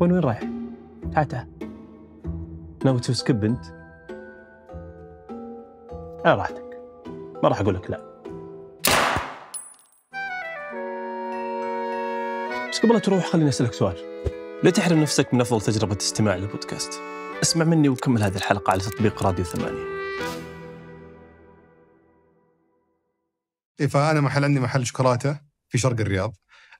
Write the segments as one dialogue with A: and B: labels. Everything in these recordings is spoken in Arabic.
A: وين وين رايح؟ تعال ناوي تسوي سكيب انت؟ على راحتك ما راح اقول لك لا
B: بس قبل تروح خليني اسالك سؤال لا تحرم نفسك من افضل تجربه استماع للبودكاست اسمع مني وكمل هذه الحلقه على تطبيق راديو ثمانيه فانا محل عندي محل شوكولاته في شرق الرياض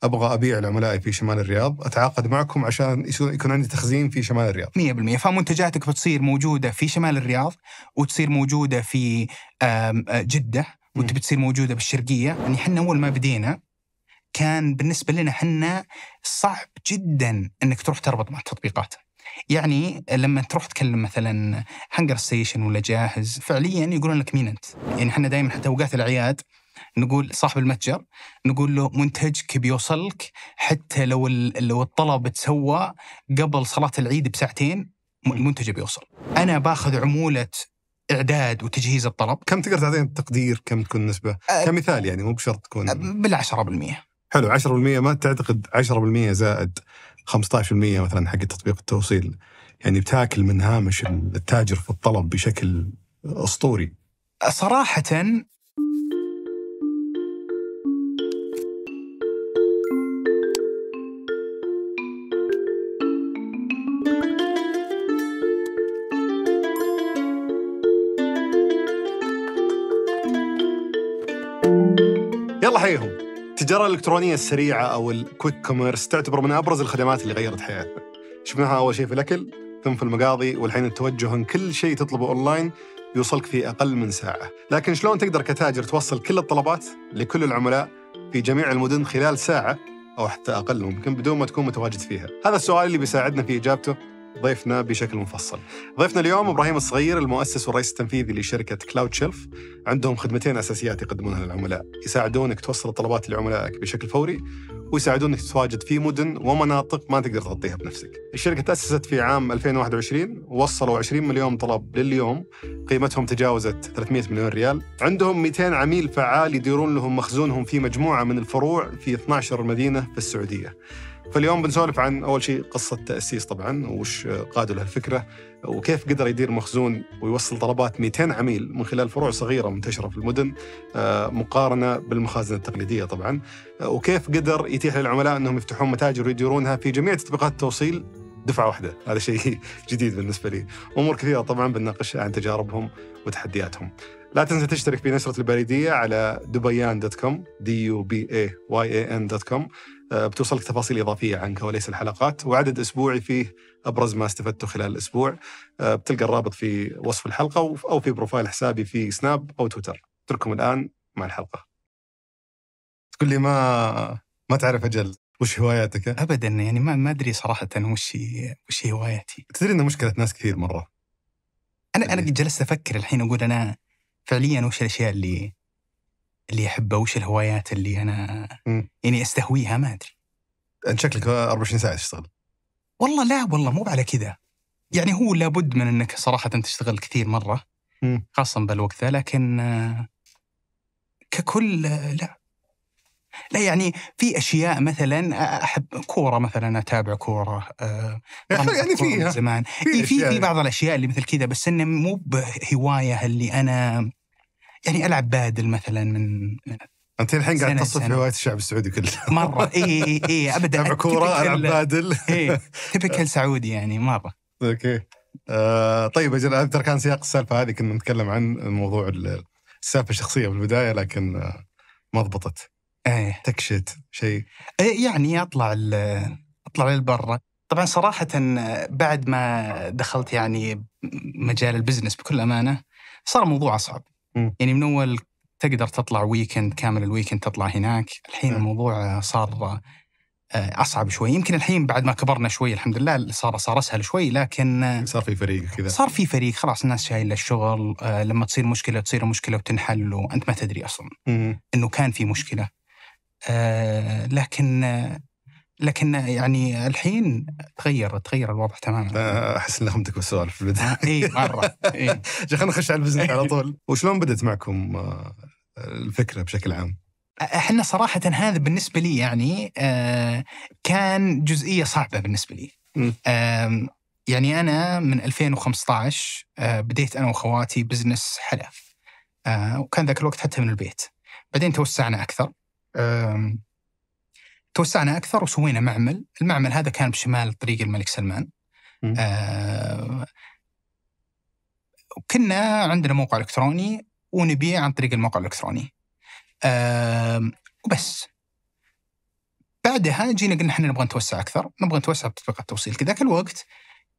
B: ابغى ابيع لعملائي في شمال الرياض اتعاقد معكم عشان يكون عندي تخزين في شمال الرياض
A: 100% فمنتجاتك بتصير موجوده في شمال الرياض وتصير موجوده في آه، جده وتبي تصير موجوده بالشرقيه يعني احنا اول ما بدينا كان بالنسبه لنا احنا صعب جدا انك تروح تربط مع التطبيقات يعني لما تروح تكلم مثلا هنجر ستيشن ولا جاهز فعليا يقولون لك مين انت يعني احنا دائما حتى اوقات الاعياد نقول صاحب المتجر نقول له منتجك بيوصلك حتى لو لو الطلب تسوى قبل صلاه العيد بساعتين المنتج بيوصل. انا باخذ عموله اعداد وتجهيز الطلب كم تقدر تعطينا التقدير
B: كم تكون النسبه؟ أه كمثال يعني مو بشرط تكون بال 10% حلو 10% ما تعتقد 10% زائد 15% مثلا حق تطبيق التوصيل يعني بتاكل من هامش التاجر في الطلب بشكل اسطوري صراحة الله حيهم التجارة الإلكترونية السريعة أو الكويك كوميرس تعتبر من أبرز الخدمات اللي غيرت حياتنا شفناها أول شيء في الأكل ثم في المقاضي والحين التوجه ان كل شيء تطلبه أونلاين يوصلك في أقل من ساعة لكن شلون تقدر كتاجر توصل كل الطلبات لكل العملاء في جميع المدن خلال ساعة أو حتى أقل ممكن بدون ما تكون متواجد فيها هذا السؤال اللي بيساعدنا في إجابته ضيفنا بشكل مفصل. ضيفنا اليوم ابراهيم الصغير المؤسس والرئيس التنفيذي لشركه كلاود شيلف، عندهم خدمتين اساسيات يقدمونها للعملاء، يساعدونك توصل الطلبات لعملائك بشكل فوري، ويساعدونك تتواجد في مدن ومناطق ما تقدر تغطيها بنفسك. الشركه تاسست في عام 2021 ووصلوا 20 مليون طلب لليوم، قيمتهم تجاوزت 300 مليون ريال، عندهم 200 عميل فعال يديرون لهم مخزونهم في مجموعه من الفروع في 12 مدينه في السعوديه. فاليوم بنسولف عن اول شيء قصه تاسيس طبعا وش قاده لهالفكره وكيف قدر يدير مخزون ويوصل طلبات 200 عميل من خلال فروع صغيره منتشره في المدن آه، مقارنه بالمخازن التقليديه طبعا آه، وكيف قدر يتيح للعملاء انهم يفتحون متاجر ويديرونها في جميع تطبيقات التوصيل دفعه واحده هذا شيء جديد بالنسبه لي امور كثيره طبعا بنناقشها عن تجاربهم وتحدياتهم لا تنسى تشترك في نشرة البريدية على دبيان دوت كوم دي يو بي اي واي اي ان دوت كوم آه، بتوصلك تفاصيل إضافية عن كواليس الحلقات وعدد أسبوعي فيه أبرز ما استفدته خلال الأسبوع آه، بتلقى الرابط في وصف الحلقة أو في بروفايل حسابي في سناب أو تويتر أترككم الآن مع الحلقة تقول لي ما ما تعرف أجل
A: وش هواياتك؟ ابدا يعني ما ما ادري صراحه وش وش هواياتي. تدري انها مشكله ناس كثير مره. انا انا يعني جلست افكر الحين اقول انا فعليا وش الاشياء اللي اللي احبه وش الهوايات اللي انا مم. يعني استهويها ما ادري انت شكلك 24 ساعه تشتغل والله لا والله مو على كذا يعني هو لابد من انك صراحه تشتغل كثير مره مم. خاصه بالوقت ذا لكن ككل لا لا يعني في اشياء مثلا احب كوره مثلا اتابع كوره آه، يعني فيها زمان في إيه، في بعض الاشياء اللي مثل كذا بس انه مو بهوايه اللي انا يعني العب بادل مثلا من انت الحين قاعد تصف هوايه الشعب السعودي كله مره اي اي اي ابدا العب كوره العب بادل اي تبكل سعودي يعني مره اوكي
B: آه طيب اجل ترى كان سياق السالفه هذه كنا نتكلم عن موضوع السالفه الشخصيه
A: في البدايه لكن آه ما ضبطت ايه تكشت شيء إيه يعني اطلع اطلع للبرة طبعا صراحة بعد ما دخلت يعني مجال البزنس بكل أمانة صار الموضوع أصعب يعني من اول تقدر تطلع ويكند كامل الويكند تطلع هناك الحين م. الموضوع صار آه، اصعب شوي يمكن الحين بعد ما كبرنا شوي الحمد لله صار صار اسهل شوي لكن آه، صار في فريق كذا صار في فريق خلاص الناس شايله الشغل آه، لما تصير مشكله تصير مشكله وتنحل وانت ما تدري اصلا م. انه كان في مشكله لكن لكن يعني الحين تغير تغير الوضع تماما
B: احس اني خمتك بالسؤال في البدايه آه، اي مره اي خلينا نخش على البزنس على طول وشلون بدت معكم آه، الفكره بشكل عام؟
A: احنا صراحه هذا بالنسبه لي يعني آه، كان جزئيه صعبه بالنسبه لي يعني انا من 2015 بديت انا واخواتي بزنس حلا وكان ذاك الوقت حتى من البيت بعدين توسعنا اكثر توسعنا اكثر وسوينا معمل، المعمل هذا كان بشمال طريق الملك سلمان. آه كنا عندنا موقع الكتروني ونبيع عن طريق الموقع الالكتروني. آه وبس. بعدها جينا قلنا احنا نبغى نتوسع اكثر، نبغى نتوسع بتطبيقات التوصيل، في ذاك الوقت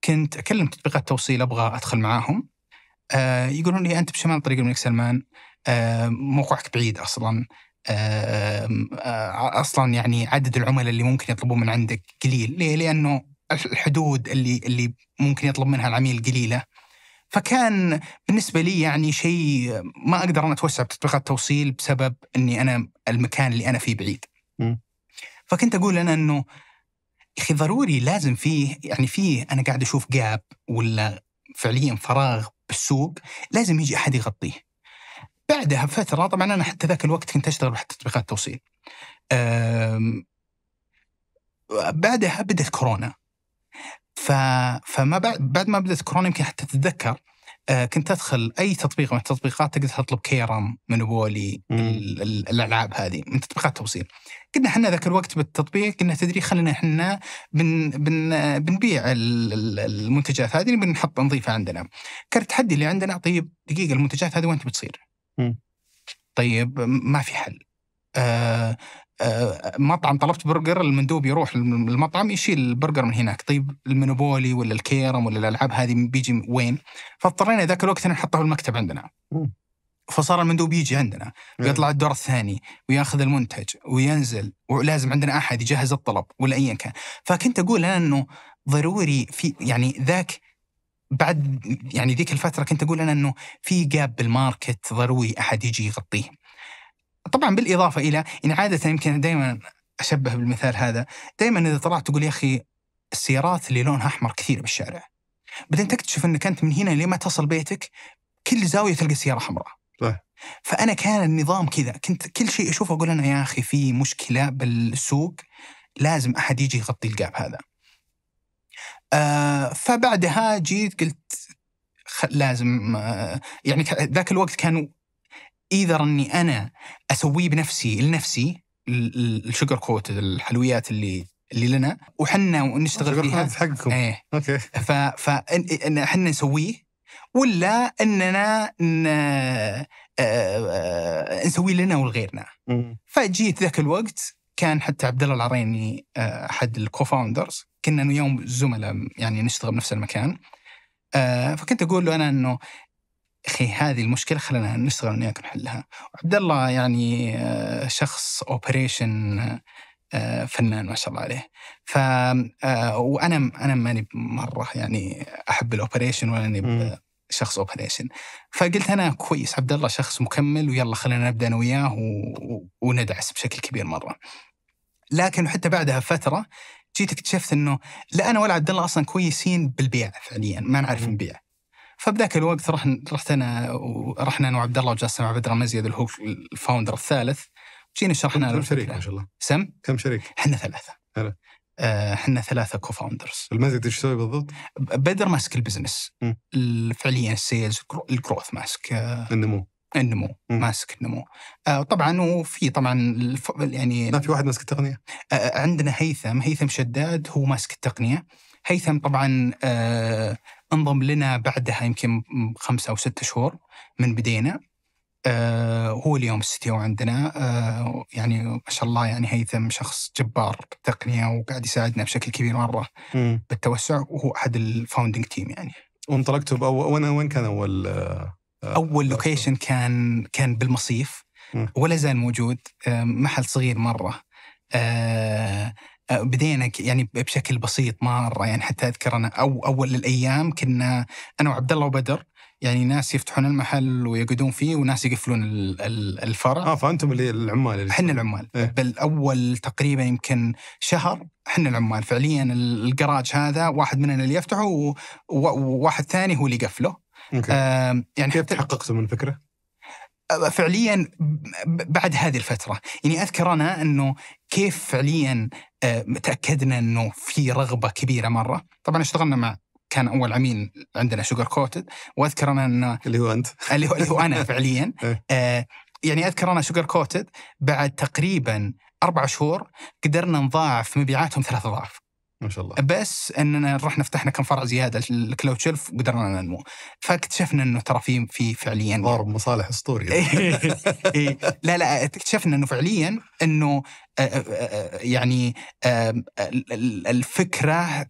A: كنت اكلم تطبيقات التوصيل ابغى ادخل معاهم. آه يقولون لي انت بشمال طريق الملك سلمان آه موقعك بعيد اصلا اصلا يعني عدد العملاء اللي ممكن يطلبون من عندك قليل ليه لانه الحدود اللي اللي ممكن يطلب منها العميل قليله فكان بالنسبه لي يعني شيء ما اقدر انا اتوسع بتطبيقات التوصيل بسبب اني انا المكان اللي انا فيه بعيد فكنت اقول انا انه اخي ضروري لازم فيه يعني فيه انا قاعد اشوف جاب ولا فعليا فراغ بالسوق لازم يجي احد يغطيه بعدها بفتره طبعا انا حتى ذاك الوقت كنت اشتغل بحث تطبيقات توصيل. بعدها بدات كورونا. ف... فما بعد بعد ما بدات كورونا يمكن حتى تتذكر آه، كنت ادخل اي تطبيق من التطبيقات تقدر تطلب كيرم بولي الالعاب هذه من تطبيقات توصيل قلنا احنا ذاك الوقت بالتطبيق قلنا تدري خلينا احنا بن بن بنبيع المنتجات هذه بنحط نضيفها عندنا كان التحدي اللي عندنا طيب دقيقه المنتجات هذه وين بتصير؟ طيب ما في حل آه آه مطعم طلبت برجر المندوب يروح المطعم يشيل البرجر من هناك طيب المونوبولي ولا الكيرم ولا الالعاب هذه بيجي وين فاضطرينا ذاك الوقت ان نحطها في المكتب عندنا فصار المندوب يجي عندنا ويطلع الدور الثاني وياخذ المنتج وينزل ولازم عندنا احد يجهز الطلب ولا ايا كان فكنت اقول انا انه ضروري في يعني ذاك بعد يعني ذيك الفتره كنت اقول انا انه في جاب بالماركت ضروري احد يجي يغطيه. طبعا بالاضافه الى ان عاده يمكن دائما اشبه بالمثال هذا، دائما اذا طلعت تقول يا اخي السيارات اللي لونها احمر كثير بالشارع. بعدين تكتشف انك انت من هنا لما تصل بيتك كل زاويه تلقى سياره حمراء. صح. فانا كان النظام كذا، كنت كل شيء اشوفه اقول انا يا اخي في مشكله بالسوق لازم احد يجي يغطي الجاب هذا. آه، فبعدها جيت قلت لازم آه، يعني ذاك الوقت كانوا اذا اني انا اسويه بنفسي لنفسي الشوجر كوت الحلويات اللي اللي لنا وحنا ونشتغل فيها حقكم ايه اوكي ف نسويه ولا اننا ن... آه آه نسويه لنا ولغيرنا فجيت ذاك الوقت كان حتى عبد الله العريني آه، احد الكوفاوندرز كنا انا وياه زملاء يعني نشتغل بنفس المكان آه فكنت اقول له انا انه اخي هذه المشكله خلينا نشتغل انا وياك نحلها عبد الله يعني آه شخص اوبريشن آه فنان ما شاء الله عليه ف آه، وانا انا ماني مره يعني احب الاوبريشن ولا اني شخص اوبريشن فقلت انا كويس عبد الله شخص مكمل ويلا خلينا نبدا انا وياه و... وندعس بشكل كبير مره لكن حتى بعدها فتره جيت اكتشفت انه لا انا ولا عبد الله اصلا كويسين بالبيع فعليا ما نعرف نبيع فبذاك الوقت رحنا رحت انا ورحنا انا وعبد الله وجلسنا مع بدر مزيد اللي هو الفاوندر الثالث جينا شرحنا كم شريك ما شاء الله سم كم شريك؟ احنا ثلاثه هلا آه، احنا ثلاثه كو فاوندرز المزيد ايش يسوي بالضبط؟ بدر ماسك البزنس فعليا السيلز الجروث ماسك آه، النمو النمو مم. ماسك النمو آه طبعا وفي طبعا الف... يعني ما في واحد ماسك التقنيه آه،, آه عندنا هيثم هيثم شداد هو ماسك التقنيه هيثم طبعا آه انضم لنا بعدها يمكن خمسة او ستة شهور من بدينا آه هو اليوم ستيو عندنا آه يعني ما شاء الله يعني هيثم شخص جبار بالتقنيه وقاعد يساعدنا بشكل كبير مره مم. بالتوسع وهو احد الفاوندنج تيم يعني وانطلقتوا وانا وين كان اول آه، آه، اول لوكيشن كان كان بالمصيف ولا زال موجود آه، محل صغير مره آه، بدينا يعني بشكل بسيط مره يعني حتى اذكر انا او اول الايام كنا انا وعبد الله وبدر يعني ناس يفتحون المحل ويقعدون فيه وناس يقفلون الفرع اه فانتم اللي العمال احنا العمال إيه؟ بل اول تقريبا يمكن شهر احنا العمال فعليا الجراج هذا واحد مننا اللي يفتحه وواحد ثاني هو اللي يقفله يعني كيف تحققتوا من الفكره؟ فعليا بعد هذه الفتره يعني اذكر انا انه كيف فعليا آه، تاكدنا انه في رغبه كبيره مره طبعا اشتغلنا مع كان اول عميل عندنا شوجر كوتد واذكر انا انه اللي هو انت اللي هو, اللي هو انا فعليا إيه. آه يعني اذكر انا شوجر كوتد بعد تقريبا اربع شهور قدرنا نضاعف مبيعاتهم ثلاث اضعاف ما شاء الله بس اننا رحنا فتحنا كم فرع زياده الكلاود شيلف وقدرنا ننمو فاكتشفنا انه ترى في في فعليا ضارب يعني. مصالح اسطوري إيه. إيه. لا لا اكتشفنا انه فعليا انه آه، آه، آه، يعني الفكره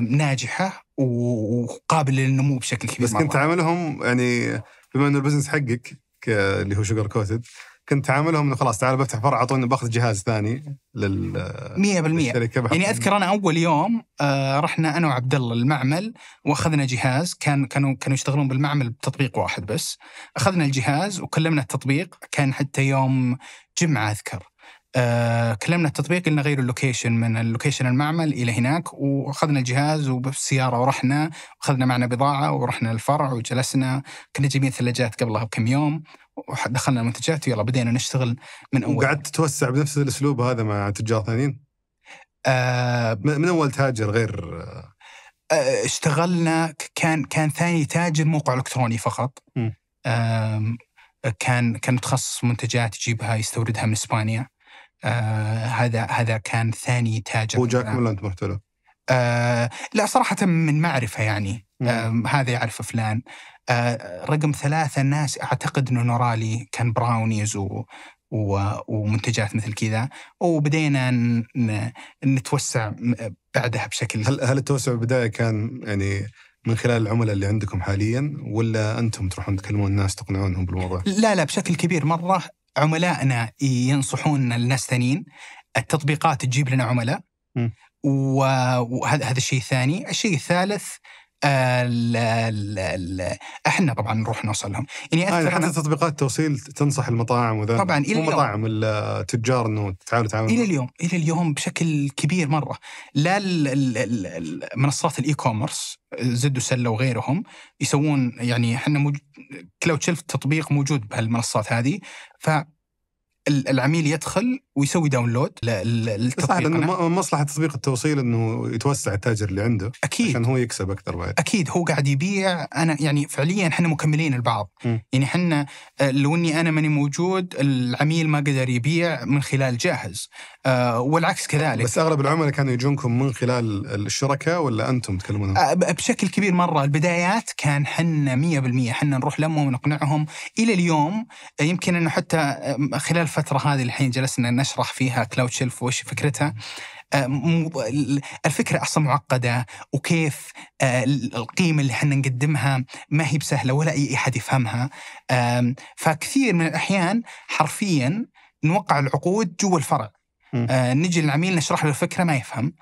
A: ناجحه وقابله للنمو بشكل كبير بس كنت
B: عاملهم يعني بما انه البزنس حقك اللي هو شوجر كوتد كنت عاملهم انه خلاص تعال بفتح فرع اعطوني باخذ جهاز ثاني لل 100% يعني اذكر انا
A: اول يوم آه، رحنا انا وعبد الله المعمل واخذنا جهاز كان كانوا كانوا يشتغلون بالمعمل بتطبيق واحد بس اخذنا الجهاز وكلمنا التطبيق كان حتى يوم جمعه اذكر آه كلمنا التطبيق قلنا غيروا اللوكيشن من اللوكيشن المعمل الى هناك واخذنا الجهاز وبالسياره ورحنا اخذنا معنا بضاعه ورحنا الفرع وجلسنا كنا جايبين ثلاجات قبلها بكم يوم ودخلنا المنتجات ويلا بدينا نشتغل من اول وقعدت تتوسع بنفس الاسلوب هذا مع تجار ثانيين؟ آه من اول تاجر غير آه اشتغلنا كان كان ثاني تاجر موقع الكتروني فقط آه كان كان متخصص منتجات يجيبها يستوردها من اسبانيا آه هذا هذا كان ثاني تاجر هو جاكم ولا انت رحت له؟ آه لا صراحه من معرفه يعني آه هذا يعرف فلان آه، رقم ثلاثة الناس أعتقد أنه نورالي كان براونيز و ومنتجات مثل كذا وبدينا نتوسع بعدها بشكل هل
B: هل التوسع البدايه كان يعني من خلال العملاء اللي عندكم حاليا ولا انتم تروحون تكلمون الناس تقنعونهم بالموضوع؟
A: لا لا بشكل كبير مره عملائنا ينصحون الناس ثانيين التطبيقات تجيب لنا عملاء وهذا الشيء الثاني، الشيء الثالث آه لا لا احنا طبعا نروح نوصلهم يعني يعني حتى
B: تطبيقات التوصيل تنصح المطاعم وذا طبعا الى اليوم مطاعم التجار انه تعالوا تعالوا الى اليوم
A: الى اليوم بشكل كبير مره لا منصات الاي كوميرس زد وسله وغيرهم يسوون يعني احنا كلاود شيلف تطبيق موجود بهالمنصات هذه ف العميل يدخل ويسوي داونلود للتطبيق مصلحه
B: تطبيق التوصيل انه يتوسع التاجر اللي عنده اكيد عشان هو يكسب اكثر بعد
A: اكيد هو قاعد يبيع انا يعني فعليا احنا مكملين البعض م. يعني احنا آه، لو اني انا ماني موجود العميل ما قدر يبيع من خلال جاهز آه والعكس كذلك بس اغلب العملاء
B: كانوا يجونكم من خلال الشركاء ولا انتم تكلمونهم؟
A: آه بشكل كبير مره البدايات كان حنا 100% حنا نروح لهم ونقنعهم الى اليوم آه، يمكن انه حتى آه، خلال الفترة هذه الحين جلسنا نشرح فيها كلاود شيلف وش فكرتها آه، الفكرة أصلا معقدة وكيف آه، القيمة اللي احنا نقدمها ما هي بسهلة ولا أي أحد يفهمها فكثير من الأحيان حرفيا نوقع العقود جوا الفرع آه، نجي للعميل نشرح له الفكرة ما يفهم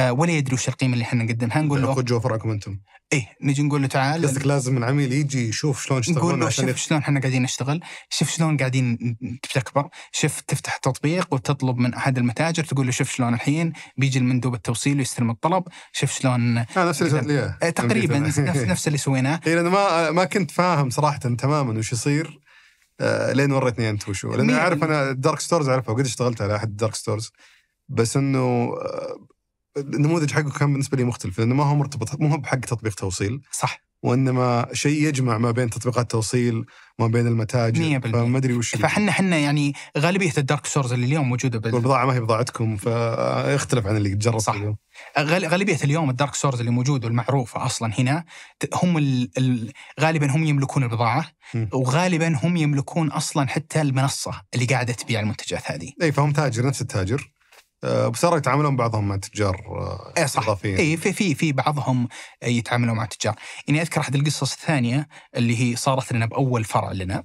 A: ولا يدري وش القيمة اللي احنا نقدمها نقول له العقود جوا فرعكم أنتم ايه نجي نقول له تعال قصدك لازم العميل يجي يشوف شلون يشتغلون نقول له شوف شلون احنا قاعدين نشتغل، شوف شلون قاعدين تكبر، شوف تفتح تطبيق وتطلب من احد المتاجر تقول له شوف شلون الحين بيجي المندوب التوصيل ويستلم الطلب، شوف شلون آه نفس اللي سويت لي إيه، تقريبا نفس اللي سويناه
B: اي لان ما ما كنت فاهم صراحه تماما وش يصير آه، لين وريتني انت وشو لان اعرف انا الدارك ستورز اعرفها وقد اشتغلت على احد الدارك ستورز بس انه آه، النموذج حقه كان بالنسبه لي مختلف لانه ما هو مرتبط مو هو بحق تطبيق توصيل صح وانما شيء يجمع ما بين تطبيقات توصيل ما بين المتاجر فما ادري وش فاحنا احنا
A: يعني غالبيه الدارك سورز اللي اليوم موجوده بال... والبضاعه ما هي بضاعتكم فيختلف عن اللي تجرب صح اليوم. غالبيه اليوم الدارك سورز اللي موجوده والمعروفه اصلا هنا هم ال... ال... غالبا هم يملكون البضاعه م. وغالبا هم يملكون اصلا حتى المنصه اللي قاعده تبيع المنتجات هذه. اي فهم تاجر نفس التاجر وصاروا آه، يتعاملون بعضهم مع تجار آه، إيه، اضافيين اي في في في بعضهم يتعاملون مع تجار يعني اذكر احد القصص الثانيه اللي هي صارت لنا باول فرع لنا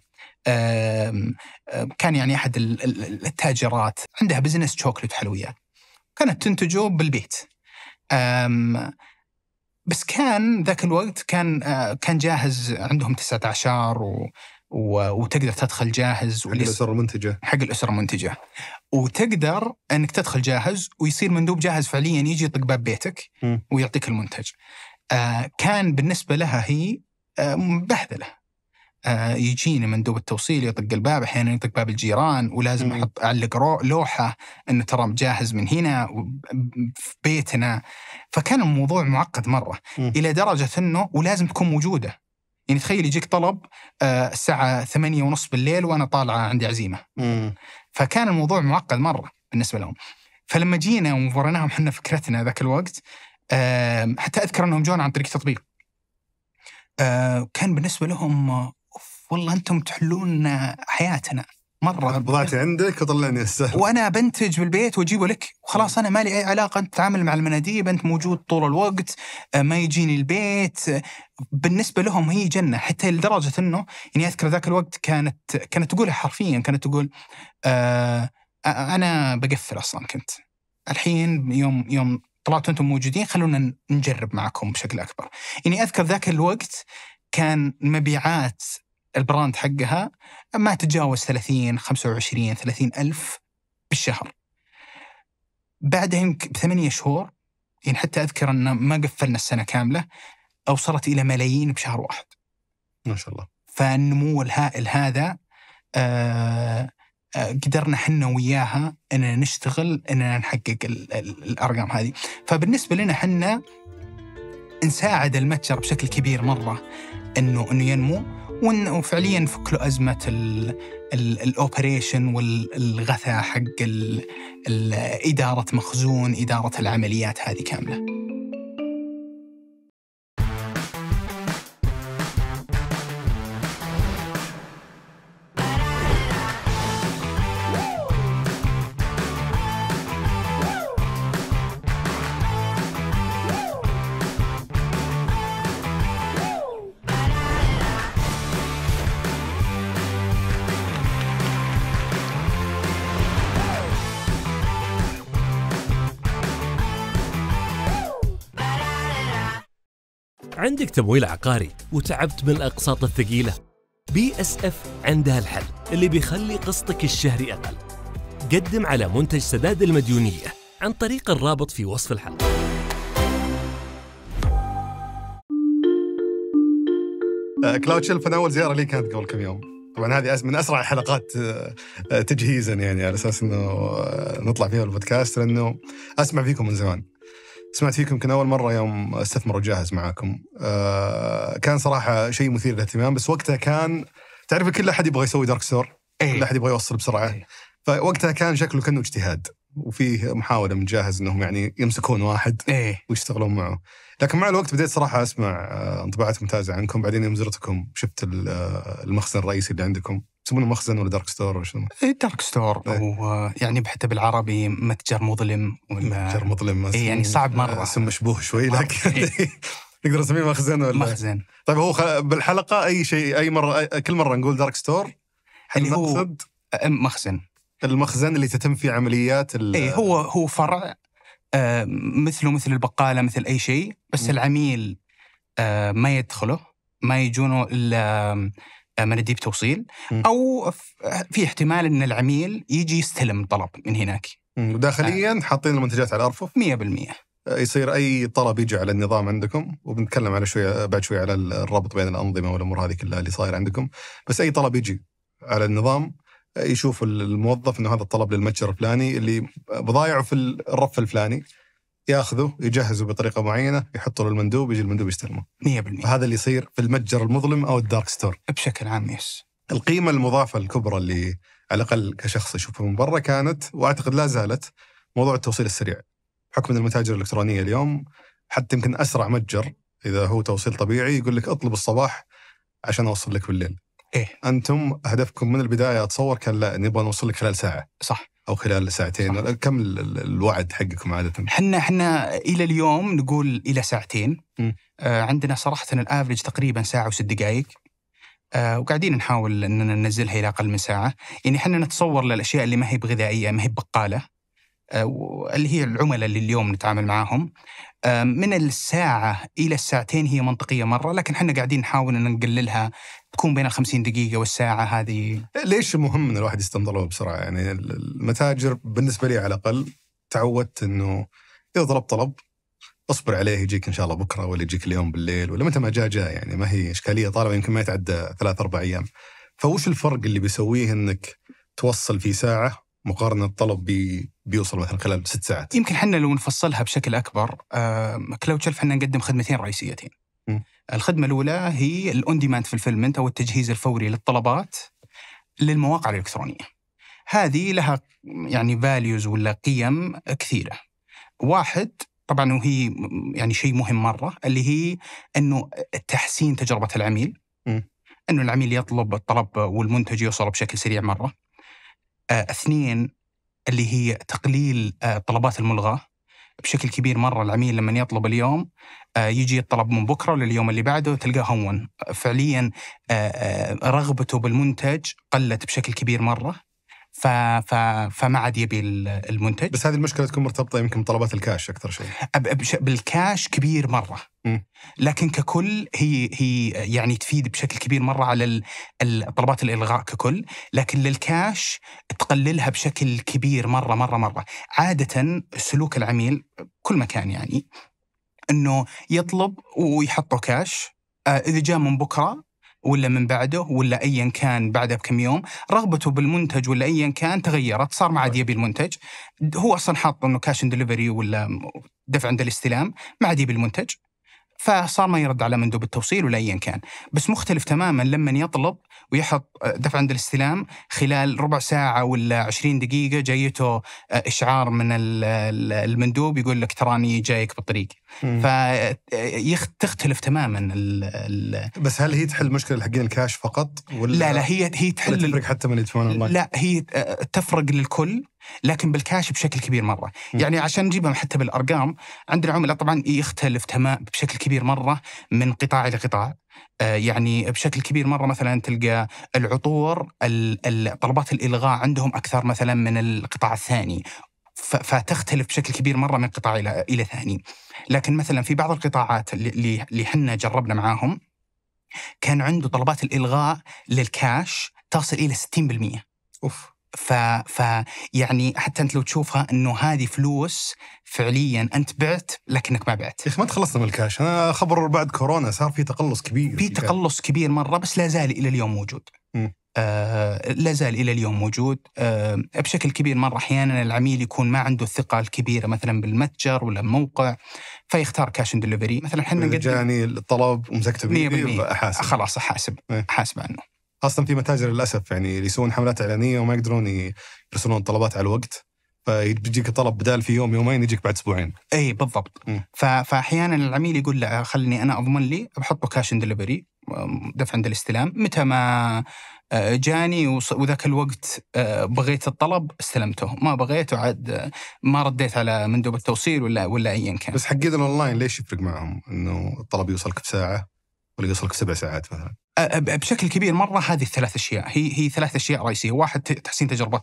A: كان يعني احد التاجرات عندها بزنس شوكليت حلويات كانت تنتجه بالبيت بس كان ذاك الوقت كان آه، كان جاهز عندهم 19 و وتقدر تدخل جاهز حق الاسره المنتجه حق الاسره المنتجه وتقدر انك تدخل جاهز ويصير مندوب جاهز فعليا يجي يطق باب بيتك م. ويعطيك المنتج آه كان بالنسبه لها هي آه بهذله آه يجيني مندوب التوصيل يطق الباب احيانا يطق باب الجيران ولازم احط اعلق لوحه انه ترى جاهز من هنا في بيتنا فكان الموضوع معقد مره م. الى درجه انه ولازم تكون موجوده يعني تخيل يجيك طلب آه، الساعة ثمانية ونص بالليل وأنا طالعة عندي عزيمة فكان الموضوع معقد مرة بالنسبة لهم فلما جينا ووريناهم احنا فكرتنا ذاك الوقت حتى أذكر أنهم جونا عن طريق تطبيق آه، كان بالنسبة لهم آه، أوف والله أنتم تحلون حياتنا مره بضاعتي عندك وطلعني السهل وانا بنتج بالبيت واجيبه لك وخلاص انا مالي اي علاقه انت تتعامل مع المناديب انت موجود طول الوقت آه، ما يجيني البيت آه، بالنسبه لهم هي جنه حتى لدرجه انه يعني اذكر ذاك الوقت كانت كانت تقولها حرفيا كانت تقول آه انا بقفل اصلا كنت الحين يوم يوم طلعت انتم موجودين خلونا نجرب معكم بشكل اكبر يعني اذكر ذاك الوقت كان مبيعات البراند حقها ما تتجاوز 30 25 30 ألف بالشهر بعدها يمكن بثمانية شهور يعني حتى أذكر أن ما قفلنا السنة كاملة أوصلت إلى ملايين بشهر واحد ما شاء الله فالنمو الهائل هذا آه, آه، قدرنا حنا وياها اننا نشتغل اننا نحقق الـ الـ الارقام هذه فبالنسبه لنا حنا نساعد المتجر بشكل كبير مره انه انه ينمو وفعليا نفك له ازمه الاوبريشن والغثاء حق اداره مخزون اداره العمليات هذه كامله
B: عندك تمويل عقاري وتعبت من الأقساط الثقيلة؟ بي اس اف عندها الحل اللي بيخلي قسطك الشهري أقل. قدم على منتج سداد المديونية عن طريق الرابط في وصف الحلقة. أه، كلاود شيلف انا اول زياره لي كانت قبل كم يوم طبعا هذه من اسرع الحلقات أه، تجهيزا يعني على اساس انه أه، نطلع فيها البودكاست لانه اسمع فيكم من زمان سمعت فيكم يمكن اول مره يوم استثمر وجاهز معاكم آه، كان صراحه شيء مثير للاهتمام بس وقتها كان تعرف كل احد يبغى يسوي دارك إيه. ستور كل احد يبغى يوصل بسرعه أي. فوقتها كان شكله كانه اجتهاد وفيه محاوله من جاهز انهم يعني يمسكون واحد أي. ويشتغلون معه لكن مع الوقت بديت صراحه اسمع آه، انطباعات ممتازه عنكم بعدين يوم زرتكم شفت آه، المخزن الرئيسي اللي عندكم تسمونه مخزن ولا دارك ستور ولا شنو؟
A: دارك ستور ويعني حتى بالعربي متجر مظلم ولا متجر مظلم إيه يعني صعب مره آه، اسم
B: مشبوه شوي لكن
A: إيه. نقدر نسميه مخزن ولا مخزن طيب هو
B: بالحلقه اي شيء اي مره كل مره نقول دارك ستور اللي هو
A: مخزن المخزن اللي تتم فيه عمليات ال... إيه، هو هو فرع آه، مثله مثل البقاله مثل اي شيء بس م. العميل آه، ما يدخله ما يجونه الا آه، مناديب توصيل م. او في احتمال ان العميل يجي يستلم طلب من هناك وداخليا حاطين المنتجات على الارفف 100%
B: يصير اي طلب يجي على النظام عندكم وبنتكلم على شويه بعد شويه على الربط بين الانظمه والامور هذه كلها اللي صاير عندكم بس اي طلب يجي على النظام يشوف الموظف انه هذا الطلب للمتجر الفلاني اللي بضايعه في الرف الفلاني ياخذه يجهزه بطريقه معينه يحطه للمندوب يجي المندوب يستلمه 100% هذا اللي يصير في المتجر المظلم او الدارك ستور بشكل عام يس القيمه المضافه الكبرى اللي على الاقل كشخص يشوفها من برا كانت واعتقد لا زالت موضوع التوصيل السريع بحكم ان المتاجر الالكترونيه اليوم حتى يمكن اسرع متجر اذا هو توصيل طبيعي يقول لك اطلب الصباح عشان اوصل لك بالليل إيه؟ انتم هدفكم من البدايه اتصور كان لا نبغى نوصل لك خلال ساعه صح او خلال ساعتين صح. كم الوعد حقكم عاده؟
A: احنا احنا الى اليوم نقول الى ساعتين آه عندنا صراحه الافرج تقريبا ساعه وست دقائق آه وقاعدين نحاول اننا ننزلها الى اقل من ساعه، يعني احنا نتصور للاشياء اللي ما هي بغذائيه ما هي بقاله آه اللي هي العملاء اللي اليوم نتعامل معاهم آه، من الساعه الى الساعتين هي منطقيه مره لكن احنا قاعدين نحاول ان نقللها تكون بين ال 50 دقيقة والساعة هذه ليش مهم ان الواحد يستنضلها
B: بسرعة يعني المتاجر بالنسبة لي على الأقل تعودت انه إذا طلبت طلب اصبر عليه يجيك ان شاء الله بكره ولا يجيك اليوم بالليل ولا متى ما جاء جاء يعني ما هي اشكاليه طالما يمكن ما يتعدى ثلاث اربع ايام فوش الفرق اللي بيسويه انك توصل في ساعه مقارنه الطلب بي بيوصل مثلا خلال ست ساعات
A: يمكن احنا لو نفصلها بشكل اكبر آه كلاود احنا نقدم خدمتين رئيسيتين الخدمة الأولى هي الأون ديماند فلفلمنت أو التجهيز الفوري للطلبات للمواقع الإلكترونية. هذه لها يعني فاليوز ولا قيم كثيرة. واحد طبعا وهي يعني شيء مهم مرة اللي هي أنه تحسين تجربة العميل أنه العميل يطلب الطلب والمنتج يوصل بشكل سريع مرة. آه اثنين اللي هي تقليل آه الطلبات الملغاه بشكل كبير مره العميل لما يطلب اليوم آه، يجي الطلب من بكره لليوم اللي بعده تلقاه هون فعليا آه، آه، رغبته بالمنتج قلت بشكل كبير مره ف... ف... فما عاد يبي المنتج بس هذه المشكله تكون مرتبطه يمكن بطلبات الكاش اكثر شيء بالكاش كبير مره م. لكن ككل هي هي يعني تفيد بشكل كبير مره على طلبات الالغاء ككل لكن للكاش تقللها بشكل كبير مره مره مره عاده سلوك العميل كل مكان يعني انه يطلب ويحطه كاش آه، اذا جاء من بكره ولا من بعده ولا ايا كان بعده بكم يوم رغبته بالمنتج ولا ايا كان تغيرت صار ما عاد يبي المنتج هو اصلا حاط انه كاش دليفري ولا دفع عند الاستلام ما عاد يبي المنتج فصار ما يرد على مندوب التوصيل ولا ايا كان، بس مختلف تماما لما يطلب ويحط آه، دفع عند الاستلام خلال ربع ساعه ولا 20 دقيقه جايته آه، اشعار من المندوب يقول لك تراني جايك بالطريق. فتختلف آه، تماما ال ال بس هل هي تحل مشكله حقين الكاش فقط ولا لا لا هي هي تحل تفرق حتى من يدفعون اونلاين؟ لا هي تفرق للكل لكن بالكاش بشكل كبير مره، م. يعني عشان نجيبهم حتى بالارقام عندنا عملاء طبعا يختلف تمام بشكل كبير مره من قطاع الى قطاع، آه، يعني بشكل كبير مره مثلا تلقى العطور طلبات الالغاء عندهم اكثر مثلا من القطاع الثاني فتختلف بشكل كبير مره من قطاع الى الى ثاني. لكن مثلا في بعض القطاعات اللي احنا جربنا معاهم كان عنده طلبات الالغاء للكاش تصل الى 60%. اوف ف... ف يعني حتى انت لو تشوفها انه هذه فلوس فعليا انت بعت لكنك ما بعت. يا اخي ما تخلصنا من الكاش، انا خبر بعد كورونا صار في تقلص كبير. في تقلص كبير مره بس لا زال الى اليوم موجود. آه لا زال الى اليوم موجود آه بشكل كبير مره احيانا العميل يكون ما عنده الثقه الكبيره مثلا بالمتجر ولا الموقع فيختار كاش دليفري مثلا احنا جاني الطلب ومسكته بيدي خلاص احاسب إيه. احاسب عنه
B: خاصة في متاجر للأسف يعني اللي يسوون حملات إعلانية وما يقدرون يرسلون طلبات على الوقت فيجيك طلب بدال في يوم يومين يجيك بعد اسبوعين
A: اي بالضبط فاحيانا العميل يقول لا خلني انا اضمن لي بحطه كاش إن دليفري دفع عند الاستلام متى ما آه، جاني وذاك الوقت آه، بغيت الطلب استلمته ما بغيته عاد آه، ما رديت على مندوب التوصيل ولا ولا ايا كان
B: بس حقين الاونلاين ليش يفرق معهم انه الطلب يوصلك بساعه ولا يوصلك سبع ساعات
A: مثلا بشكل كبير مره هذه الثلاث اشياء هي هي ثلاث اشياء رئيسيه، واحد تحسين تجربه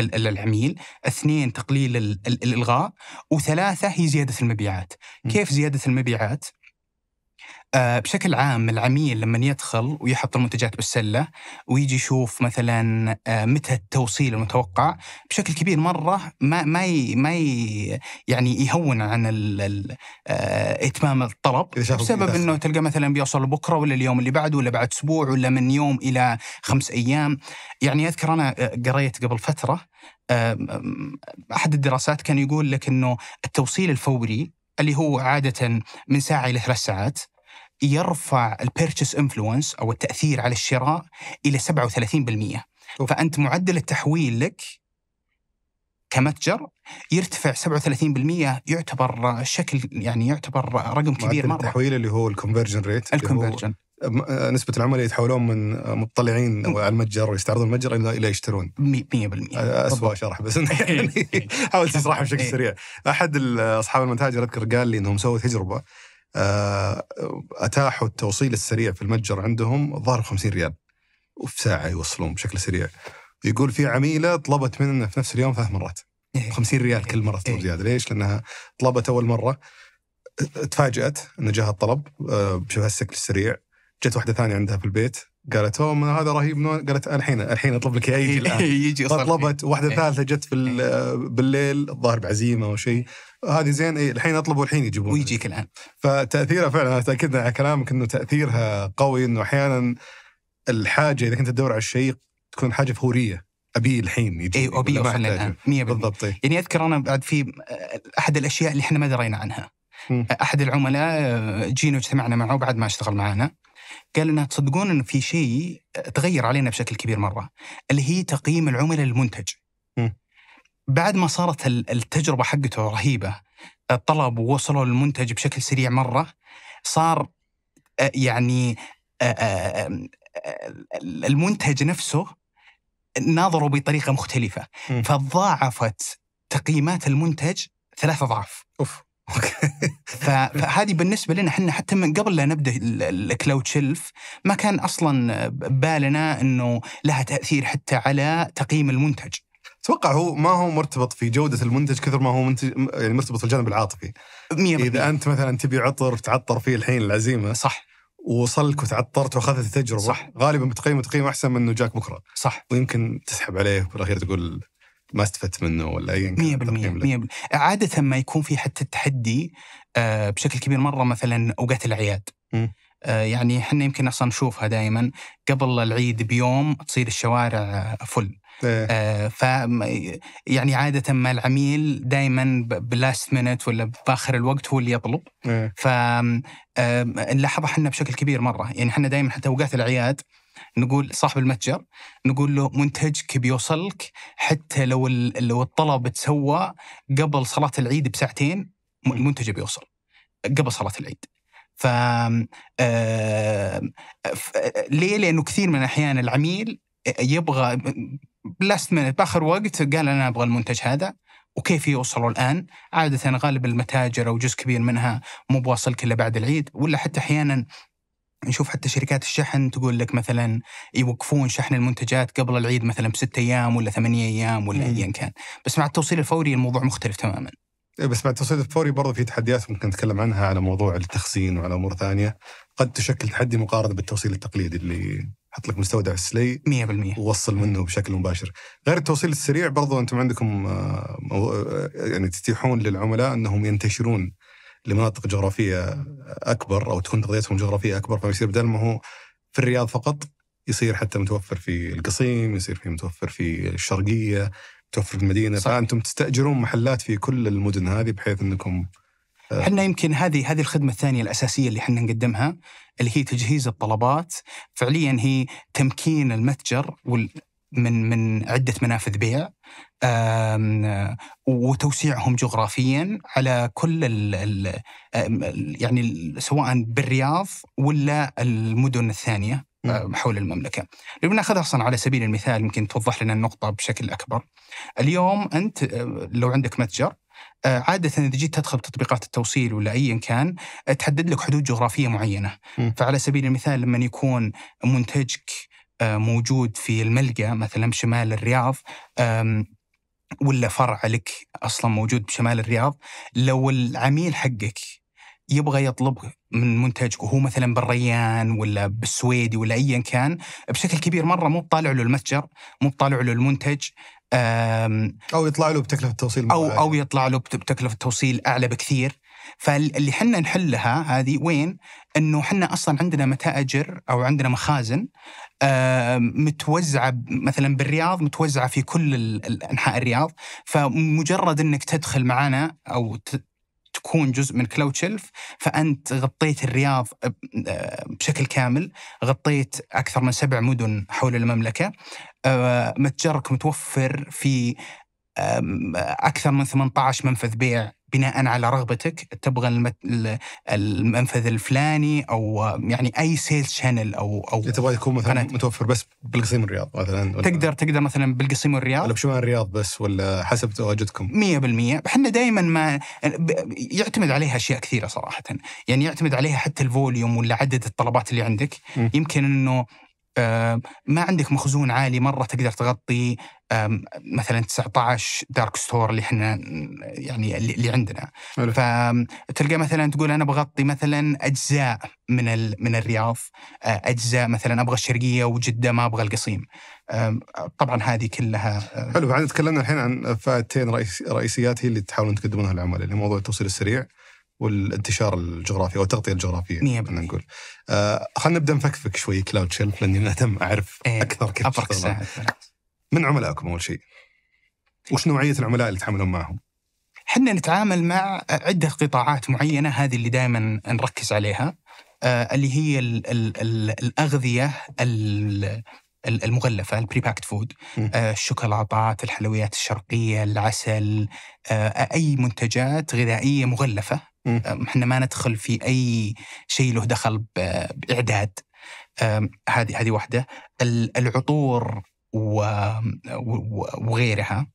A: العميل، اثنين تقليل الالغاء، وثلاثه هي زياده المبيعات، كيف زياده المبيعات؟ آه، بشكل عام العميل لما يدخل ويحط المنتجات بالسله ويجي يشوف مثلا آه، متى التوصيل المتوقع بشكل كبير مره ما ما ما يعني يهون عن آه، اتمام الطلب بسبب انه تلقى مثلا بيوصل بكره ولا اليوم اللي بعده ولا بعد اسبوع ولا من يوم الى خمس ايام يعني اذكر انا قريت قبل فتره احد الدراسات كان يقول لك انه التوصيل الفوري اللي هو عاده من ساعه الى ثلاث ساعات يرفع البيرتشس انفلونس او التاثير على الشراء الى 37% فانت معدل التحويل لك كمتجر يرتفع 37% يعتبر شكل يعني يعتبر رقم كبير مره التحويل
B: اللي هو الكونفرجن ريت الكونفرجن نسبة العملاء يتحولون من مطلعين على المتجر ويستعرضون المتجر الى الى يشترون
A: 100% آه، آه، اسوء شرح بس يعني حاولت اشرحه بشكل إيه. سريع احد اصحاب
B: المتاجر اذكر قال لي انهم سووا تجربه آه، اتاحوا التوصيل السريع في المتجر عندهم الظاهر 50 ريال وفي ساعه يوصلون بشكل سريع يقول في عميله طلبت مننا في نفس اليوم ثلاث مرات 50 إيه. ريال كل مره تطلب إيه. زياده ليش؟ لانها طلبت اول مره تفاجات انه جاها الطلب آه، بهالشكل السريع جت واحده ثانيه عندها في البيت قالت اوه من هذا رهيب من قالت الحين الحين اطلب لك يجي الان يجي طلبت واحده إيه. ثالثه جت في إيه. بالليل الظاهر بعزيمه او شيء هذه زين إيه، الحين اطلبه الحين يجيبونه ويجيك الان فتاثيرها فعلا تاكدنا على كلامك انه تاثيرها قوي انه احيانا الحاجه اذا كنت تدور على الشيء تكون حاجه فوريه ابي الحين يجي اي ابي فعلا الان 100% بالضبط يعني
A: اذكر انا بعد في احد الاشياء اللي احنا ما درينا عنها احد العملاء آه، جينا واجتمعنا معه بعد ما اشتغل معانا قال انها تصدقون انه في شيء تغير علينا بشكل كبير مره اللي هي تقييم العملاء للمنتج. بعد ما صارت التجربه حقته رهيبه الطلب ووصلوا للمنتج بشكل سريع مره صار آه، يعني آه، آه، المنتج نفسه ناظروا بطريقه مختلفه فتضاعفت فضاعفت تقييمات المنتج ثلاث اضعاف اوف فهذه بالنسبه لنا احنا حتى من قبل لا نبدا الكلاود شيلف ما كان اصلا بالنا انه لها تاثير حتى على تقييم المنتج. اتوقع هو ما هو مرتبط في جوده المنتج كثر ما هو منتج يعني مرتبط في الجانب العاطفي.
B: 100% اذا انت مثلا تبي عطر تعطر فيه الحين العزيمه صح وصلك وتعطرت واخذت التجربه صح غالبا بتقيمه تقييم احسن من انه جاك بكره صح ويمكن تسحب عليه وفي الاخير تقول ما استفدت منه ولا اي 100%
A: 100% عاده ما يكون في حتى التحدي آه، بشكل كبير مره مثلا اوقات الاعياد آه، يعني احنا يمكن اصلا نشوفها دائما قبل العيد بيوم تصير الشوارع فل إيه. آه، ف يعني عاده ما العميل دائما بلاست مينت ولا باخر الوقت هو اللي يطلب إيه. ف نلاحظها احنا بشكل كبير مره يعني احنا دائما حتى اوقات الاعياد نقول صاحب المتجر نقول له منتجك بيوصلك حتى لو لو الطلب تسوى قبل صلاه العيد بساعتين المنتج بيوصل قبل صلاه العيد. آه، ف ليه؟ لانه كثير من الاحيان العميل آه، يبغى لاست منت باخر وقت قال انا ابغى المنتج هذا وكيف يوصلوا الان؟ عاده غالب المتاجر او جزء كبير منها مو بواصلك الا بعد العيد ولا حتى احيانا نشوف حتى شركات الشحن تقول لك مثلا يوقفون شحن المنتجات قبل العيد مثلا بست ايام ولا ثمانية ايام ولا ايا كان، بس مع التوصيل الفوري الموضوع مختلف تماما. إيه، بس مع التوصيل الفوري برضه في
B: تحديات ممكن نتكلم عنها على موضوع التخزين وعلى امور ثانيه قد تشكل تحدي مقارنه بالتوصيل التقليدي اللي حط لك مستودع السلي 100% ووصل منه بشكل مباشر غير التوصيل السريع برضه انتم عندكم آه، آه، يعني تتيحون للعملاء انهم ينتشرون لمناطق جغرافيه اكبر او تكون تغذيتهم جغرافيه اكبر فيصير بدل ما هو في الرياض فقط يصير حتى متوفر في القصيم يصير في متوفر في الشرقيه متوفر في المدينه صح. فانتم تستاجرون محلات في كل المدن هذه بحيث انكم
A: آه، احنا يمكن هذه هذه الخدمه الثانيه الاساسيه اللي احنا نقدمها اللي هي تجهيز الطلبات فعليا هي تمكين المتجر وال من من عده منافذ بيع وتوسيعهم جغرافيا على كل الـ الـ يعني سواء بالرياض ولا المدن الثانيه حول المملكه. لو بناخذها اصلا على سبيل المثال يمكن توضح لنا النقطه بشكل اكبر. اليوم انت آه، لو عندك متجر آه، عادة إذا جيت تدخل بتطبيقات التوصيل ولا أيا كان آه، تحدد لك حدود جغرافية معينة م. فعلى سبيل المثال لما يكون منتجك موجود في الملقى مثلا شمال الرياض ولا فرع لك اصلا موجود بشمال الرياض لو العميل حقك يبغى يطلب من منتجك وهو مثلا بالريان ولا بالسويدي ولا ايا كان بشكل كبير مره مو طالع له المتجر مو طالع له المنتج او يطلع له بتكلفه توصيل او او يطلع له بتكلفه توصيل اعلى بكثير فاللي حنا نحلها هذه وين؟ انه حنا اصلا عندنا متاجر او عندنا مخازن آه، متوزعه مثلا بالرياض متوزعه في كل انحاء الرياض فمجرد انك تدخل معنا او تكون جزء من كلاود شيلف فانت غطيت الرياض آه، بشكل كامل غطيت اكثر من سبع مدن حول المملكه آه، متجرك متوفر في اكثر من 18 منفذ بيع بناء على رغبتك تبغى المنفذ الفلاني او يعني اي سيلز شانل او او تبغى يكون مثلا متوفر بس بالقصيم الرياض مثلا ولا تقدر تقدر مثلا بالقصيم الرياض ولا بشمال الرياض بس ولا حسب تواجدكم 100% احنا دائما ما يعتمد عليها اشياء كثيره صراحه يعني يعتمد عليها حتى الفوليوم ولا عدد الطلبات اللي عندك م. يمكن انه ما عندك مخزون عالي مره تقدر تغطي مثلا 19 دارك ستور اللي احنا يعني اللي عندنا ألو. فتلقى مثلا تقول انا بغطي مثلا اجزاء من من الرياض آه، اجزاء مثلا ابغى الشرقيه وجده ما ابغى القصيم طبعا هذه كلها آه، حلو
B: بعدين تكلمنا الحين عن فئتين رئيسيات هي اللي تحاولون تقدمونها للعملاء اللي يعني موضوع التوصيل السريع والانتشار الجغرافي او التغطيه الجغرافيه 100% نقول آه خلينا نبدا نفكفك شوي كلاود شيلف لاني اهتم اعرف ايه اكثر كيف ساعة من عملائكم اول شيء؟ وش نوعيه العملاء اللي تتعاملون معهم؟
A: احنا نتعامل مع عده قطاعات معينه هذه اللي دائما نركز عليها آه اللي هي الـ الـ الـ الاغذيه ال المغلفه باكت فود آه، الشوكولاتات الحلويات الشرقيه العسل آه، اي منتجات غذائيه مغلفه احنا ما ندخل في اي شيء له دخل باعداد هذه هذه واحده العطور وغيرها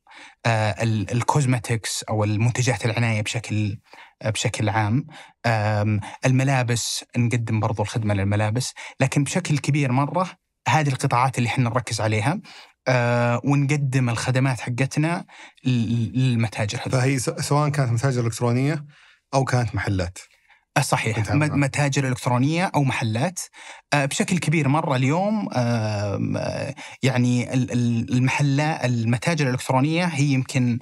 A: الكوزمتكس او المنتجات العنايه بشكل بشكل عام الملابس نقدم برضو الخدمه للملابس لكن بشكل كبير مره هذه القطاعات اللي احنا نركز عليها آه ونقدم الخدمات حقتنا للمتاجر هذه فهي سواء كانت متاجر الكترونيه او كانت محلات أه، صحيح متاجر الكترونيه او محلات أه، بشكل كبير مره اليوم أه، يعني المحلات المتاجر الالكترونيه هي يمكن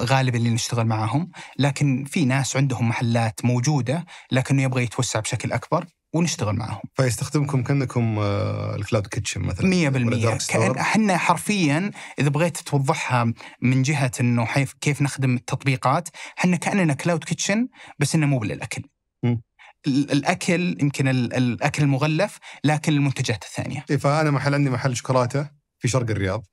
A: غالبا اللي نشتغل معاهم لكن في ناس عندهم محلات موجوده لكنه يبغى يتوسع بشكل اكبر ونشتغل معاهم فيستخدمكم كانكم آه، الكلاود كيتشن
B: مثلا 100% كان
A: احنا حرفيا اذا بغيت توضحها من جهه انه كيف نخدم التطبيقات احنا كاننا كلاود كيتشن بس انه مو للاكل الاكل يمكن الاكل المغلف لكن المنتجات الثانيه إيه، فانا محل عندي محل شوكولاته في شرق الرياض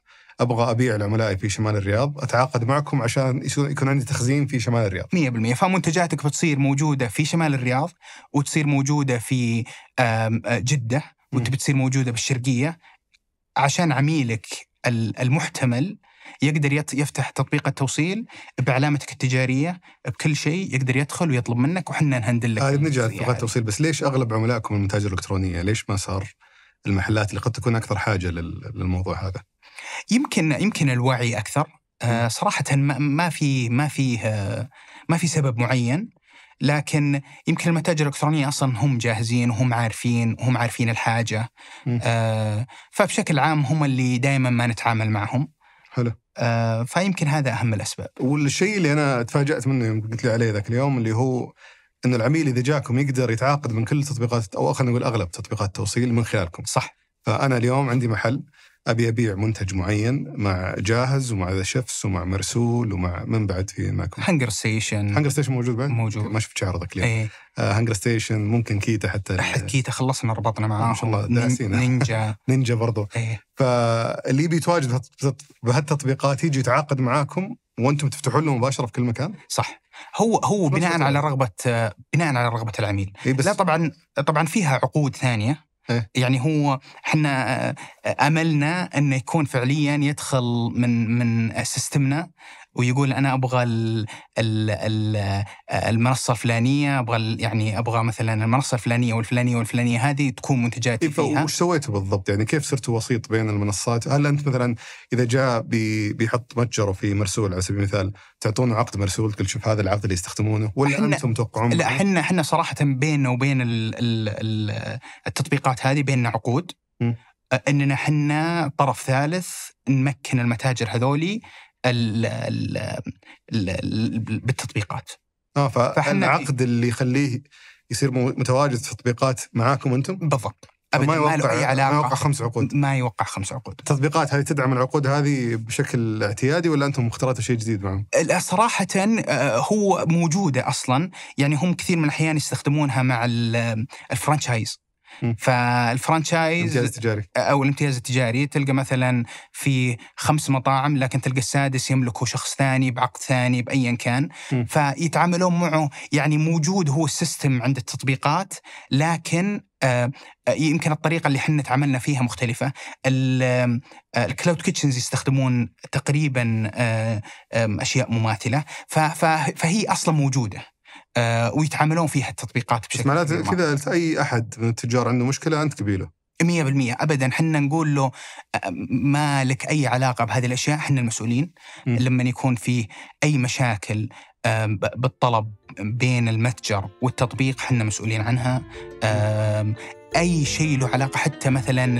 A: ابغى ابيع لعملائي في شمال الرياض اتعاقد معكم عشان يكون عندي تخزين في شمال الرياض 100% فمنتجاتك بتصير موجوده في شمال الرياض وتصير موجوده في آه، جده وتبي تصير موجوده بالشرقيه عشان عميلك المحتمل يقدر يفتح تطبيق التوصيل بعلامتك التجاريه بكل شيء يقدر يدخل ويطلب منك وحنا نهندل لك هذه نجي تطبيقات
B: يعني. التوصيل بس ليش اغلب عملائكم المتاجر الالكترونيه ليش ما صار المحلات اللي قد تكون اكثر حاجه للموضوع هذا
A: يمكن يمكن الوعي اكثر آه، صراحه ما, في ما في آه، ما في سبب معين لكن يمكن المتاجر الالكترونيه اصلا هم جاهزين وهم عارفين وهم عارفين الحاجه آه فبشكل عام هم اللي دائما ما نتعامل معهم حلو آه فيمكن هذا اهم الاسباب
B: والشيء اللي انا تفاجات منه يوم قلت لي عليه ذاك اليوم اللي هو انه العميل اذا جاكم يقدر يتعاقد من كل تطبيقات او خلينا نقول اغلب تطبيقات التوصيل من خلالكم صح فانا اليوم عندي محل ابي ابيع منتج معين مع جاهز ومع ذا شيفس ومع مرسول ومع من بعد في معكم هنجر ستيشن هنجر ستيشن موجود بعد؟ موجود ما شفت عرضك اليوم ايه. هنجر آه، ستيشن ممكن كيتا حتى حتى كيتا خلصنا ربطنا معاهم ما آه، شاء الله داسين نينجا نينجا برضو ايه. فاللي يبي يتواجد بهالتطبيقات
A: يجي يتعاقد معاكم وانتم تفتحون له مباشره في كل مكان؟ صح هو هو بناء على رغبه بناء على رغبه العميل إيه بس لا طبعا طبعا فيها عقود ثانيه إيه. يعني هو احنا آه، آه، املنا انه يكون فعليا يدخل من من سيستمنا ويقول انا ابغى ال ال ال المنصه الفلانيه ابغى يعني ابغى مثلا المنصه الفلانيه والفلانيه والفلانيه هذه تكون منتجاتي إيه،
B: فيها وش سويتوا بالضبط يعني كيف صرتوا وسيط بين المنصات هل انت مثلا اذا جاء بي بيحط متجره في مرسول على سبيل المثال تعطونه عقد مرسول تقول شوف هذا العقد اللي يستخدمونه ولا انتم توقعون لا
A: احنا احنا صراحه بيننا وبين الـ الـ التطبيقات هذه بيننا عقود م. اننا احنا طرف ثالث نمكن المتاجر هذولي ال ال ال بالتطبيقات اه فاحنا
B: العقد اللي يخليه يصير متواجد في التطبيقات معاكم انتم؟ بالضبط ما يوقع ما اي علاقه ما يوقع
A: خمس عقود ما يوقع خمس عقود
B: التطبيقات هذه تدعم العقود هذه بشكل اعتيادي ولا انتم اخترتوا شيء جديد معهم؟
A: صراحه آه، هو موجوده اصلا يعني هم كثير من الاحيان يستخدمونها مع الفرنشايز فالفرانشايز الامتياز التجاري او الامتياز التجاري تلقى مثلا في خمس مطاعم لكن تلقى السادس يملكه شخص ثاني بعقد ثاني بايا كان م. فيتعاملون معه يعني موجود هو السيستم عند التطبيقات لكن آه، آه، يمكن الطريقه اللي احنا تعاملنا فيها مختلفه آه، الكلاود كيتشنز يستخدمون تقريبا اشياء مماثله فهي اصلا موجوده آه ويتعاملون فيها التطبيقات بشكل معناته
B: كذا اي احد من التجار عنده مشكله انت قبيله
A: 100% ابدا احنا نقول له آه، ما لك اي علاقه بهذه الاشياء احنا المسؤولين م. لما يكون في اي مشاكل بالطلب بين المتجر والتطبيق احنا مسؤولين عنها اي شيء له علاقه حتى مثلا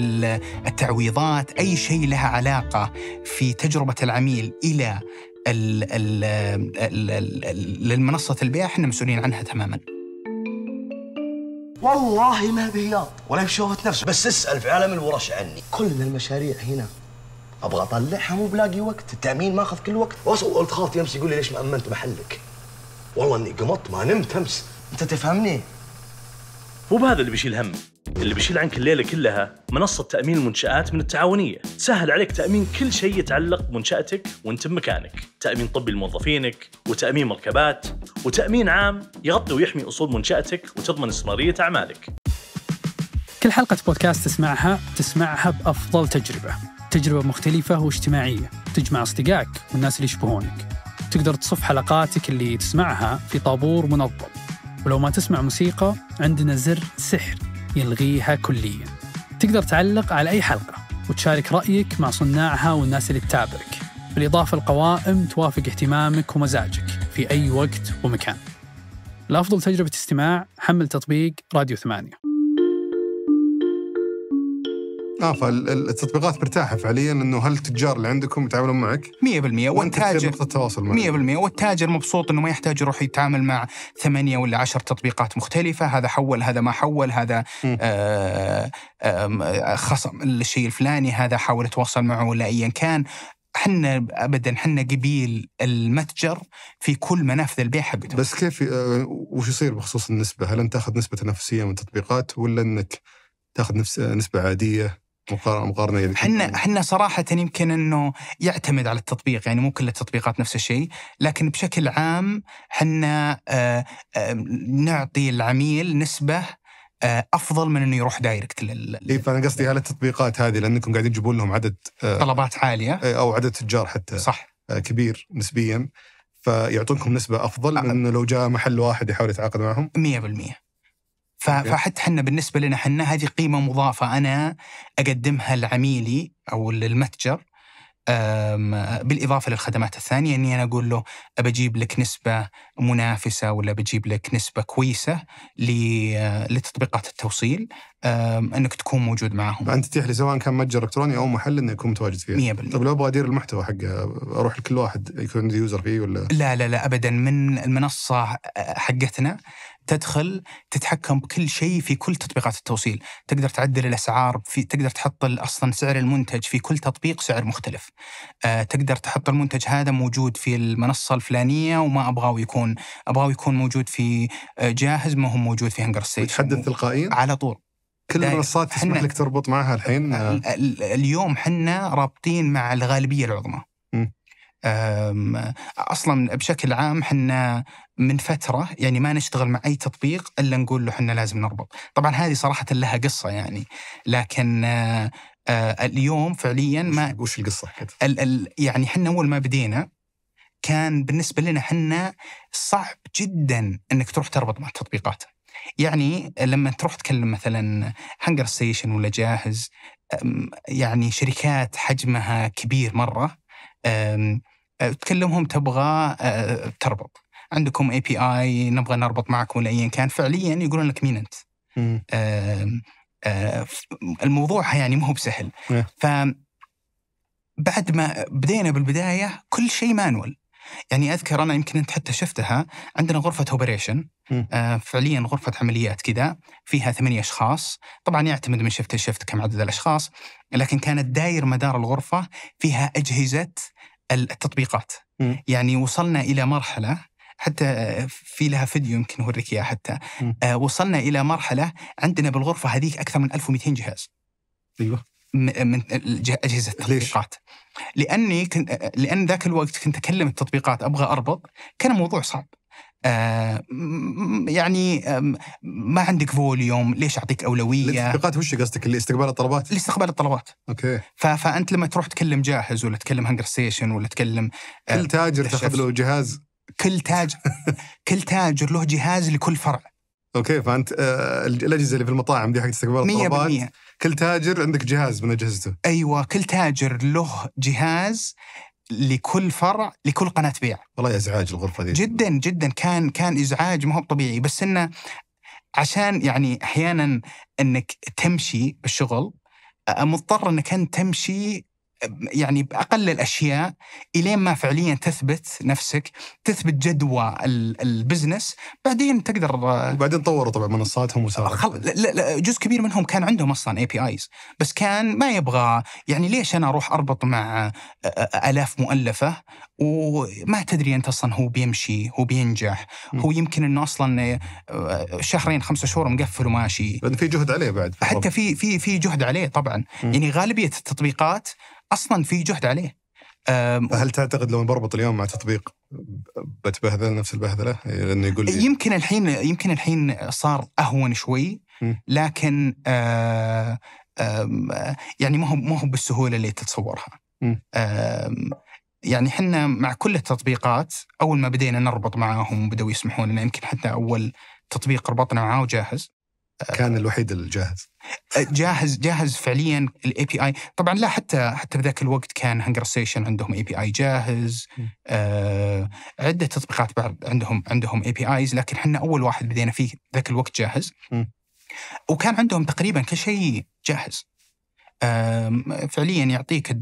A: التعويضات اي شيء لها علاقه في تجربه العميل الى للمنصة البيع احنا مسؤولين عنها تماما والله ما بهياط ولا بشوفة نفسه بس اسأل
B: في عالم الورش عني
A: كل المشاريع هنا ابغى اطلعها مو بلاقي وقت التامين ماخذ كل وقت وصل قلت خالتي امس يقول لي ليش ما امنت محلك والله اني قمط ما نمت امس انت تفهمني مو بهذا اللي بيشيل هم اللي بيشيل عنك الليلة كلها منصة تأمين المنشآت من التعاونية تسهل عليك تأمين كل شيء يتعلق بمنشأتك وانت بمكانك تأمين طبي لموظفينك وتأمين مركبات وتأمين عام يغطي ويحمي أصول منشأتك وتضمن استمرارية أعمالك كل حلقة بودكاست تسمعها تسمعها بأفضل تجربة تجربة مختلفة واجتماعية تجمع أصدقائك والناس اللي يشبهونك تقدر تصف حلقاتك اللي تسمعها في طابور منظم ولو ما تسمع موسيقى عندنا زر سحر يلغيها كليا تقدر تعلق على أي حلقة وتشارك رأيك مع صناعها والناس اللي تتابعك بالإضافة لقوائم توافق اهتمامك ومزاجك في أي وقت ومكان لأفضل تجربة استماع حمل تطبيق راديو ثمانية اه فالتطبيقات مرتاحه فعليا انه هل التجار اللي عندكم يتعاملون معك؟ 100% والتاجر نقطه تواصل معك 100% والتاجر مبسوط انه ما يحتاج يروح يتعامل مع ثمانيه ولا عشر تطبيقات مختلفه هذا حول هذا ما حول هذا آه خصم الشيء الفلاني هذا حاول يتواصل معه ولا ايا كان حنا ابدا حنا قبيل المتجر في كل منافذ البيع حقته
B: بس كيف آه، وش يصير بخصوص النسبه؟ هل انت تاخذ نسبه تنافسيه من التطبيقات ولا انك تاخذ نفس نسبه عاديه مقارنه احنا
A: احنا يعني. صراحه يمكن انه يعتمد على التطبيق يعني مو كل التطبيقات نفس الشيء لكن بشكل عام احنا آه، آه، نعطي العميل نسبه آه، افضل من انه يروح دايركت لل اي فانا قصدي هل التطبيقات هذه لانكم قاعدين تجيبون لهم عدد
B: طلبات عاليه إيه، او عدد تجار حتى صح كبير نسبيا فيعطونكم نسبه افضل نعم. من انه لو جاء محل واحد يحاول
A: يتعاقد معهم 100% فحتى حنا بالنسبه لنا حنا هذه قيمه مضافه انا اقدمها لعميلي او للمتجر بالاضافه للخدمات الثانيه اني انا اقول له أجيب لك نسبه منافسه ولا بجيب لك نسبه كويسه لتطبيقات التوصيل انك تكون موجود معهم. انت
B: تتيح لي سواء كان متجر الكتروني او محل انه يكون متواجد فيه. 100% طيب لو ابغى ادير المحتوى حقه اروح لكل واحد يكون عندي يوزر فيه ولا؟
A: لا لا لا ابدا من المنصه حقتنا تدخل تتحكم بكل شيء في كل تطبيقات التوصيل، تقدر تعدل الاسعار في تقدر تحط اصلا سعر المنتج في كل تطبيق سعر مختلف. آه، تقدر تحط المنتج هذا موجود في المنصه الفلانيه وما ابغاه يكون ابغاه يكون موجود في آه، جاهز ما هو موجود في هنجر ستيشن. تحدث تلقائيا؟ على طول.
B: كل المنصات تسمح لك
A: تربط معها الحين اليوم حنا رابطين مع الغالبيه العظمى اصلا بشكل عام حنا من فتره يعني ما نشتغل مع اي تطبيق الا نقول له احنا لازم نربط طبعا هذه صراحه لها قصه يعني لكن اليوم فعليا ما وش القصه ال ال يعني حنا اول ما بدينا كان بالنسبه لنا حنا صعب جدا انك تروح تربط مع التطبيقات يعني لما تروح تكلم مثلا هنجر ستيشن ولا جاهز يعني شركات حجمها كبير مره تكلمهم تبغى آه، تربط عندكم اي بي اي نبغى نربط معكم ولا ايا كان فعليا يقولون لك مين انت؟ آه، الموضوع يعني مو بسهل إيه. ف بعد ما بدينا بالبدايه كل شيء مانوال يعني اذكر انا يمكن انت حتى شفتها عندنا غرفه اوبريشن آه، فعليا غرفه عمليات كذا فيها ثمانية اشخاص طبعا يعتمد من شفت لشفت كم عدد الاشخاص لكن كانت داير مدار الغرفه فيها اجهزه التطبيقات يعني وصلنا الى مرحله حتى في لها فيديو يمكن اوريك اياه حتى آه وصلنا الى مرحله عندنا بالغرفه هذيك اكثر من 1200 جهاز ايوه من اجهزه التطبيقات ليش؟ لاني كنت آه، لان ذاك الوقت كنت اكلم التطبيقات ابغى اربط كان الموضوع صعب آه، يعني آه، ما عندك فوليوم ليش اعطيك اولويه التطبيقات وش قصدك اللي استقبال الطلبات لاستقبال الطلبات اوكي فانت لما تروح تكلم جاهز ولا تكلم هنجر ستيشن ولا تكلم آه، كل تاجر تاخذ له جهاز كل تاجر كل تاجر له جهاز لكل فرع
B: اوكي فانت الاجهزه اللي في المطاعم دي حق استقبال
A: الطلبات 100% كل تاجر عندك جهاز من اجهزته ايوه كل تاجر له جهاز لكل فرع لكل قناه بيع
B: والله ازعاج الغرفه دي
A: جدا جدا كان كان ازعاج ما هو طبيعي بس انه عشان يعني احيانا انك تمشي بالشغل آه، مضطر انك انت تمشي يعني باقل الاشياء الين ما فعليا تثبت نفسك تثبت جدوى البزنس بعدين تقدر وبعدين طوروا طبعا منصاتهم وسووا خل... لا لا جزء كبير منهم كان عندهم اصلا اي بي ايز بس كان ما يبغى يعني ليش انا اروح اربط مع الاف مؤلفه وما تدري انت اصلا هو بيمشي هو بينجح هو يمكن انه اصلا شهرين خمسة شهور مقفل وماشي في جهد عليه بعد حتى في في في جهد عليه طبعا يعني غالبيه التطبيقات اصلا في جهد عليه هل
B: تعتقد لو نربط اليوم مع تطبيق بتبهذل نفس البهذله لانه يقول لي
A: يمكن الحين يمكن الحين صار اهون شوي لكن آه، يعني ما هو ما هو بالسهوله اللي تتصورها يعني احنا مع كل التطبيقات اول ما بدينا نربط معاهم وبداوا يسمحون لنا يمكن حتى اول تطبيق ربطنا معاه وجاهز آه، كان الوحيد الجاهز جاهز جاهز فعليا الاي بي اي طبعا لا حتى حتى بذاك الوقت كان هنجر ستيشن عندهم اي بي اي جاهز آه عده تطبيقات بعد عندهم عندهم اي بي ايز لكن احنا اول واحد بدينا فيه ذاك الوقت جاهز م. وكان عندهم تقريبا كل شيء جاهز فعليا يعطيك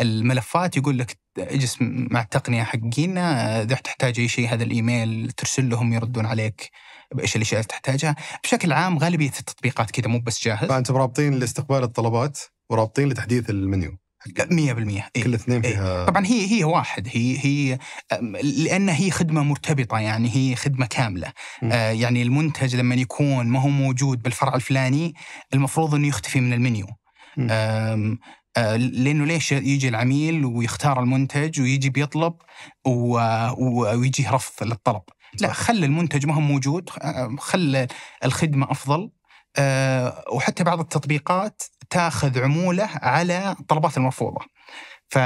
A: الملفات يقول لك اجلس مع التقنيه حقينا اذا تحتاج اي شيء هذا الايميل ترسل لهم يردون عليك ايش الاشياء اللي تحتاجها بشكل عام غالبيه التطبيقات كذا مو بس جاهز فانتم رابطين لاستقبال الطلبات ورابطين لتحديث المنيو 100% إيه؟ كل اثنين إيه. فيها إيه؟ طبعا هي هي واحد هي هي لان هي خدمه مرتبطه يعني هي خدمه كامله آه يعني المنتج لما يكون ما هو موجود بالفرع الفلاني المفروض انه يختفي من المنيو آه، لانه ليش يجي العميل ويختار المنتج ويجي بيطلب ويجيه رفض للطلب لا خل المنتج ما هو موجود آه، آه، خل الخدمه افضل آه، وحتى بعض التطبيقات تاخذ عموله على الطلبات المرفوضه ف...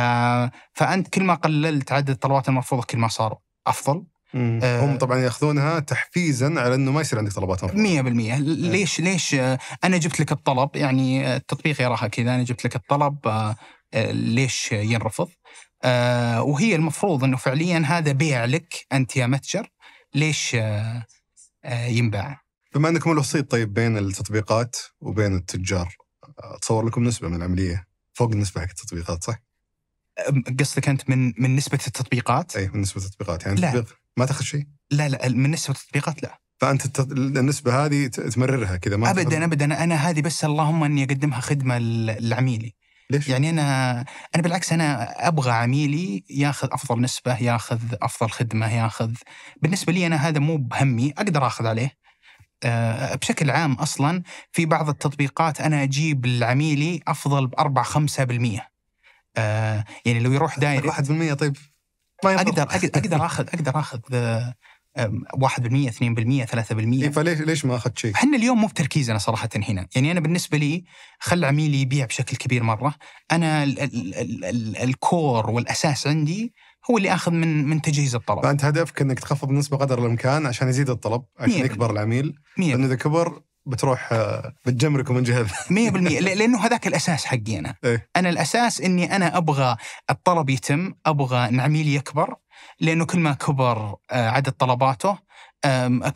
A: فانت كل ما قللت عدد الطلبات المرفوضه كل ما صار افضل هم طبعا ياخذونها تحفيزا على انه ما يصير عندك طلبات مية 100% إيه. ليش ليش انا جبت لك الطلب يعني التطبيق يراها كذا انا جبت لك الطلب ليش ينرفض وهي المفروض انه فعليا هذا بيع لك انت يا متجر ليش آه، آه، ينباع؟
B: بما انكم الوسيط طيب بين التطبيقات وبين التجار اتصور لكم نسبه من العمليه فوق النسبه حق التطبيقات صح؟ قصدك انت من من نسبه التطبيقات؟ اي من نسبه التطبيقات يعني لا. التطبيق ما تاخذ شيء؟ لا لا من نسبه التطبيقات لا فانت التط... النسبه هذه تمررها كذا ما ابدا
A: ابدا انا هذه بس اللهم اني اقدمها خدمه لعميلي ليش؟ يعني انا انا بالعكس انا ابغى عميلي ياخذ افضل نسبه، ياخذ افضل خدمه، ياخذ بالنسبه لي انا هذا مو بهمي اقدر اخذ عليه. أه بشكل عام اصلا في بعض التطبيقات انا اجيب لعميلي افضل ب 4 5% أه يعني لو يروح دايركت 1% طيب ما يطلع. اقدر اقدر اخذ اقدر اخذ آه، 1% 2% 3% إيه فليش ليش ما اخذت شيء؟ احنا اليوم مو بتركيزنا صراحه هنا، يعني انا بالنسبه لي خل عميلي يبيع بشكل كبير مره، انا الـ الـ الـ الـ الكور والاساس عندي هو اللي اخذ من من تجهيز الطلب. فانت هدفك انك تخفض النسبه قدر الامكان عشان يزيد الطلب، عشان يكبر العميل، لانه اذا كبر بتروح آه، بتجمركم من جهه 100% لانه هذاك الاساس حقي انا إيه؟ انا الاساس اني انا ابغى الطلب يتم ابغى ان عميلي يكبر لانه كل ما كبر آه، عدد طلباته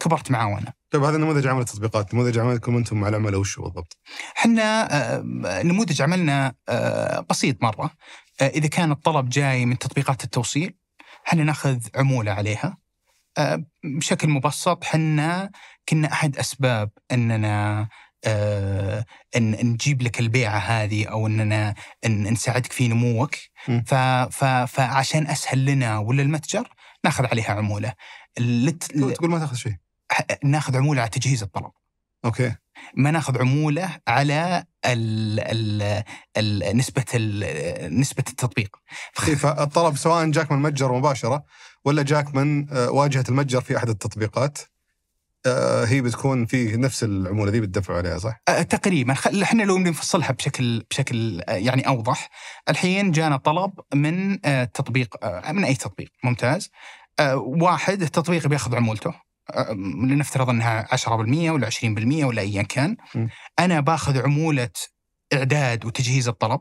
A: كبرت معاونة
B: طيب هذا نموذج عمل التطبيقات، نموذج عملكم انتم مع العملاء وش بالضبط؟
A: احنا نموذج عملنا آه، بسيط مره آه، اذا كان الطلب جاي من تطبيقات التوصيل احنا ناخذ عموله عليها بشكل مبسط احنا كنا احد اسباب اننا آه ان نجيب لك البيعه هذه او اننا إن نساعدك في نموك ف ف فعشان اسهل لنا ولا المتجر ناخذ عليها عموله لت... تقول ما تاخذ شيء ناخذ عموله على تجهيز الطلب اوكي ما ناخذ عموله على الـ الـ الـ نسبه الـ نسبه التطبيق إيه، فالطلب سواء
B: جاك من المتجر مباشره ولا جاك من آه، واجهه المتجر في احد التطبيقات آه، هي بتكون في نفس العموله دي بتدفعوا عليها صح؟
A: آه، تقريبا احنا لو نفصلها بشكل بشكل آه، يعني اوضح الحين جانا طلب من تطبيق من اي تطبيق ممتاز واحد التطبيق بياخذ عمولته لنفترض انها 10% ولا 20% ولا ايا كان انا باخذ عموله اعداد وتجهيز الطلب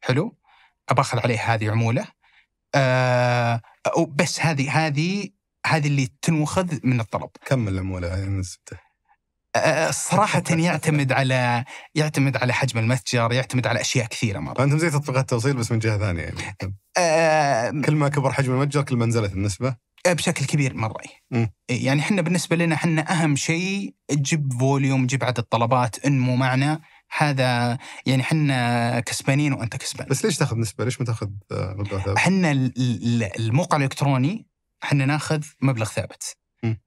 A: حلو؟ باخذ عليه هذه عموله بس هذه هذه هذه اللي تنوخذ من الطلب كم الاموال يعني صراحة يعتمد على يعتمد على حجم المتجر، يعتمد على اشياء كثيره مره. انتم زي تطبيقات التوصيل بس من جهه ثانيه يعني. آه كل ما كبر حجم المتجر كل ما نزلت النسبه. بشكل كبير مره م. يعني احنا بالنسبه لنا احنا اهم شيء تجيب فوليوم، تجيب عدد طلبات، انمو معنا، هذا يعني احنا كسبانين وانت كسبان. بس ليش تاخذ نسبه؟ ليش ما تاخذ مبلغ آه، احنا الموقع الالكتروني احنا ناخذ مبلغ ثابت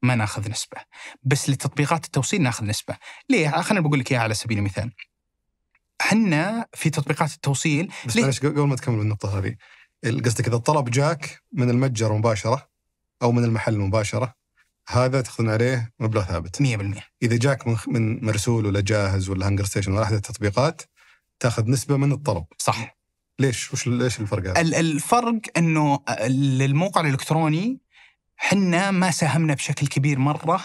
A: ما ناخذ نسبه بس لتطبيقات التوصيل ناخذ نسبه ليه آه، خليني بقول لك اياها على سبيل المثال احنا في تطبيقات التوصيل بس قبل ما تكمل النقطه هذه قصدك اذا
B: الطلب جاك من المتجر مباشره او من المحل مباشره هذا تاخذون عليه مبلغ ثابت 100% اذا جاك من من مرسول ولا جاهز ولا هانجر ستيشن ولا احد التطبيقات تاخذ نسبه من الطلب صح ليش وش ليش الفرق هذا؟
A: الفرق انه الموقع الالكتروني حنا ما ساهمنا بشكل كبير مره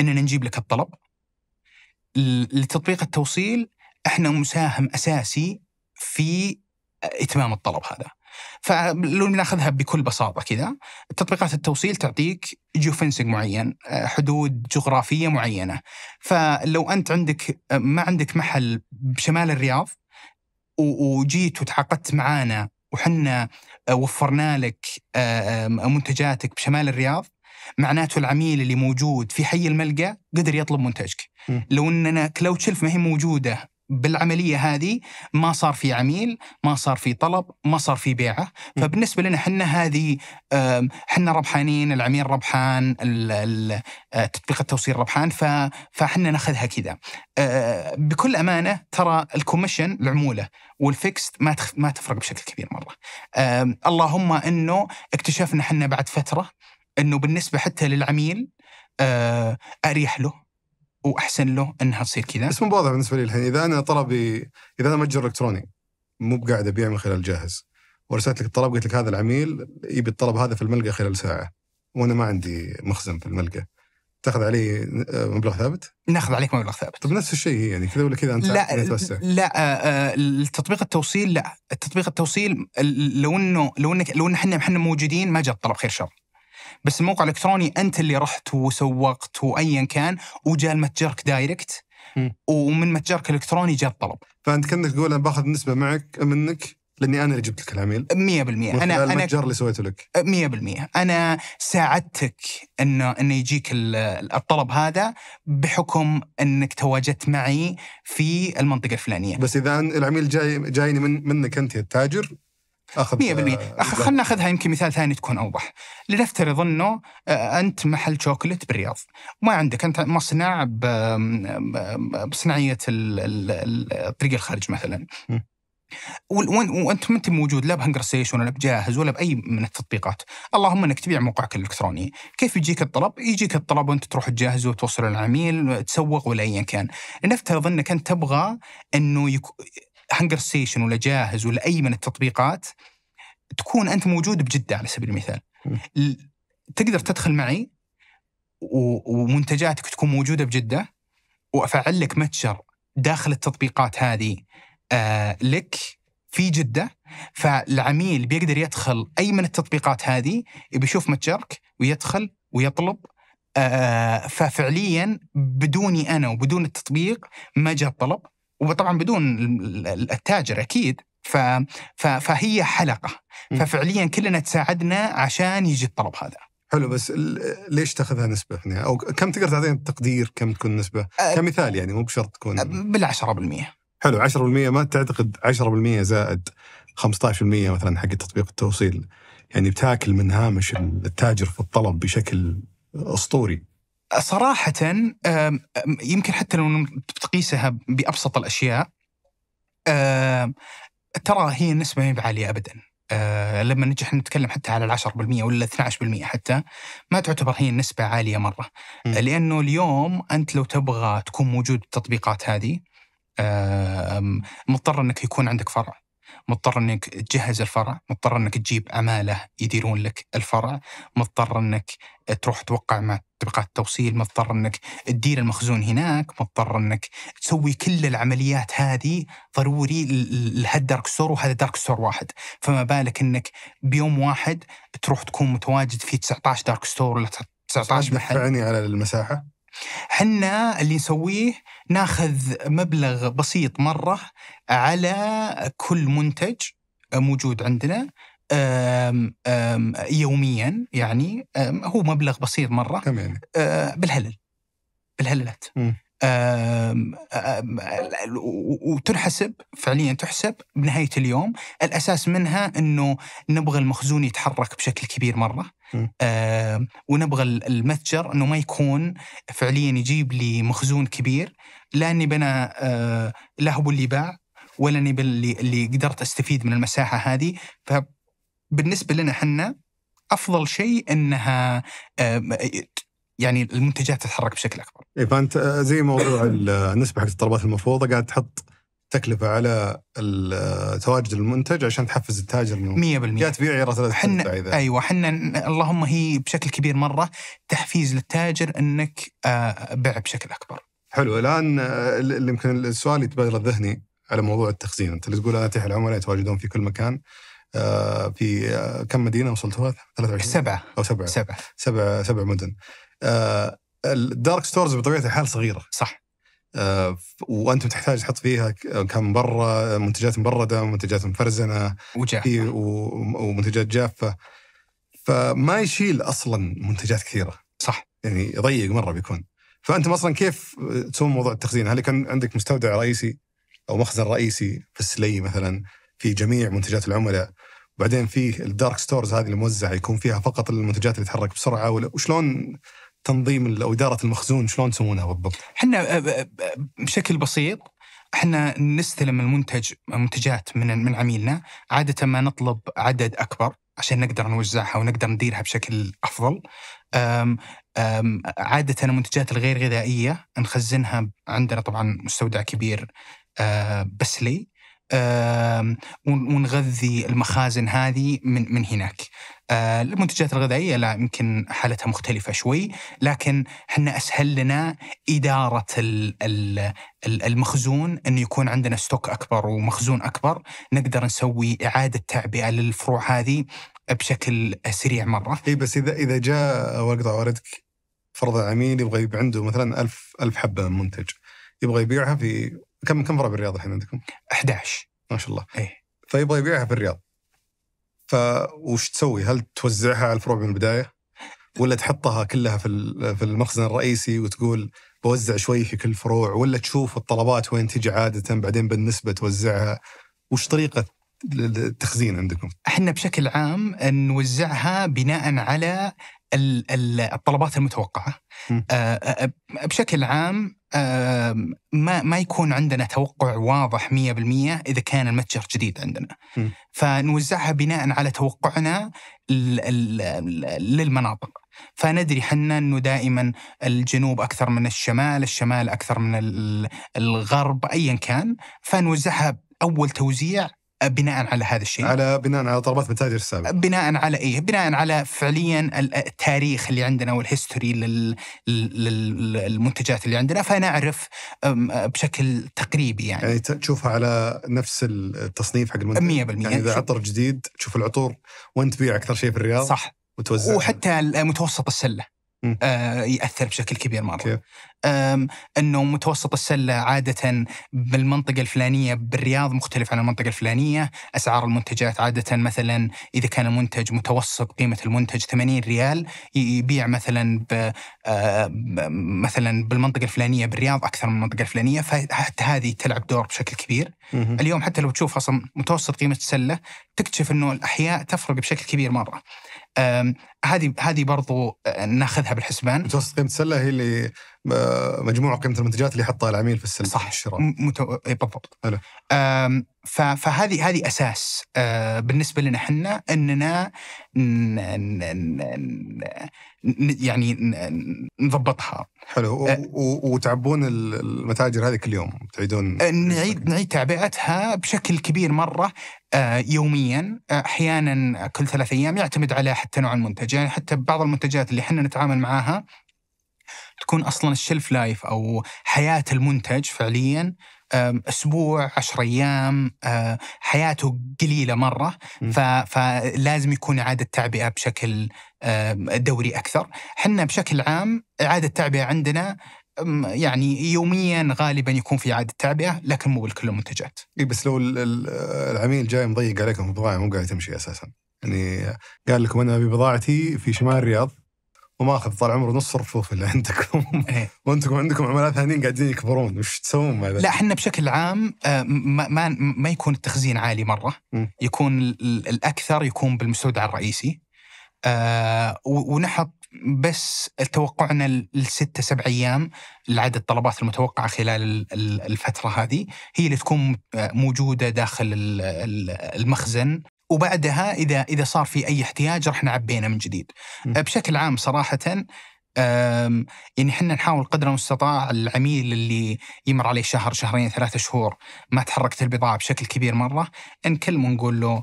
A: اننا نجيب لك الطلب لتطبيق التوصيل احنا مساهم اساسي في اتمام الطلب هذا فلو ناخذها بكل بساطه كذا تطبيقات التوصيل تعطيك جيوفنسنج معين حدود جغرافيه معينه فلو انت عندك ما عندك محل بشمال الرياض وجيت وتعاقدت معانا وحنا آه، وفرنا لك آه، آه، منتجاتك بشمال الرياض معناته العميل اللي موجود في حي الملقى قدر يطلب منتجك م. لو اننا كلاود شلف ما هي موجوده بالعمليه هذه ما صار في عميل، ما صار في طلب، ما صار في بيعه، فبالنسبه لنا احنا هذه احنا ربحانين، العميل ربحان، آه، تطبيق التوصيل ربحان، فاحنا ناخذها كذا. آه، بكل امانه ترى الكوميشن العموله والفيكست ما ما تفرق بشكل كبير مره. اللهم انه اكتشفنا احنا بعد فتره انه بالنسبه حتى للعميل آه، اريح له واحسن له انها تصير كذا بس مو واضح بالنسبه لي الحين اذا انا طلبي
B: اذا انا متجر الكتروني مو بقاعد ابيع من خلال جاهز ورسلت لك الطلب قلت لك هذا العميل يبي الطلب هذا في الملقى خلال ساعه وانا ما عندي مخزن في الملقى تاخذ علي آه، مبلغ ثابت؟ ناخذ عليك مبلغ ثابت طب نفس الشيء يعني كذا ولا كذا انت لا لا
A: لا آه، التطبيق آه، التوصيل لا التطبيق التوصيل لو انه لو انك لو ان احنا موجودين ما جاء الطلب خير شر بس الموقع الالكتروني انت اللي رحت وسوقت وايا كان وجاء المتجرك دايركت ومن متجرك الالكتروني جاء الطلب فانت كانك تقول انا باخذ نسبه معك منك لاني انا اللي جبت لك العميل 100% انا انا المتجر اللي سويته لك 100% انا ساعدتك انه انه يجيك الطلب هذا بحكم انك تواجدت معي في المنطقه الفلانيه بس اذا العميل جاي جايني من منك انت يا التاجر 100% آه، خلينا ناخذها يمكن مثال ثاني تكون اوضح لنفترض انه آه، انت محل شوكلت بالرياض ما عندك انت مصنع آه، بصناعيه الطريق الخارج مثلا وانت ما انت موجود لا بهنجر ستيشن ولا بجاهز ولا باي من التطبيقات، اللهم انك تبيع موقعك الالكتروني، كيف يجيك الطلب؟ يجيك الطلب وانت تروح تجهزه وتوصله للعميل، تسوق ولا ايا كان. لنفترض انك انت تبغى انه يك... هنجر ستيشن ولا جاهز ولا اي من التطبيقات تكون انت موجود بجده على سبيل المثال تقدر تدخل معي ومنتجاتك تكون موجوده بجده وافعل لك متجر داخل التطبيقات هذه آه لك في جده فالعميل بيقدر يدخل اي من التطبيقات هذه بيشوف متجرك ويدخل ويطلب آه ففعليا بدوني انا وبدون التطبيق ما جاء الطلب وطبعا بدون التاجر اكيد ف... ف... فهي حلقه ففعليا كلنا تساعدنا عشان يجي الطلب هذا
B: حلو بس ليش تاخذها نسبه يعني او كم تقدر تعطينا التقدير كم تكون نسبه أه كمثال يعني مو بشرط تكون أه، بال 10% حلو 10% ما تعتقد 10% زائد 15% مثلا حق تطبيق التوصيل يعني بتاكل من هامش التاجر في الطلب بشكل اسطوري
A: صراحة يمكن حتى لو بتقيسها بأبسط الأشياء ترى هي النسبة ما بعالية أبدا آه، لما نجي احنا نتكلم حتى على ال 10% ولا 12% حتى ما تعتبر هي النسبة عالية مرة م. لأنه اليوم أنت لو تبغى تكون موجود بالتطبيقات هذه مضطر أنك يكون عندك فرع مضطر انك تجهز الفرع مضطر انك تجيب عماله يديرون لك الفرع مضطر انك تروح توقع مع تطبيقات التوصيل مضطر انك تدير المخزون هناك مضطر انك تسوي كل العمليات هذه ضروري لهالدارك ستور وهذا دارك ستور واحد فما بالك انك بيوم واحد تروح تكون متواجد في 19 دارك ستور ولا 19 محل
B: على المساحه
A: حنا اللي نسويه ناخذ مبلغ بسيط مرة على كل منتج موجود عندنا أم أم يوميا يعني أم هو مبلغ بسيط مرة كم يعني؟ آه، بالهلل بالهللات أم أم وتنحسب فعليا تحسب بنهاية اليوم الأساس منها أنه نبغى المخزون يتحرك بشكل كبير مرة آه ونبغى المتجر انه ما يكون فعليا يجيب لي مخزون كبير لا اني بنا آه لا هو اللي باع ولا اني اللي اللي قدرت استفيد من المساحه هذه فبالنسبه لنا احنا افضل شيء انها آه يعني المنتجات تتحرك بشكل اكبر.
B: إيه فانت آه، زي موضوع النسبه حق الطلبات المفروضه قاعد تحط تكلفه على تواجد المنتج عشان تحفز التاجر انه 100% يا تبيع يا لا حنا ايوه
A: حنا اللهم هي بشكل كبير مره تحفيز للتاجر انك آه، بع بشكل اكبر.
B: حلو الان آه، اللي يمكن السؤال يتبادر ذهني على موضوع التخزين، انت اللي تقول انا اتيح العملاء يتواجدون في كل مكان آه، في كم مدينه وصلتوها؟ 23 سبعه او سبعه سبعه سبع سبع مدن. الدارك ستورز بطبيعه الحال صغيره صح آه، وانت تحتاج تحط فيها كان برا منتجات مبرده منتجات مفرزنه وجافه ومنتجات جافه فما يشيل اصلا منتجات كثيره صح يعني ضيق مره بيكون فانتم اصلا كيف تسوون موضوع التخزين؟ هل كان عندك مستودع رئيسي او مخزن رئيسي في السلي مثلا في جميع منتجات العملاء وبعدين في الدارك ستورز هذه الموزعه يكون فيها فقط المنتجات اللي تتحرك بسرعه وشلون تنظيم او اداره
A: المخزون شلون تسوونها بالضبط؟ احنا بشكل بسيط احنا نستلم المنتج منتجات من من عميلنا عاده ما نطلب عدد اكبر عشان نقدر نوزعها ونقدر نديرها بشكل افضل. أم أم عاده المنتجات الغير غذائيه نخزنها عندنا طبعا مستودع كبير بس لي ونغذي المخازن هذه من من هناك آه، المنتجات الغذائية لا يمكن حالتها مختلفة شوي لكن حنا أسهل لنا إدارة المخزون أنه يكون عندنا ستوك أكبر ومخزون أكبر نقدر نسوي إعادة تعبئة للفروع هذه بشكل سريع مرة
B: اي بس إذا إذا جاء وقت واردك فرض عميل يبغى يبيع عنده مثلا ألف ألف حبة من منتج يبغى يبيعها في كم كم فرع بالرياض الحين عندكم؟ 11 ما شاء الله ايه فيبغى يبيعها في الرياض فوش تسوي؟ هل توزعها على الفروع من البدايه؟ ولا تحطها كلها في في المخزن الرئيسي وتقول بوزع شوي في كل فروع ولا تشوف الطلبات وين تجي عاده بعدين بالنسبه توزعها؟ وش طريقه التخزين عندكم؟
A: احنا بشكل عام نوزعها بناء على الطلبات المتوقعه. آه، آه، آه، بشكل عام ما ما يكون عندنا توقع واضح 100% اذا كان المتجر جديد عندنا. م. فنوزعها بناء على توقعنا للمناطق. فندري حنا انه دائما الجنوب اكثر من الشمال، الشمال اكثر من الغرب ايا كان، فنوزعها اول توزيع بناء على هذا الشيء على بناء على طلبات المتاجر السابقه بناء على ايه بناء على فعليا التاريخ اللي عندنا والهيستوري للمنتجات اللي عندنا فنعرف بشكل تقريبي يعني يعني تشوفها على نفس التصنيف حق المنتج 100% يعني اذا عطر
B: جديد تشوف العطور وين تبيع اكثر شيء في الرياض صح
A: وتوزع وحتى متوسط السله آه، ياثر بشكل كبير مره انه متوسط السله عاده بالمنطقه الفلانيه بالرياض مختلف عن المنطقه الفلانيه اسعار المنتجات عاده مثلا اذا كان المنتج متوسط قيمه المنتج 80 ريال يبيع مثلا آه، ب مثلا بالمنطقه الفلانيه بالرياض اكثر من المنطقه الفلانيه فحتى هذه تلعب دور بشكل كبير اليوم حتى لو تشوف اصلا متوسط قيمه السله تكتشف انه الاحياء تفرق بشكل كبير مره هذه هذه برضو آه، ناخذها بالحسبان متوسط قيمه السله هي اللي
B: مجموعه قيمه المنتجات اللي يحطها العميل في السلم صح الشراء
A: متو... إيه، بالضبط ف... فهذه هذه اساس آه، بالنسبه لنا احنا اننا ن... ن... يعني نضبطها حلو و... آه، وتعبون المتاجر هذه كل يوم تعيدون آه، نعيد نعيد تعبئتها بشكل كبير مره يوميا احيانا كل ثلاث ايام يعتمد على حتى نوع المنتج يعني حتى بعض المنتجات اللي احنا نتعامل معاها تكون اصلا الشلف لايف او حياه المنتج فعليا اسبوع 10 ايام آه، حياته قليله مره فلازم يكون اعاده تعبئه بشكل دوري اكثر احنا بشكل عام اعاده تعبئه عندنا يعني يوميا غالبا يكون في اعاده تعبئه لكن مو بكل المنتجات.
B: اي بس لو العميل جاي مضيق عليكم بضاعه مو قاعده تمشي اساسا. يعني قال لكم انا ابي بضاعتي في شمال الرياض وماخذ طال عمره نص الرفوف اللي عندكم إيه. وانتم عندكم عملاء ثانيين قاعدين يكبرون وش تسوون مع لا احنا
A: بشكل عام آه، ما, ما, ما يكون التخزين عالي مره يكون الاكثر يكون بالمستودع الرئيسي آه، ونحط بس توقعنا الستة سبع أيام لعدد الطلبات المتوقعة خلال الفترة هذه هي اللي تكون آه، موجودة داخل المخزن وبعدها اذا اذا صار في اي احتياج راح نعبينا من جديد. بشكل عام صراحه يعني احنا نحاول قدر المستطاع العميل اللي يمر عليه شهر شهرين ثلاثة شهور ما تحركت البضاعة بشكل كبير مرة نكلمه ونقول له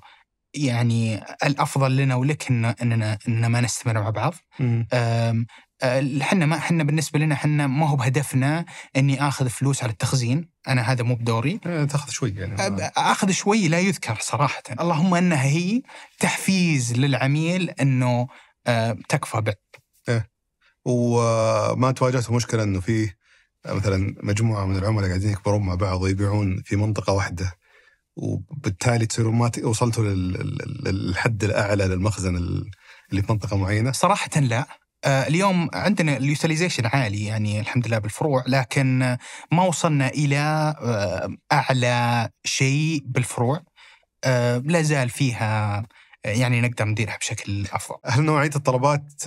A: يعني الافضل لنا ولك ان اننا ان ما نستمر مع بعض احنا آه، ما احنا بالنسبه لنا احنا ما هو بهدفنا اني اخذ فلوس على التخزين انا هذا مو بدوري آه، تاخذ شوي يعني آه، اخذ شوي لا يذكر صراحه اللهم انها هي تحفيز للعميل انه تكفى بع إيه. وما تواجهت
B: مشكله انه في مثلا مجموعه من العملاء قاعدين يكبرون مع بعض ويبيعون في منطقه واحده وبالتالي تصيروا ما وصلتوا للحد الاعلى للمخزن
A: اللي في منطقه معينه؟ صراحه لا آه، اليوم عندنا اليوتيليزيشن عالي يعني الحمد لله بالفروع لكن ما وصلنا الى آه، اعلى شيء بالفروع آه، لا زال فيها يعني نقدر نديرها بشكل افضل.
B: هل نوعيه الطلبات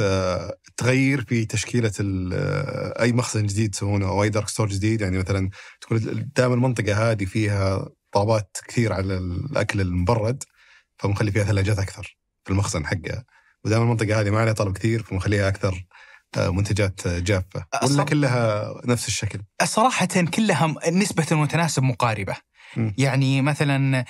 B: تغير في تشكيله اي مخزن جديد تسوونه او اي دارك ستور جديد يعني مثلا تكون دائما المنطقه هذه فيها طلبات كثير على الاكل المبرد فمخلي فيها ثلاجات اكثر في المخزن حقها. ودائما المنطقه هذه ما عليها طلب كثير فمخليها اكثر آه، منتجات آه، جافه ولا كلها نفس الشكل؟
A: صراحه كلها نسبه وتناسب مقاربه يعني مثلا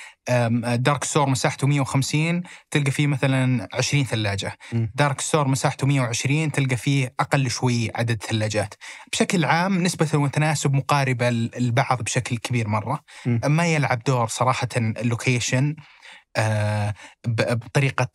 A: دارك ستور مساحته 150 تلقى فيه مثلا 20 ثلاجه دارك ستور مساحته 120 تلقى فيه اقل شوي عدد ثلاجات بشكل عام نسبه وتناسب مقاربه البعض بشكل كبير مره ما يلعب دور صراحه اللوكيشن آه، بطريقه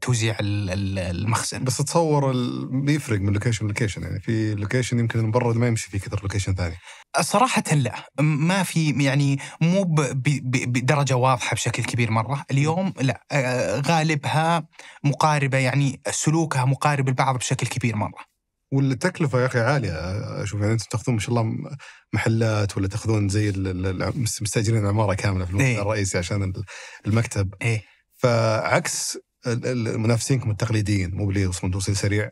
A: توزيع المخزن بس تصور بيفرق من لوكيشن لوكيشن يعني في لوكيشن يمكن المبرد ما يمشي فيه كثر لوكيشن ثاني صراحة لا ما في يعني مو بدرجة واضحة بشكل كبير مرة اليوم لا آه، غالبها مقاربة يعني سلوكها مقارب لبعض بشكل كبير مرة
B: والتكلفه يا اخي عاليه اشوف يعني انتم تاخذون ما شاء الله محلات ولا تاخذون زي مستاجرين عماره كامله في المكتب إيه. الرئيسي عشان المكتب ايه فعكس منافسينكم التقليديين مو بلي يوصلون توصيل سريع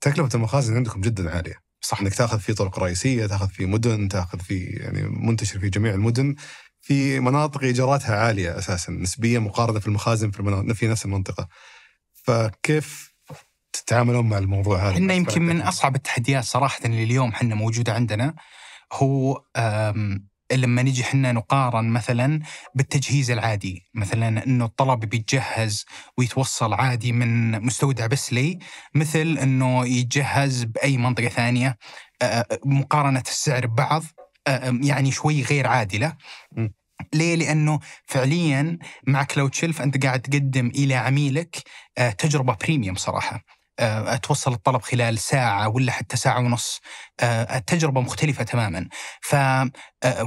B: تكلفه المخازن عندكم جدا عاليه صح انك تاخذ في طرق رئيسيه تاخذ في مدن تاخذ في يعني منتشر في جميع المدن في مناطق ايجاراتها عاليه اساسا نسبيا مقارنه في المخازن في, في نفس المنطقه فكيف تتعاملون مع الموضوع هذا؟ احنا يمكن
A: من يعني. اصعب التحديات صراحه اللي اليوم احنا موجوده عندنا هو لما نجي احنا نقارن مثلا بالتجهيز العادي مثلا انه الطلب بيتجهز ويتوصل عادي من مستودع بسلي مثل انه يتجهز باي منطقه ثانيه آه، آه، مقارنه السعر ببعض آه، يعني شوي غير عادله ليه؟ لانه فعليا مع كلاود شيلف انت قاعد تقدم الى عميلك تجربه بريميوم صراحه. آه، اتوصل الطلب خلال ساعه ولا حتى ساعه ونص آه، التجربه مختلفه تماما ف آه،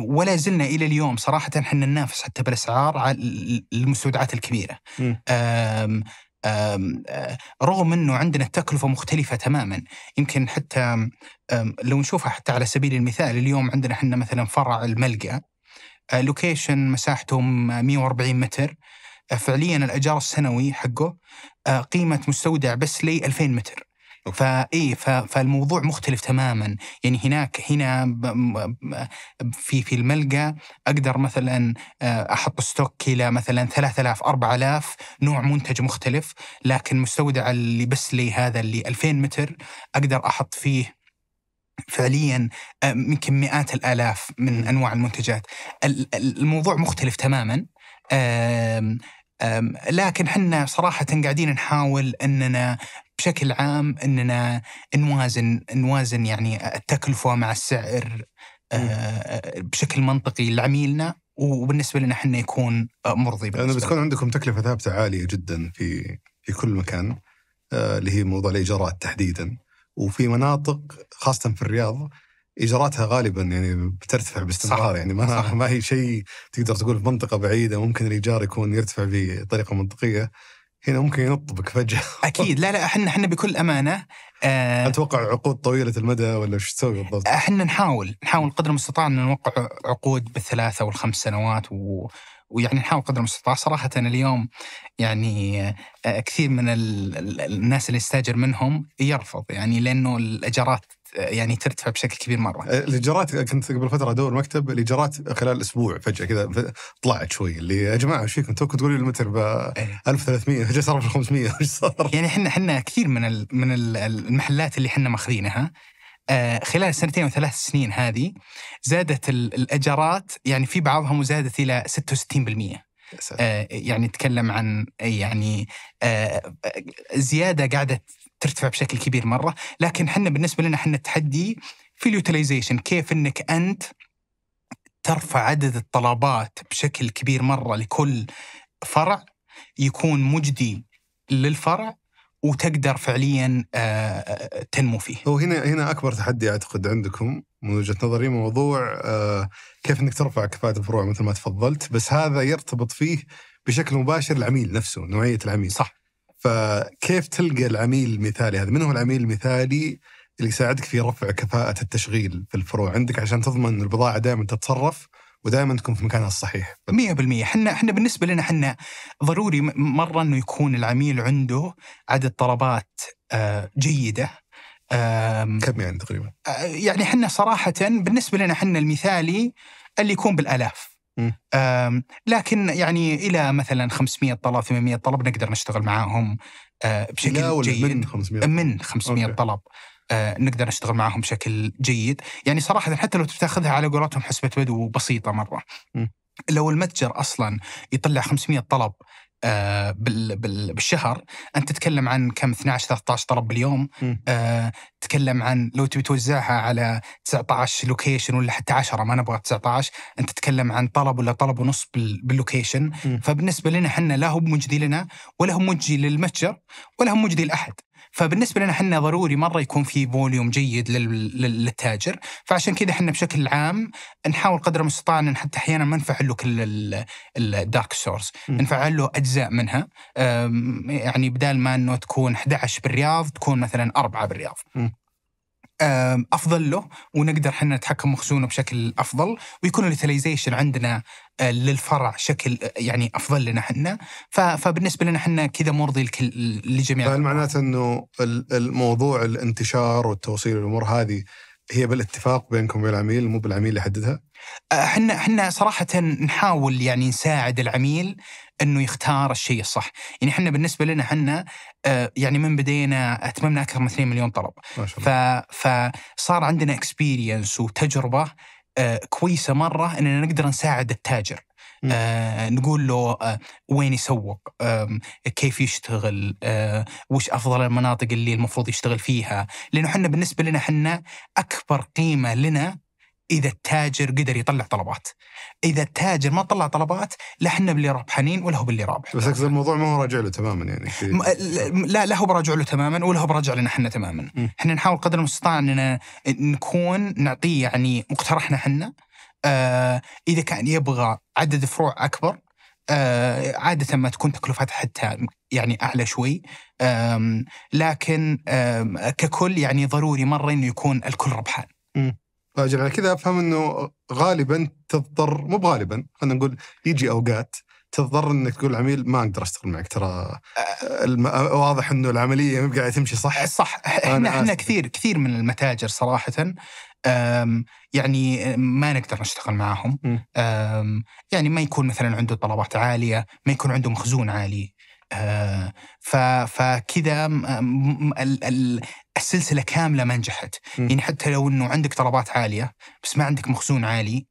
A: ولا زلنا الى اليوم صراحه احنا ننافس حتى بالاسعار على المستودعات الكبيره أم أم رغم انه عندنا التكلفه مختلفه تماما يمكن حتى لو نشوفها حتى على سبيل المثال اليوم عندنا احنا مثلا فرع الملقى لوكيشن مساحته 140 متر آه، فعليا الايجار السنوي حقه آه، قيمه مستودع بس لي 2000 متر فاي فالموضوع مختلف تماما يعني هناك هنا في في الملقى اقدر مثلا آه، احط ستوك الى مثلا 3000 4000 نوع منتج مختلف لكن مستودع اللي بس لي هذا اللي 2000 متر اقدر احط فيه فعليا يمكن مئات الالاف من انواع المنتجات الموضوع مختلف تماما لكن حنا صراحة قاعدين نحاول أننا بشكل عام أننا نوازن نوازن يعني التكلفة مع السعر أه، بشكل منطقي لعميلنا وبالنسبة لنا حنا يكون مرضي بالنسبة بتكون
B: عندكم تكلفة ثابتة عالية جدا في في كل مكان أه، اللي هي موضوع الإيجارات تحديدا وفي مناطق خاصة في الرياض ايجاراتها غالبا يعني بترتفع باستمرار يعني ما صح. ما هي شيء تقدر تقول في منطقه بعيده ممكن الايجار يكون يرتفع بطريقه منطقيه هنا ممكن ينطبك فجاه
A: اكيد لا لا احنا احنا بكل امانه آه اتوقع عقود طويله المدى ولا شو تسوي بالضبط؟ احنا نحاول نحاول قدر المستطاع ان نوقع عقود بالثلاثه والخمس سنوات و... ويعني نحاول قدر المستطاع صراحة أنا اليوم يعني آه، كثير من الناس اللي استاجر منهم يرفض يعني لأنه الإيجارات يعني ترتفع بشكل كبير مره
B: أه، الايجارات كنت قبل فتره ادور مكتب الايجارات خلال اسبوع فجاه كذا
A: طلعت شوي اللي يا جماعه ايش فيكم توكم تقولوا لي المتر ب 1300 فجاه صار 1500 ايش صار؟ يعني احنا احنا كثير من من المحلات اللي احنا ماخذينها أه، خلال سنتين او ثلاث سنين هذه زادت الاجارات يعني في بعضهم زادت الى 66% أه، يعني نتكلم عن يعني زياده قاعده ترتفع بشكل كبير مره لكن حنا بالنسبه لنا حنا التحدي في اليوتيليزيشن، كيف انك انت ترفع عدد الطلبات بشكل كبير مره لكل فرع يكون مجدي للفرع وتقدر فعليا آه، آه، تنمو فيه. وهنا هنا اكبر تحدي اعتقد
B: عندكم من وجهه نظري موضوع آه، كيف انك ترفع كفاءه الفروع مثل ما تفضلت بس هذا يرتبط فيه بشكل مباشر العميل نفسه نوعيه العميل. صح. فكيف تلقى العميل المثالي هذا؟ من هو العميل المثالي اللي يساعدك في رفع كفاءة التشغيل في الفروع عندك عشان تضمن البضاعة دائما تتصرف ودائما تكون في مكانها الصحيح
A: 100% احنا احنا بالنسبه لنا احنا ضروري مره انه يكون العميل عنده عدد طلبات آه، جيده كم يعني تقريبا؟ آه، يعني احنا صراحه بالنسبه لنا احنا المثالي اللي يكون بالالاف لكن يعني الى مثلا 500 طلب 800 طلب نقدر نشتغل معاهم آه، بشكل جيد من 500 من 500 أوكي. طلب آه، نقدر نشتغل معاهم بشكل جيد يعني صراحه حتى لو تاخذها على قولتهم حسبه بدو بسيطه مره م. لو المتجر اصلا يطلع 500 طلب آه، بالشهر انت تتكلم عن كم 12 13 طلب باليوم آه، تتكلم عن لو تبي توزعها على 19 لوكيشن ولا حتى 10 ما نبغى 19 انت تتكلم عن طلب ولا طلب ونص باللوكيشن فبالنسبه لنا احنا لا هو مجدي لنا ولا هو مجدي للمتجر ولا هو مجدي لاحد فبالنسبه لنا احنا ضروري مره يكون في فوليوم جيد للتاجر فعشان كذا احنا بشكل عام نحاول قدر المستطاع ان حتى احيانا ما نفعل له كل الدارك سورس نفعل له اجزاء منها يعني بدال ما انه تكون 11 بالرياض تكون مثلا اربعه بالرياض افضل له ونقدر احنا نتحكم مخزونه بشكل افضل ويكون اليوتيلايزيشن عندنا آه، للفرع شكل آه، يعني افضل لنا احنا فبالنسبه لنا احنا كذا مرضي لجميع هل
B: معناته انه الموضوع الانتشار والتوصيل والامور هذه هي بالاتفاق بينكم وبين العميل مو بالعميل اللي يحددها؟
A: احنا أه، احنا صراحه نحاول يعني نساعد العميل انه يختار الشيء الصح، يعني احنا بالنسبه لنا احنا أه، يعني من بدينا اتممنا اكثر من 2 مليون طلب. ما شاء الله. فصار عندنا اكسبيرينس وتجربه أه، كويسه مره اننا نقدر نساعد التاجر. آه، نقول له آه، وين يسوق كيف يشتغل آه، وش افضل المناطق اللي المفروض يشتغل فيها لانه احنا بالنسبه لنا احنا اكبر قيمه لنا اذا التاجر قدر يطلع طلبات اذا التاجر ما طلع طلبات لا احنا باللي ربحانين ولا هو باللي رابح بس
B: اقصد الموضوع ما هو راجع له تماما يعني
A: لا لا هو براجع له تماما ولا هو براجع لنا احنا تماما احنا نحاول قدر المستطاع اننا نكون نعطيه يعني مقترحنا احنا آه، اذا كان يبغى عدد فروع اكبر آه، عادة ما تكون تكلفتها حتى يعني أعلى شوي لكن ككل يعني ضروري مرة أنه يكون الكل ربحان
B: امم على كذا أفهم أنه غالبا تضطر مو غالبا خلينا نقول يجي أوقات تضطر انك تقول العميل ما اقدر اشتغل معك ترى آه. الم... واضح
A: انه العمليه ما قاعده تمشي صح صح احنا احنا كثير كثير من المتاجر صراحه يعني ما نقدر نشتغل معاهم يعني ما يكون مثلا عنده طلبات عاليه ما يكون عنده مخزون عالي آه، فكذا السلسله كامله ما نجحت يعني حتى لو انه عندك طلبات عاليه بس ما عندك مخزون عالي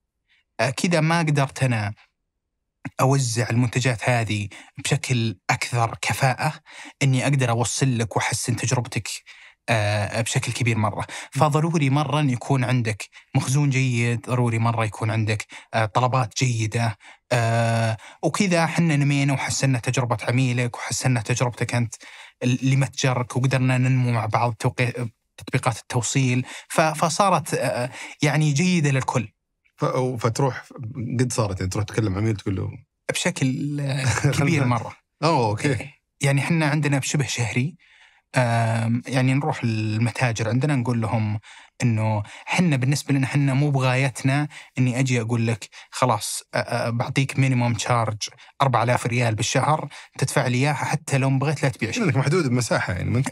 A: آه، كذا ما قدرت انا اوزع المنتجات هذه بشكل اكثر كفاءه اني اقدر اوصل لك واحسن تجربتك آه، بشكل كبير مره، فضروري مره ان يكون عندك مخزون جيد، ضروري مره يكون عندك آه، طلبات جيده آه، وكذا احنا نمينا وحسنا تجربه عميلك وحسنا تجربتك انت لمتجرك وقدرنا ننمو مع بعض تطبيقات التوصيل فصارت يعني جيده للكل.
B: فتروح قد صارت يعني تروح تكلم عميل تقول
A: له بشكل كبير مره. اوه اوكي. إيه، يعني احنا عندنا بشبه شهري يعني نروح للمتاجر عندنا نقول لهم انه حنا بالنسبه لنا حنا مو بغايتنا اني اجي اقول لك خلاص بعطيك مينيموم تشارج 4000 ريال بالشهر تدفع لي اياها حتى لو بغيت لا تبيع شيء لك محدود بمساحه يعني منت...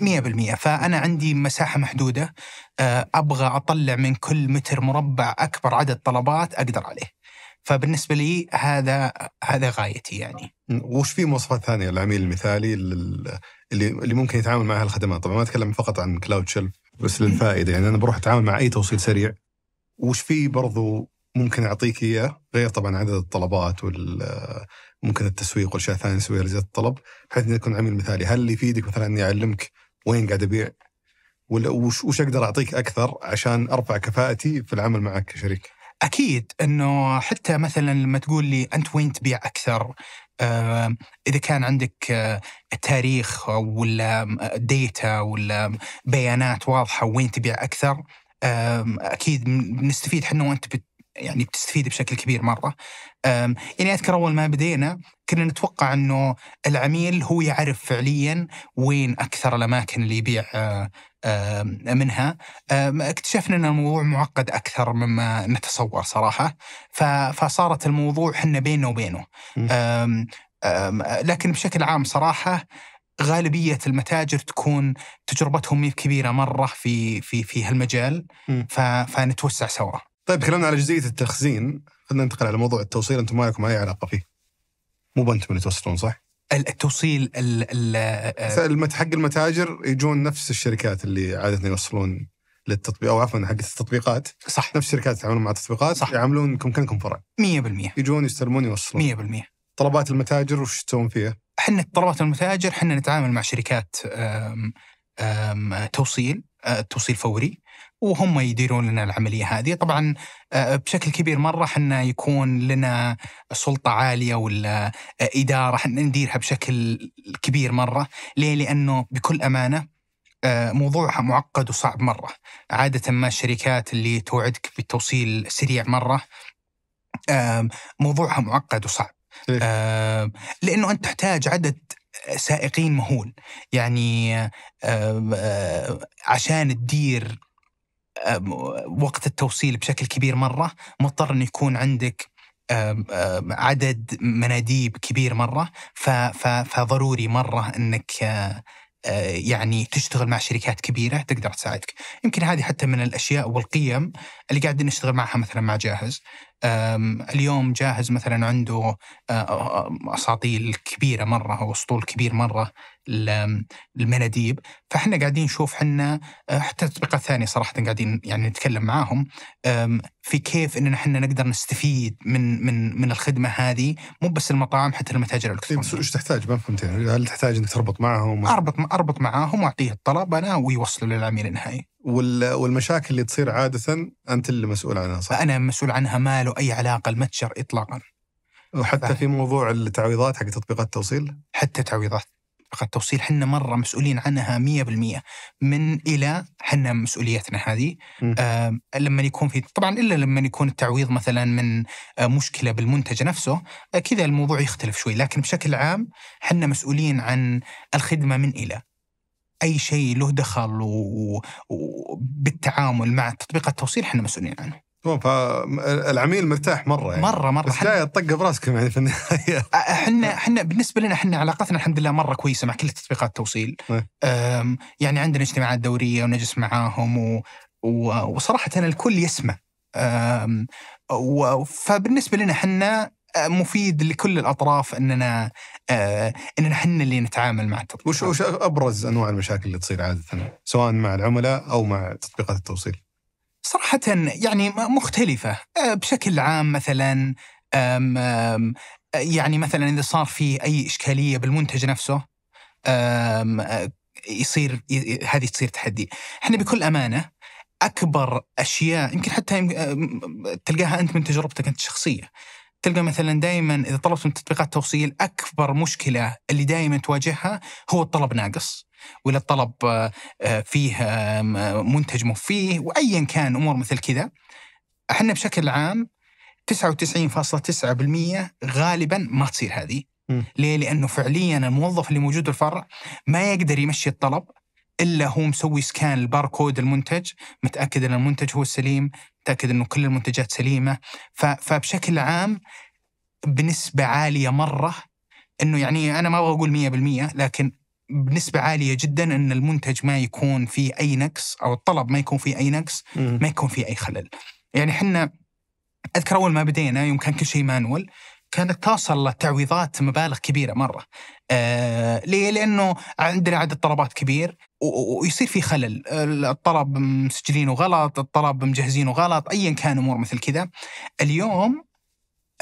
A: 100% فانا عندي مساحه محدوده آه، ابغى اطلع من كل متر مربع اكبر عدد طلبات اقدر عليه فبالنسبه لي هذا هذا غايتي يعني
B: وش في مواصفات ثانيه للعميل المثالي اللي اللي ممكن يتعامل مع هالخدمات طبعا ما اتكلم فقط عن كلاود شيلف بس للفائده يعني انا بروح اتعامل مع اي توصيل سريع وش في برضو ممكن اعطيك اياه غير طبعا عدد الطلبات وال ممكن التسويق والاشياء الثانيه نسويها لزياده الطلب بحيث اني اكون عميل مثالي هل يفيدك مثلا اني اعلمك وين قاعد ابيع ولا وش اقدر اعطيك اكثر عشان ارفع كفاءتي في العمل معك كشريك
A: اكيد انه حتى مثلا لما تقول لي انت وين تبيع اكثر آه اذا كان عندك آه تاريخ ولا ديتا آه، ولا بيانات واضحه وين تبيع اكثر آه اكيد بنستفيد احنا وانت بت يعني بتستفيد بشكل كبير مره. يعني اذكر اول ما بدينا كنا نتوقع انه العميل هو يعرف فعليا وين اكثر الاماكن اللي يبيع آه، منها اكتشفنا ان الموضوع معقد اكثر مما نتصور صراحه فصارت الموضوع حنا بيننا وبينه لكن بشكل عام صراحه غالبية المتاجر تكون تجربتهم كبيرة مرة في في في هالمجال فنتوسع سوا. طيب تكلمنا على جزئية
B: التخزين، خلينا ننتقل على موضوع التوصيل، انتم ما لكم أي علاقة فيه. مو بانتم اللي توصلون صح؟ التوصيل ال آه. حق المتاجر يجون نفس الشركات اللي عاده يوصلون للتطبيق او عفوا حق التطبيقات صح نفس الشركات يتعاملون مع التطبيقات صح يعاملونكم كانكم فرع 100% يجون يستلمون يوصلون 100% طلبات المتاجر وش تسوون فيها؟
A: احنا طلبات المتاجر احنا نتعامل مع شركات أم أم توصيل آه، توصيل فوري وهم يديرون لنا العملية هذه طبعا آه، بشكل كبير مرة حنا يكون لنا سلطة عالية ولا آه، إدارة حنا نديرها بشكل كبير مرة ليه لأنه بكل أمانة آه، موضوعها معقد وصعب مرة عادة ما الشركات اللي توعدك بالتوصيل سريع مرة موضوعها معقد وصعب إيه. لأنه أنت تحتاج عدد سائقين مهول يعني عشان تدير وقت التوصيل بشكل كبير مره مضطر انه يكون عندك عدد مناديب كبير مره فضروري مره انك يعني تشتغل مع شركات كبيره تقدر تساعدك، يمكن هذه حتى من الاشياء والقيم اللي قاعدين نشتغل معها مثلا مع جاهز، اليوم جاهز مثلا عنده آه، آه، اساطيل كبيره مره او اسطول كبير مره للمناديب فاحنا قاعدين نشوف حنا آه، حتى التطبيقات الثانيه صراحه قاعدين يعني نتكلم معاهم في كيف اننا احنا نقدر نستفيد من من من الخدمه هذه مو بس المطاعم حتى المتاجر إيه، الالكترونيه. ايش تحتاج ما فهمت يعني هل تحتاج انك تربط معهم؟ اربط اربط معاهم واعطيه الطلب انا ويوصله للعميل النهائي. والمشاكل اللي تصير عاده انت اللي مسؤول عنها صح؟ انا مسؤول عنها ما له اي علاقه المتجر اطلاقا وحتى ف... في موضوع التعويضات حق تطبيقات التوصيل؟ حتى تعويضات تطبيقات التوصيل حنا مره مسؤولين عنها 100% من الى حنا مسؤوليتنا هذه آه لما يكون في طبعا الا لما يكون التعويض مثلا من آه مشكله بالمنتج نفسه آه كذا الموضوع يختلف شوي لكن بشكل عام حنا مسؤولين عن الخدمه من الى اي شيء له دخل وبالتعامل مع تطبيقات التوصيل احنا مسؤولين عنه.
B: فالعميل مرتاح مره يعني مره مره بس جاي تطق براسكم يعني في
A: النهايه احنا احنا بالنسبه لنا احنا علاقتنا الحمد لله مره كويسه مع كل تطبيقات التوصيل إيه. يعني عندنا اجتماعات دوريه ونجلس معاهم و... و... وصراحه الكل يسمع فبالنسبه لنا احنا مفيد لكل الاطراف اننا آه، اننا احنا اللي نتعامل مع التطبيقات. وش, وش ابرز انواع
B: المشاكل اللي تصير عاده سواء مع العملاء او مع تطبيقات التوصيل؟
A: صراحة يعني مختلفة آه، بشكل عام مثلا يعني مثلا اذا صار في اي اشكالية بالمنتج نفسه آه، يصير هذه تصير تحدي. احنا بكل امانه اكبر اشياء يمكن حتى تلقاها انت من تجربتك انت الشخصيه تلقى مثلا دائما اذا طلبت من تطبيقات التوصيل اكبر مشكله اللي دائما تواجهها هو الطلب ناقص ولا الطلب آه، آه، فيه آه، منتج مو فيه وايا كان امور مثل كذا احنا بشكل عام 99.9% غالبا ما تصير هذه ليه؟ لانه فعليا الموظف اللي موجود الفرع ما يقدر يمشي الطلب الا هو مسوي سكان الباركود المنتج متاكد ان المنتج هو سليم متاكد انه كل المنتجات سليمه فبشكل عام بنسبه عاليه مره انه يعني انا ما ابغى اقول 100% لكن بنسبة عالية جدا أن المنتج ما يكون فيه أي نقص أو الطلب ما يكون فيه أي نقص ما يكون فيه أي خلل يعني حنا أذكر أول ما بدينا يوم كان كل شيء مانوال كانت توصل لتعويضات مبالغ كبيره مره آه، ليه؟ لانه عندنا عدد طلبات كبير ويصير في خلل الطلب مسجلينه غلط الطلب مجهزينه غلط ايا كان امور مثل كذا اليوم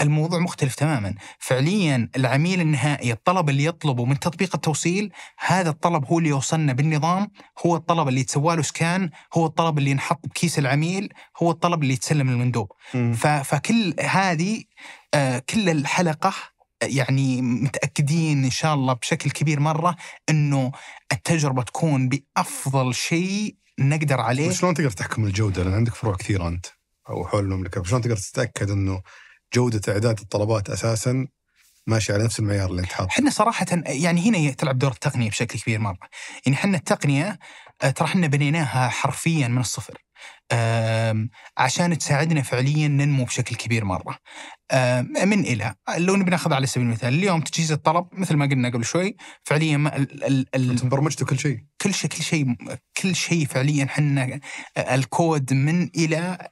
A: الموضوع مختلف تماما فعليا العميل النهائي الطلب اللي يطلبه من تطبيق التوصيل هذا الطلب هو اللي يوصلنا بالنظام هو الطلب اللي يتسوى له سكان هو الطلب اللي ينحط بكيس العميل هو الطلب اللي يتسلم للمندوب فكل هذه آه، كل الحلقه آه، يعني متاكدين ان شاء الله بشكل كبير مره انه التجربه تكون بافضل شيء نقدر عليه شلون تقدر
B: تحكم الجوده لان عندك فروع كثيره انت او حول المملكه شلون تقدر تتاكد انه جوده اعداد الطلبات اساسا ماشي على نفس المعيار اللي انت حاطه احنا
A: صراحه يعني هنا تلعب دور التقنيه بشكل كبير مره يعني احنا التقنيه آه، ترى احنا بنيناها حرفيا من الصفر عشان تساعدنا فعليا ننمو بشكل كبير مره. من الى لو نبي ناخذ على سبيل المثال اليوم تجهيز الطلب مثل ما قلنا قبل شوي فعليا ما ال ال برمجته كل شيء كل شيء كل شيء كل شيء فعليا حنا الكود من الى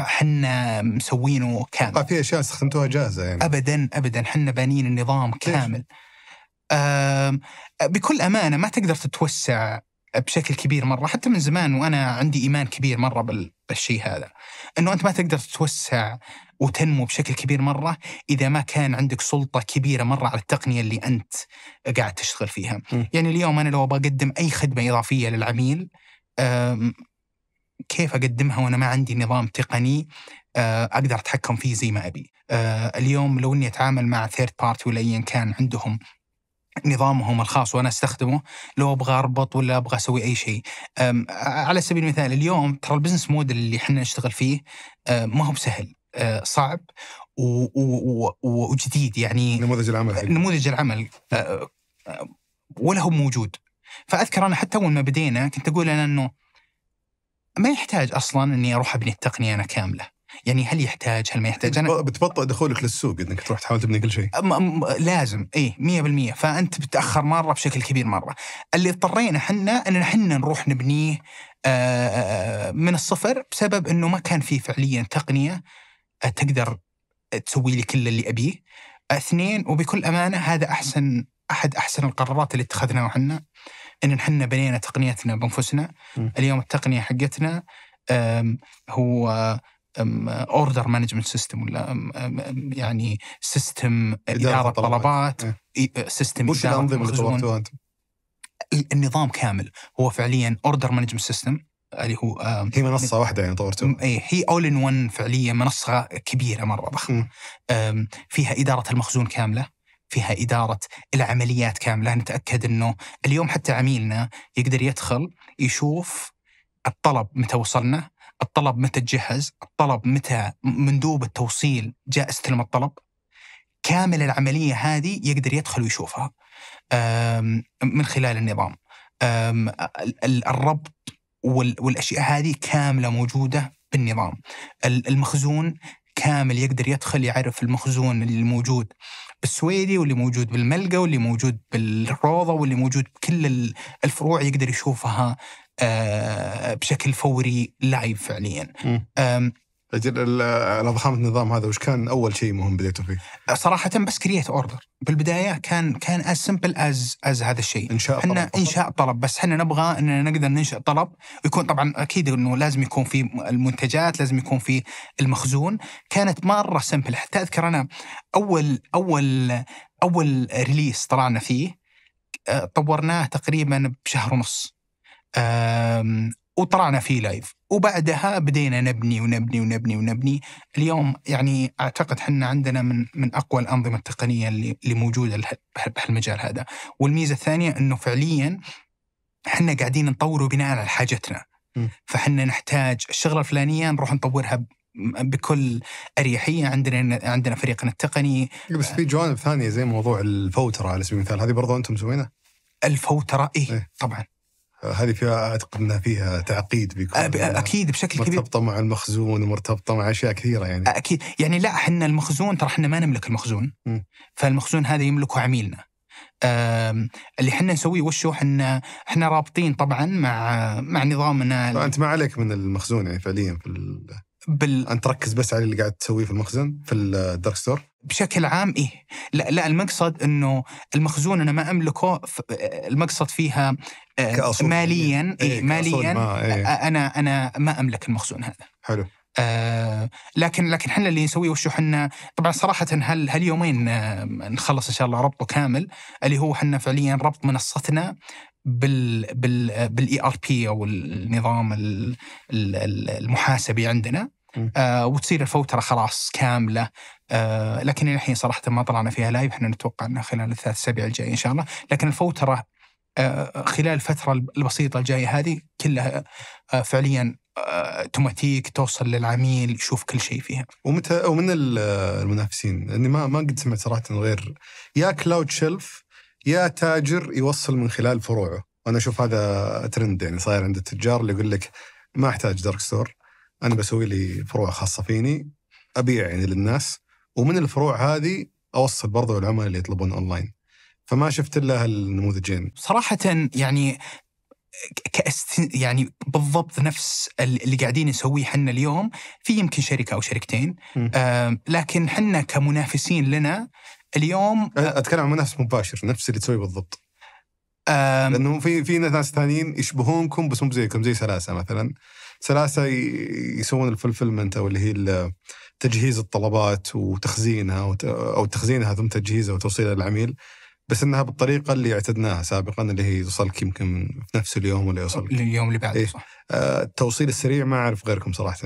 A: حنا مسوينه كامل آه، في اشياء استخدمتوها جاهزه يعني ابدا ابدا حنا بانين النظام كامل بكل امانه ما تقدر تتوسع بشكل كبير مره حتى من زمان وانا عندي ايمان كبير مره بالشيء هذا انه انت ما تقدر تتوسع وتنمو بشكل كبير مره اذا ما كان عندك سلطه كبيره مره على التقنيه اللي انت قاعد تشتغل فيها م. يعني اليوم انا لو بقدم اي خدمه اضافيه للعميل كيف اقدمها وانا ما عندي نظام تقني آه، اقدر اتحكم فيه زي ما ابي. آه، اليوم لو اني اتعامل مع ثيرد بارتي ولا ايا كان عندهم نظامهم الخاص وانا استخدمه لو ابغى اربط ولا ابغى اسوي اي شيء على سبيل المثال اليوم ترى البزنس موديل اللي احنا نشتغل فيه ما هو بسهل صعب وجديد يعني نموذج العمل حقيقي. نموذج العمل ولا هو موجود فاذكر انا حتى اول ما بدينا كنت اقول انا انه ما يحتاج اصلا اني اروح ابني التقنيه انا كامله يعني هل يحتاج هل ما يحتاج
B: أنا بتبطئ دخولك للسوق انك تروح تحاول تبني كل شيء
A: لازم اي 100% فانت بتاخر مره بشكل كبير مره اللي اضطرينا احنا اننا احنا نروح نبنيه آه، آه، من الصفر بسبب انه ما كان في فعليا تقنيه آه، تقدر تسوي لي كل اللي ابيه اثنين وبكل امانه هذا احسن احد احسن القرارات اللي اتخذناها احنا ان احنا بنينا تقنيتنا بانفسنا اليوم التقنيه حقتنا هو اوردر مانجمنت سيستم ولا يعني سيستم اداره طلبات سيستم إيه. أه، وش الانظمه اللي طورتوها انتم؟ النظام كامل هو فعليا اوردر مانجمنت سيستم اللي هو أه، هي منصه
B: واحده يعني طورتوها
A: اي هي اول ان ون فعليا منصه كبيره مره ضخمه فيها اداره المخزون كامله فيها إدارة العمليات كاملة نتأكد أنه اليوم حتى عميلنا يقدر يدخل يشوف الطلب متى وصلنا الطلب متى تجهز الطلب متى مندوب التوصيل جاء استلم الطلب كامل العملية هذه يقدر يدخل ويشوفها من خلال النظام الربط والأشياء هذه كاملة موجودة بالنظام المخزون كامل يقدر يدخل يعرف المخزون اللي موجود بالسويدي واللي موجود بالملقا واللي موجود بالروضه واللي موجود بكل الفروع يقدر يشوفها آه، بشكل فوري لايف فعليا اجل على ضخامه النظام هذا وش كان اول شيء مهم بديتوا فيه؟ صراحه بس كرييت اوردر بالبدايه كان كان از سمبل از از هذا الشيء انشاء احنا حنا انشاء طلب بس احنا نبغى اننا نقدر ننشا طلب ويكون طبعا اكيد انه لازم يكون في المنتجات لازم يكون في المخزون كانت مره سمبل حتى اذكر انا اول اول اول ريليس طلعنا فيه آه، طورناه تقريبا بشهر ونص وطلعنا فيه لايف وبعدها بدينا نبني ونبني ونبني ونبني اليوم يعني اعتقد احنا عندنا من من اقوى الانظمه التقنيه اللي, اللي موجوده بهالمجال هذا والميزه الثانيه انه فعليا احنا قاعدين نطوره بناء على حاجتنا فحنا نحتاج الشغله الفلانيه نروح نطورها بكل اريحيه عندنا عندنا فريقنا التقني إيه، بس في جوانب ثانيه زي موضوع الفوتره على سبيل المثال هذه برضو انتم مسوينها الفوتره إيه؟, ايه
B: طبعا هذه فيها اعتقد انها فيها تعقيد بيكون اكيد بشكل مرتبطة كبير مرتبطه مع
A: المخزون ومرتبطه مع اشياء كثيره يعني اكيد يعني لا احنا المخزون ترى احنا ما نملك المخزون م. فالمخزون هذا يملكه عميلنا اللي احنا نسويه وش هو احنا احنا رابطين طبعا مع مع
B: نظامنا انت ما عليك من المخزون يعني فعليا في ال...
A: بال... انت تركز بس على اللي قاعد تسويه في المخزن في الدارك ستور بشكل عام إيه لا, لا المقصد أنه المخزون أنا ما أملكه آه، المقصد فيها آه، ماليا إيه, إيه ماليا ما إيه. أنا أنا ما أملك المخزون هذا حلو آه لكن لكن احنا اللي نسويه وشو احنا طبعا صراحه هل هاليومين آه نخلص ان شاء الله ربطه كامل اللي هو احنا فعليا ربط منصتنا بال بال آه، بالاي ار بي او النظام المحاسبي عندنا آه وتصير الفوتره خلاص كامله آه، لكن الحين صراحه ما طلعنا فيها لايف احنا نتوقع انها خلال الثلاث اسابيع الجايه ان شاء الله لكن الفوتره آه خلال الفتره البسيطه الجايه هذه كلها آه فعليا آه، اوتوماتيك توصل للعميل يشوف كل شيء فيها
B: ومتى ومن المنافسين لاني ما ما قد سمعت صراحه غير يا كلاود شيلف يا تاجر يوصل من خلال فروعه وانا اشوف هذا ترند يعني صاير عند التجار اللي يقول لك ما احتاج دارك ستور انا بسوي لي فروع خاصه فيني ابيع يعني للناس ومن الفروع هذه اوصل برضه العملاء اللي يطلبون اونلاين فما شفت الا هالنموذجين
A: صراحه يعني كأستن... يعني بالضبط نفس اللي قاعدين نسويه حنا اليوم في يمكن شركه او شركتين آه لكن حنا كمنافسين لنا اليوم اتكلم عن منافس مباشر نفس اللي تسويه بالضبط آه لانه في في
B: ناس ثانيين يشبهونكم بس مو زيكم زي سلاسه مثلا سلاسه يسوون الفلفلمنت او اللي هي تجهيز الطلبات وتخزينها وت... او تخزينها ثم تجهيزها وتوصيلها للعميل بس انها بالطريقه اللي اعتدناها سابقا اللي هي توصلك يمكن في نفس اليوم ولا يوصلك اليوم اللي بعده إيه؟ صح آه التوصيل السريع ما اعرف غيركم صراحه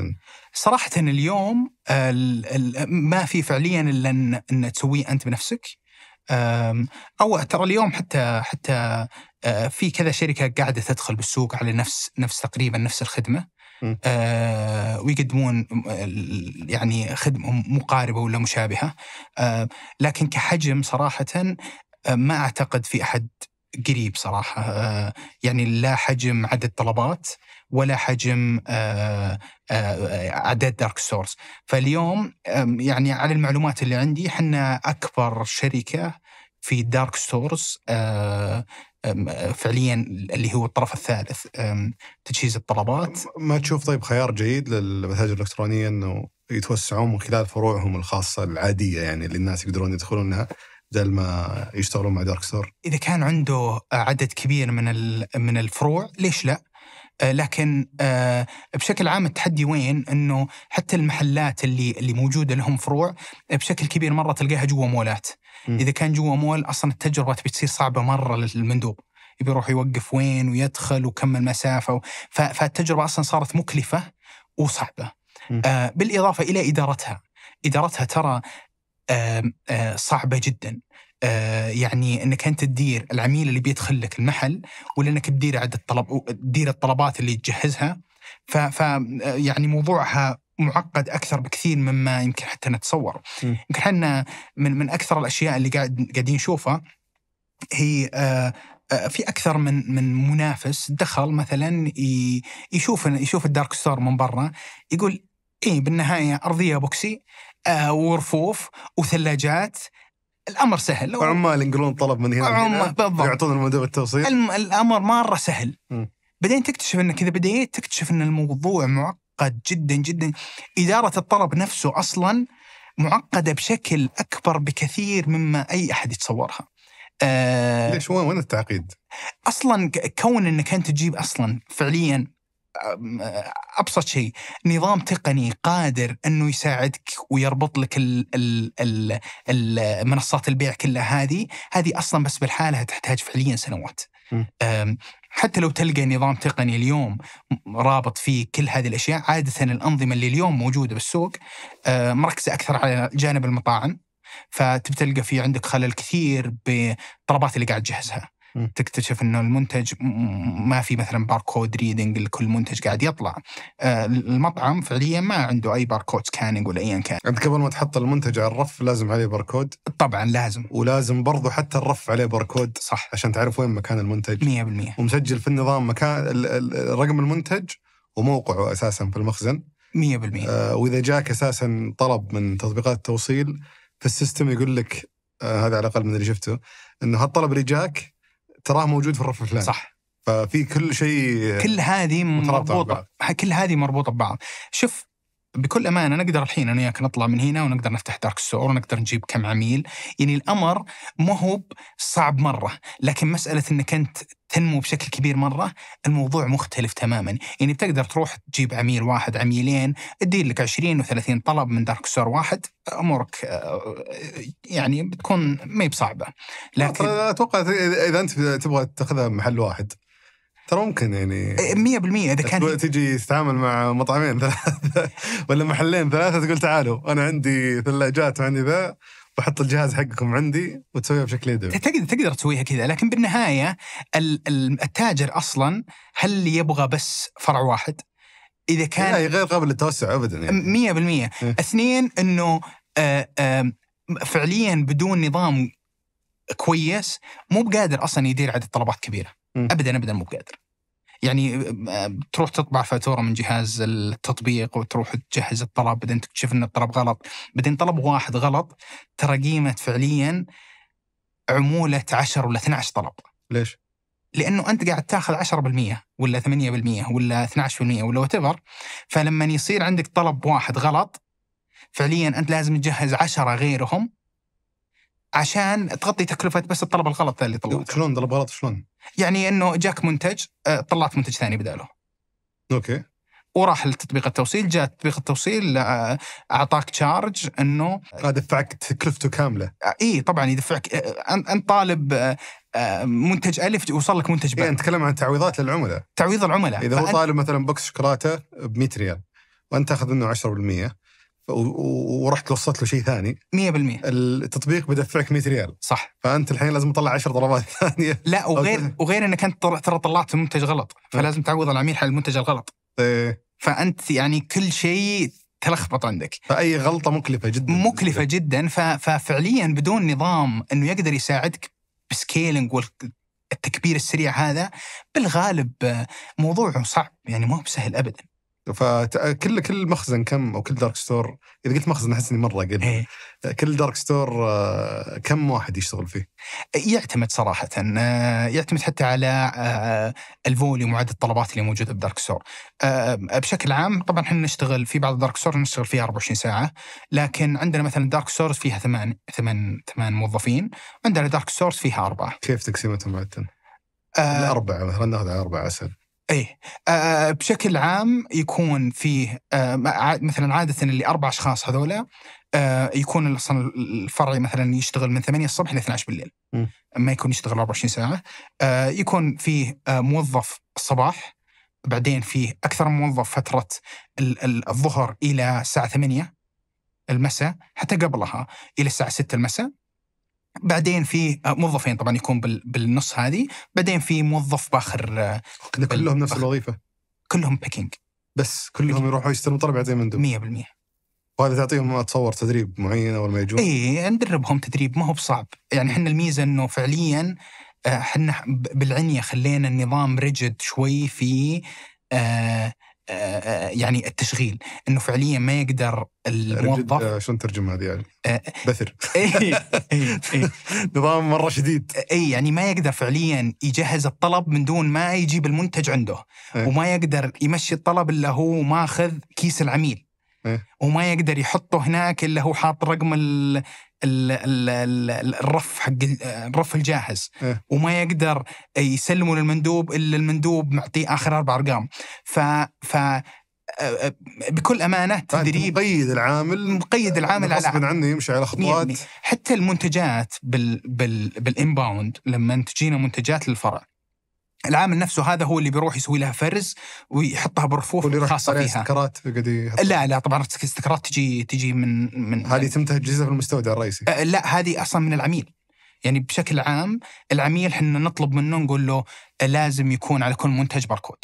A: صراحه اليوم الـ الـ ما في فعليا الا ان, إن تسويه انت بنفسك او ترى اليوم حتى حتى آه، في كذا شركه قاعده تدخل بالسوق على نفس نفس تقريبا نفس الخدمه آه ويقدمون يعني خدمة مقاربة ولا مشابهة آه لكن كحجم صراحة آه، ما أعتقد في أحد قريب صراحة آه يعني لا حجم عدد طلبات ولا حجم اعداد دارك سورس فاليوم يعني على المعلومات اللي عندي احنا اكبر شركه في دارك آه، ستورز آه، فعليا اللي هو الطرف الثالث تجهيز الطلبات
B: ما تشوف طيب خيار جيد للمتاجر الالكترونيه انه يتوسعون من خلال فروعهم الخاصه العاديه يعني اللي الناس يقدرون يدخلونها بدل ما يشتغلون مع دارك ستور
A: اذا كان عنده عدد كبير من من الفروع ليش لا؟ آه، لكن بشكل عام التحدي وين انه حتى المحلات اللي اللي موجوده لهم فروع بشكل كبير مره تلقاها جوا مولات اذا كان جوا مول اصلا التجربه تبي تصير صعبه مره للمندوب يبي يروح يوقف وين ويدخل وكم المسافه و... فالتجربه اصلا صارت مكلفه وصعبه آه بالاضافه الى ادارتها ادارتها ترى آه آه صعبه جدا آه، يعني انك انت تدير العميل اللي بيدخل لك المحل ولا انك تدير عدد الطلب تدير الطلبات اللي تجهزها ف يعني موضوعها معقد اكثر بكثير مما يمكن حتى نتصور يمكن احنا من من اكثر الاشياء اللي قاعد قاعدين نشوفها هي آه, آه، في اكثر من من منافس دخل مثلا يشوف يشوف الدارك ستور من برا يقول اي بالنهايه ارضيه بوكسي آه ورفوف وثلاجات الامر سهل لو عمال ينقلون طلب من هنا عم يعطون المدير التوصيل الامر مره سهل بعدين تكتشف انك اذا بديت تكتشف ان الموضوع معقد معقد جدا جدا إدارة الطلب نفسه أصلا معقدة بشكل أكبر بكثير مما أي أحد يتصورها آه ليش وين التعقيد؟ أصلا كون أنك أنت تجيب أصلا فعليا آه، ابسط شيء نظام تقني قادر انه يساعدك ويربط لك ال ال ال المنصات البيع كلها هذه هذه اصلا بس بالحالة تحتاج فعليا سنوات حتى لو تلقى نظام تقني اليوم رابط فيه كل هذه الاشياء عاده الانظمه اللي اليوم موجوده بالسوق آه، مركزه اكثر على جانب المطاعم فتبتلقى في عندك خلل كثير بالطلبات اللي قاعد تجهزها تكتشف انه المنتج ما في مثلا باركود ريدنج لكل منتج قاعد يطلع آه المطعم فعليا ما عنده اي باركود سكاننج ولا ايا كان انت قبل ما تحط المنتج على الرف لازم عليه باركود طبعا
B: لازم ولازم برضو حتى الرف عليه باركود صح عشان تعرف وين مكان المنتج 100% ومسجل في النظام مكان رقم المنتج وموقعه اساسا في المخزن 100% آه واذا جاك اساسا طلب من تطبيقات التوصيل في السيستم يقول لك آه هذا على الاقل من اللي شفته انه هالطلب اللي جاك تراه موجود في الرف الفلاني صح ففي كل شيء كل هذه مربوطه
A: كل هذه مربوطه ببعض شوف بكل امانه نقدر الحين انا وياك نطلع من هنا ونقدر نفتح دارك ستور ونقدر نجيب كم عميل، يعني الامر ما هو صعب مره، لكن مساله انك انت تنمو بشكل كبير مره الموضوع مختلف تماما، يعني بتقدر تروح تجيب عميل واحد عميلين تدير لك 20 و30 طلب من دارك ستور واحد امورك آه، يعني بتكون ما هي بصعبه. لكن
B: اتوقع اذا انت تبغى تاخذها محل واحد ترى ممكن يعني 100% إيه، اذا كان تجي تتعامل مع مطعمين ثلاثه ولا محلين ثلاثه تقول تعالوا انا عندي ثلاجات وعندي ذا بحط الجهاز حقكم عندي وتسويها بشكل يدوي
A: تقدر تقدر تسويها كذا لكن بالنهايه التاجر اصلا هل يبغى بس فرع واحد؟ اذا كان
B: لا غير قابل للتوسع ابدا
A: يعني 100% إيه. اثنين انه آه، فعليا بدون نظام كويس مو بقادر اصلا يدير عدد طلبات كبيره م. ابدا ابدا مو بقادر يعني آه، آه، تروح تطبع فاتوره من جهاز التطبيق وتروح تجهز الطلب بعدين تكتشف ان الطلب غلط بعدين طلب واحد غلط ترى قيمه فعليا عموله 10 ولا 12 طلب ليش؟ لانه انت قاعد تاخذ 10% ولا 8% ولا 12% ولا وات فلما يصير عندك طلب واحد غلط فعليا انت لازم تجهز 10 غيرهم عشان تغطي تكلفه بس الطلب الغلط اللي طلبته شلون طلب غلط شلون؟ يعني انه جاك منتج آه، طلعت منتج ثاني بداله اوكي وراح لتطبيق التوصيل جاء تطبيق التوصيل آه، اعطاك تشارج انه دفعك تكلفته كامله آه، اي طبعا يدفعك انت طالب منتج الف وصل لك منتج ب إيه نتكلم عن تعويضات للعملاء تعويض العملاء اذا هو طالب
B: مثلا بوكس شوكولاته ب 100 ريال وانت تاخذ منه 10% ورحت وصلت له شيء ثاني 100% التطبيق بدفعك 100 ريال صح فانت الحين لازم تطلع 10 طلبات ثانيه لا وغير
A: وغير انك انت ترى طلعت منتج غلط أه. فلازم تعوض العميل على المنتج الغلط ايه فانت يعني كل شيء تلخبط عندك فاي غلطه مكلفه جدا مكلفه جدا ففعليا بدون نظام انه يقدر يساعدك بسكيلينج والتكبير السريع هذا بالغالب آه، موضوعه صعب يعني ما هو بسهل ابدا فكل كل مخزن
B: كم او كل دارك ستور اذا قلت مخزن احس اني مره قلت إيه. كل دارك آه، ستور
A: كم واحد يشتغل فيه؟ يعتمد صراحه آه، يعتمد حتى على آه، الفوليوم وعدد الطلبات اللي موجوده بدارك ستور بشكل عام طبعا احنا نشتغل في بعض الدارك ستور نشتغل فيها 24 ساعه لكن عندنا مثلا دارك ستورز فيها ثمان ثمان ثمان موظفين عندنا دارك ستورز فيها اربعه كيف تقسيمتهم عاده؟ الاربعه مثلا ناخذ
B: على اربعه اسهل
A: ايه آه،, آه بشكل عام يكون فيه آه مثلا عاده اللي اربع اشخاص هذولا آه يكون اصلا الفرعي مثلا يشتغل من 8 الصبح ل 12 بالليل م. ما يكون يشتغل 24 ساعه آه يكون فيه آه موظف الصباح بعدين فيه اكثر من موظف فتره الظهر الى الساعه 8 المساء حتى قبلها الى الساعه 6 المساء بعدين في آه، موظفين طبعا يكون بالنص هذه بعدين في موظف باخر آه، كلهم نفس الوظيفه كلهم بيكينج بس كلهم بيكينج. يروحوا يستلموا طلب يعطيهم مندوب 100%
B: وهذا تعطيهم اتصور تدريب معين اول ما يجون
A: اي ندربهم تدريب ما هو بصعب يعني احنا الميزه انه فعليا آه، احنا بالعنيه خلينا النظام ريجد شوي في آه آه، يعني التشغيل انه فعليا ما يقدر الموظف
B: آه، شلون ترجم هذه يعني؟ آه، بثر
A: اي اي إيه، إيه. نظام مره شديد اي يعني ما يقدر فعليا يجهز الطلب من دون ما يجيب المنتج عنده إيه. وما يقدر يمشي الطلب الا هو ماخذ كيس العميل وما يقدر يحطه هناك الا هو حاط رقم ال ال الرف حق الرف الجاهز إيه؟ وما يقدر يسلمه للمندوب الا المندوب معطيه اخر اربع ارقام ف ف بكل امانه تدريب مقيد العامل مقيد العامل على غصبا عنه يمشي على خطوات يعني حتى المنتجات بال بال بالانباوند لما تجينا منتجات للفرع العامل نفسه هذا هو اللي بيروح يسوي لها فرز ويحطها برفوف خاصة فيها استكرات لا لا طبعا استكرات تجي تجي من من هذه
B: تم تجهيزها في المستودع
A: الرئيسي أه، لا هذه اصلا من العميل يعني بشكل عام العميل احنا نطلب منه نقول له لازم يكون على كل منتج باركود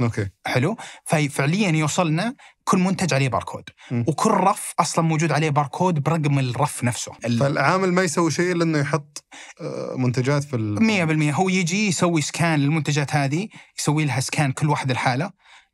A: اوكي حلو ففعليا يوصلنا كل منتج عليه باركود م. وكل رف اصلا موجود عليه باركود برقم الرف نفسه فالعامل
B: ما يسوي شيء الا انه يحط آه، منتجات في ال
A: 100% هو يجي يسوي سكان للمنتجات هذه يسوي لها سكان كل واحد لحاله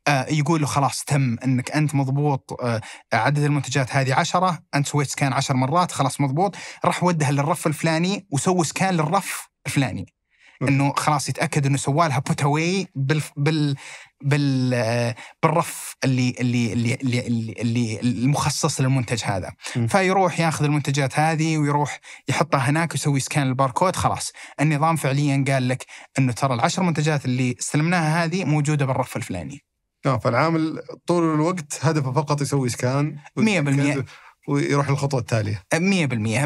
A: آه، يقول له خلاص تم انك انت مضبوط آه، عدد المنتجات هذه عشرة انت سويت سكان عشر مرات خلاص مضبوط راح ودها للرف الفلاني وسوي سكان للرف الفلاني انه خلاص يتاكد انه سوى لها بوت اواي بال بال بال بالرف اللي اللي اللي اللي, اللي المخصص للمنتج هذا م. فيروح ياخذ المنتجات هذه ويروح يحطها هناك ويسوي سكان الباركود خلاص النظام فعليا قال لك انه ترى العشر منتجات اللي استلمناها هذه موجوده بالرف الفلاني اه فالعامل طول الوقت هدفه فقط يسوي سكان 100% ويروح للخطوه التاليه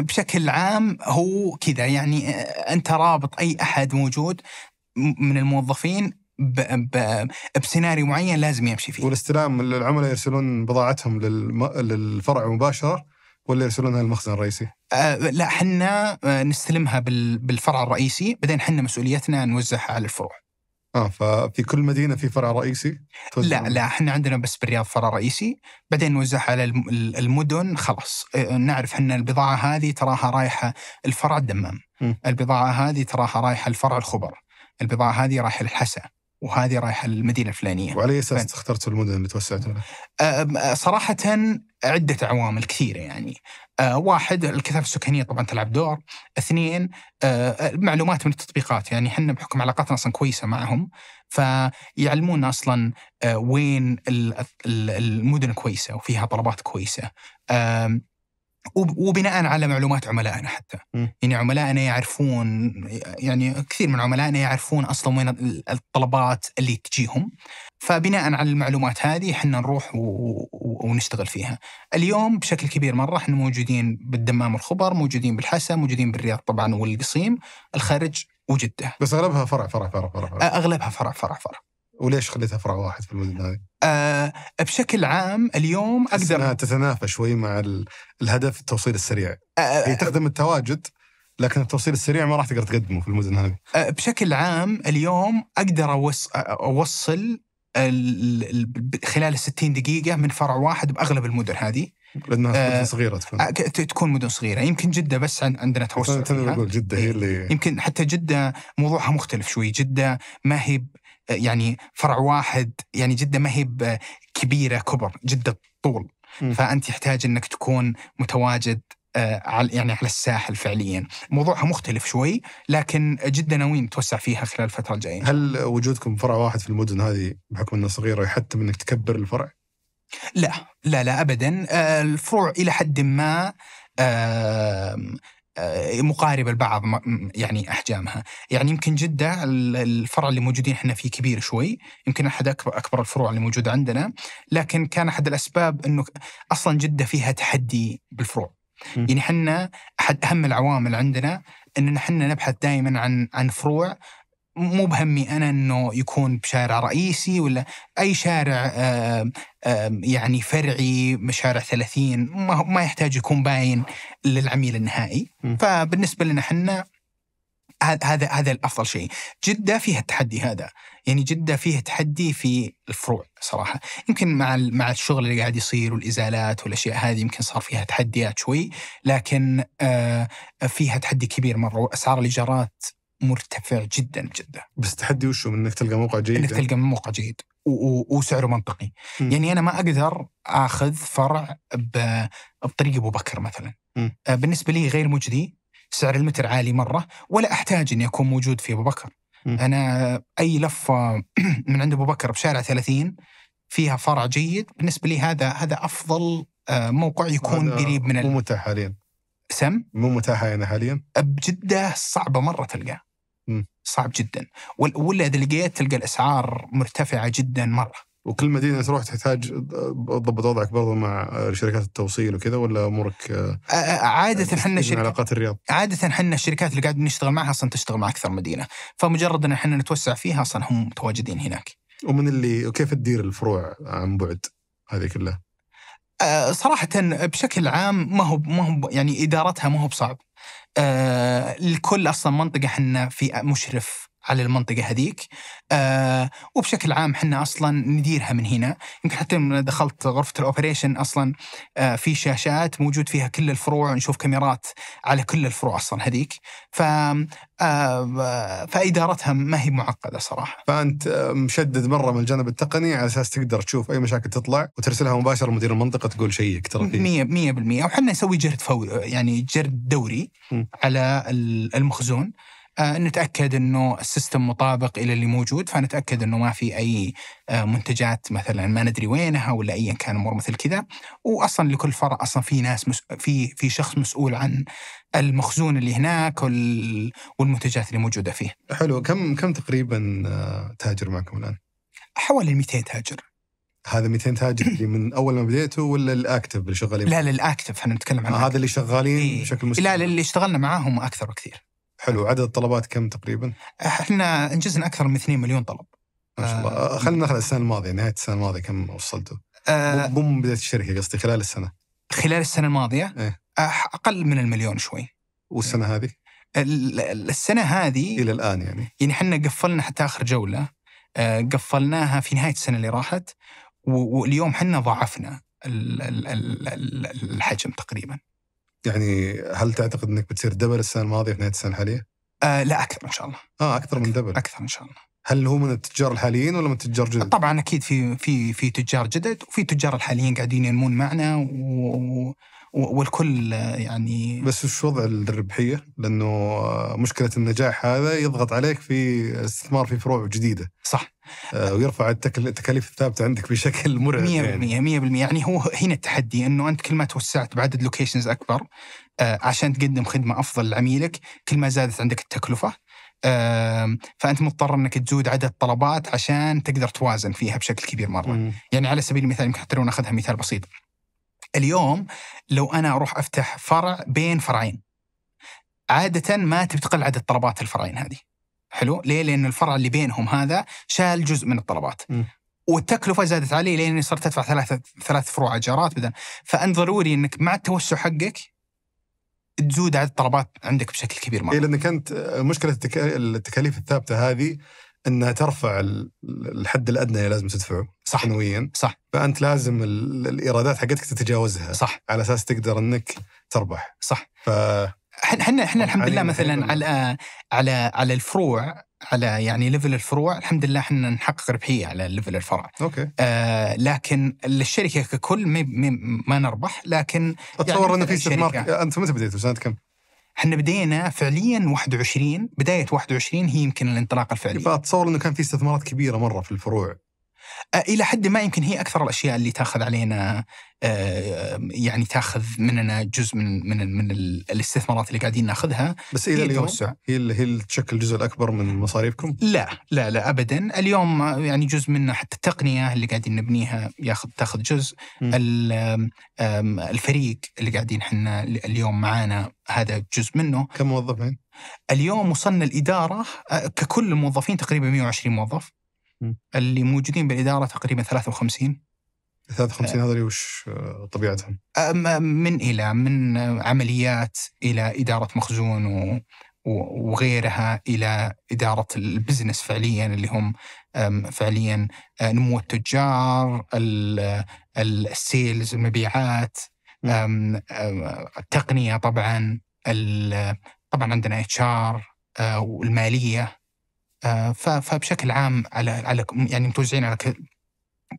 A: 100% بشكل عام هو كذا يعني آه، انت رابط اي احد موجود من الموظفين ب ب بسيناريو معين لازم يمشي فيه
B: والاستلام العملاء يرسلون بضاعتهم للم... للفرع مباشره ولا يرسلونها للمخزن الرئيسي؟
A: آه لا حنا آه، نستلمها بال... بالفرع الرئيسي بعدين حنا مسؤوليتنا نوزعها على الفروع اه ففي كل مدينه في فرع رئيسي؟ لا لا احنا عندنا بس بالرياض فرع رئيسي بعدين نوزعها على المدن خلاص إيه، نعرف ان البضاعه هذه تراها رايحه الفرع الدمام م. البضاعه هذه تراها رايحه الفرع الخبر البضاعه هذه رايحه الحسا وهذه رايحه للمدينه الفلانيه وعلى اي اساس اخترت المدن اللي توسعت صراحه عده عوامل كثيره يعني أه، واحد الكثافه السكانيه طبعا تلعب دور، اثنين أه، معلومات من التطبيقات يعني احنا بحكم علاقاتنا اصلا كويسه معهم فيعلمونا اصلا أه، وين المدن كويسه وفيها طلبات كويسه وبناء على معلومات عملائنا حتى م. يعني عملائنا يعرفون يعني كثير من عملائنا يعرفون اصلا وين الطلبات اللي تجيهم فبناء على المعلومات هذه احنا نروح و... و... ونشتغل فيها اليوم بشكل كبير مره احنا موجودين بالدمام والخبر موجودين بالحسا موجودين بالرياض طبعا والقصيم الخارج وجده بس اغلبها فرع فرع فرع فرع, فرع. اغلبها فرع فرع فرع وليش خليتها فرع واحد في المدن هذه؟ آه بشكل عام اليوم اقدر
B: انها تتنافى شوي مع الهدف التوصيل السريع آه،, آه هي تخدم التواجد لكن التوصيل السريع ما راح تقدر تقدمه في المدن هذه
A: آه بشكل عام اليوم اقدر أوص... آه، اوصل خلال 60 دقيقة من فرع واحد بأغلب المدن هذه لأنها آه، مدن صغيرة تكون تكون مدن صغيرة يمكن جدة بس عندنا توسع جدة هي اللي يمكن حتى جدة موضوعها مختلف شوي جدة ما هي يعني فرع واحد يعني جده ما هي كبيره كبر جده طول فانت يحتاج انك تكون متواجد آه، على يعني على الساحل فعليا موضوعها مختلف شوي لكن جدا ناويين نتوسع فيها خلال الفتره الجايه
B: هل وجودكم فرع واحد في المدن هذه بحكم انها صغيره يحتم انك تكبر الفرع
A: لا لا لا ابدا آه، الفروع الى حد ما آه، مقاربه لبعض يعني احجامها، يعني يمكن جده الفرع اللي موجودين احنا فيه كبير شوي، يمكن احد اكبر اكبر الفروع اللي موجوده عندنا، لكن كان احد الاسباب انه اصلا جده فيها تحدي بالفروع. م. يعني احنا احد اهم العوامل عندنا اننا احنا نبحث دائما عن عن فروع مو بهمي انا انه يكون بشارع رئيسي ولا اي شارع آآ آآ يعني فرعي شارع 30 ما, ما يحتاج يكون باين للعميل النهائي م. فبالنسبه لنا احنا هذا هذا الافضل شيء جده فيها التحدي هذا يعني جده فيها تحدي في الفروع صراحه يمكن مع مع الشغل اللي قاعد يصير والازالات والاشياء هذه يمكن صار فيها تحديات شوي لكن آه، فيها تحدي كبير مره واسعار الايجارات مرتفع جدا بجده بس
B: تحدي وشو انك تلقى موقع جيد انك يعني؟ تلقى
A: موقع جيد وسعره منطقي م. يعني انا ما اقدر اخذ فرع بطريق ابو بكر مثلا م. آه، بالنسبه لي غير مجدي سعر المتر عالي مره ولا احتاج اني اكون موجود في ابو بكر م. انا اي لفه من عند ابو بكر بشارع 30 فيها فرع جيد بالنسبه لي هذا هذا افضل آه، موقع يكون قريب من مو متاح حاليا سم مو متاح يعني حاليا بجده صعبه مره تلقاه صعب جدا ولا اذا لقيت تلقى الاسعار مرتفعه جدا مره
B: وكل مدينه تروح تحتاج تضبط وضعك برضه مع شركات التوصيل وكذا ولا امورك آه،
A: عاده يعني احنا شركات علاقات الرياض عاده احنا الشركات اللي قاعد نشتغل معها اصلا تشتغل مع اكثر مدينه فمجرد ان احنا نتوسع فيها اصلا هم متواجدين هناك
B: ومن اللي وكيف تدير الفروع عن بعد هذه كلها؟
A: صراحه بشكل عام ما هو ما هو يعني ادارتها ما هو بصعب آه، الكل اصلا منطقه احنا في مشرف على المنطقة هذيك آه وبشكل عام حنا أصلا نديرها من هنا يمكن حتى لما دخلت غرفة الأوبريشن أصلا آه في شاشات موجود فيها كل الفروع ونشوف كاميرات على كل الفروع أصلا هذيك ف آه فإدارتها ما هي معقدة صراحة فأنت آه،
B: مشدد مرة من الجانب التقني على أساس تقدر تشوف أي مشاكل تطلع وترسلها مباشرة لمدير المنطقة تقول شيء ترى
A: فيه 100% وحنا نسوي جرد فوري يعني جرد دوري م. على المخزون آه، نتاكد انه السيستم مطابق الى اللي موجود فنتاكد انه ما في اي آه، منتجات مثلا ما ندري وينها ولا ايا كان امور مثل كذا واصلا لكل فرع اصلا في ناس مس... في في شخص مسؤول عن المخزون اللي هناك وال... والمنتجات اللي موجوده فيه.
B: حلو كم كم تقريبا آه، تاجر معكم الان؟
A: حوالي 200 تاجر. هذا 200 تاجر اللي من اول ما بديتوا ولا الاكتف اللي شغالين؟ لا للاكتف احنا نتكلم عن آه هذا اللي شغالين إيه. بشكل مستمر لا اللي اشتغلنا معاهم اكثر بكثير.
B: حلو عدد الطلبات كم تقريبا؟
A: احنا انجزنا اكثر من 2 مليون طلب
B: ما شاء الله آه،, آه خلينا ناخذ السنه الماضيه نهايه السنه الماضيه كم وصلتوا؟ آه مو من بدايه الشركه قصدي خلال
A: السنه خلال السنه الماضيه إيه؟ اقل من المليون شوي والسنه هذه؟ السنه هذه الى الان يعني يعني احنا قفلنا حتى اخر جوله آه، قفلناها في نهايه السنه اللي راحت واليوم احنا ضاعفنا
B: الحجم تقريبا يعني هل تعتقد انك بتصير دبل السنه الماضيه في نهايه
A: السنه الحاليه؟ آه لا اكثر ان شاء الله اه اكثر من دبل اكثر ان شاء الله هل هو من التجار الحاليين ولا من التجار جدد؟ طبعا اكيد في في في تجار جدد وفي تجار الحاليين قاعدين ينمون معنا و والكل يعني
B: بس وش وضع الربحيه؟
A: لانه
B: مشكله النجاح هذا يضغط عليك في استثمار في فروع جديده. صح آه، ويرفع التكاليف الثابته عندك بشكل مرعب 100% يعني.
A: 100% يعني هو هنا التحدي انه انت كل ما توسعت بعدد لوكيشنز اكبر آه، عشان تقدم خدمه افضل لعميلك كل ما زادت عندك التكلفه فانت مضطر انك تزود عدد طلبات عشان تقدر توازن فيها بشكل كبير مره يعني على سبيل المثال يمكن حتى لو ناخذها مثال بسيط اليوم لو انا اروح افتح فرع بين فرعين عاده ما تبتقل عدد طلبات الفرعين هذه حلو ليه لان الفرع اللي بينهم هذا شال جزء من الطلبات م. والتكلفه زادت علي لاني صرت ادفع ثلاث ثلاث فروع اجارات بدل فانت ضروري انك مع التوسع حقك تزود عدد الطلبات عندك بشكل كبير مره. إيه
B: لان كانت آه، مشكله التكاليف الثابته هذه انها ترفع الحد الادنى اللي لازم تدفعه صح سنويا صح فانت لازم الايرادات حقتك تتجاوزها صح على اساس تقدر انك تربح صح ف
A: احنا احنا الحمد لله مثلا على على على الفروع على يعني ليفل الفروع الحمد لله احنا نحقق ربحيه على ليفل الفرع اوكي آه لكن للشركه ككل ما ما نربح لكن اتصور يعني انه في استثمار انتم متى بديتوا سنه كم؟ احنا بدينا فعليا 21 بدايه 21 هي يمكن الانطلاقه الفعليه فاتصور انه كان في استثمارات كبيره مره في الفروع الى حد ما يمكن هي اكثر الاشياء اللي تاخذ علينا آه، يعني تاخذ مننا جزء من من من الاستثمارات اللي قاعدين ناخذها بس الى اليوم
B: هي اللي هي تشكل الجزء الاكبر من مصاريفكم؟ لا
A: لا لا ابدا اليوم يعني جزء منه حتى التقنيه اللي قاعدين نبنيها ياخذ تاخذ جزء الفريق اللي قاعدين احنا اليوم معانا هذا جزء منه كم موظف اليوم وصلنا الاداره آه، ككل الموظفين تقريبا 120 موظف اللي موجودين بالاداره تقريبا 53 53 هذول
B: وش آه، طبيعتهم؟
A: آه، من الى من عمليات الى اداره مخزون وغيرها الى اداره البزنس فعليا اللي هم فعليا آه، نمو التجار السيلز المبيعات التقنيه طبعا طبعا عندنا اتش ار والماليه آه، فبشكل عام على على يعني متوزعين على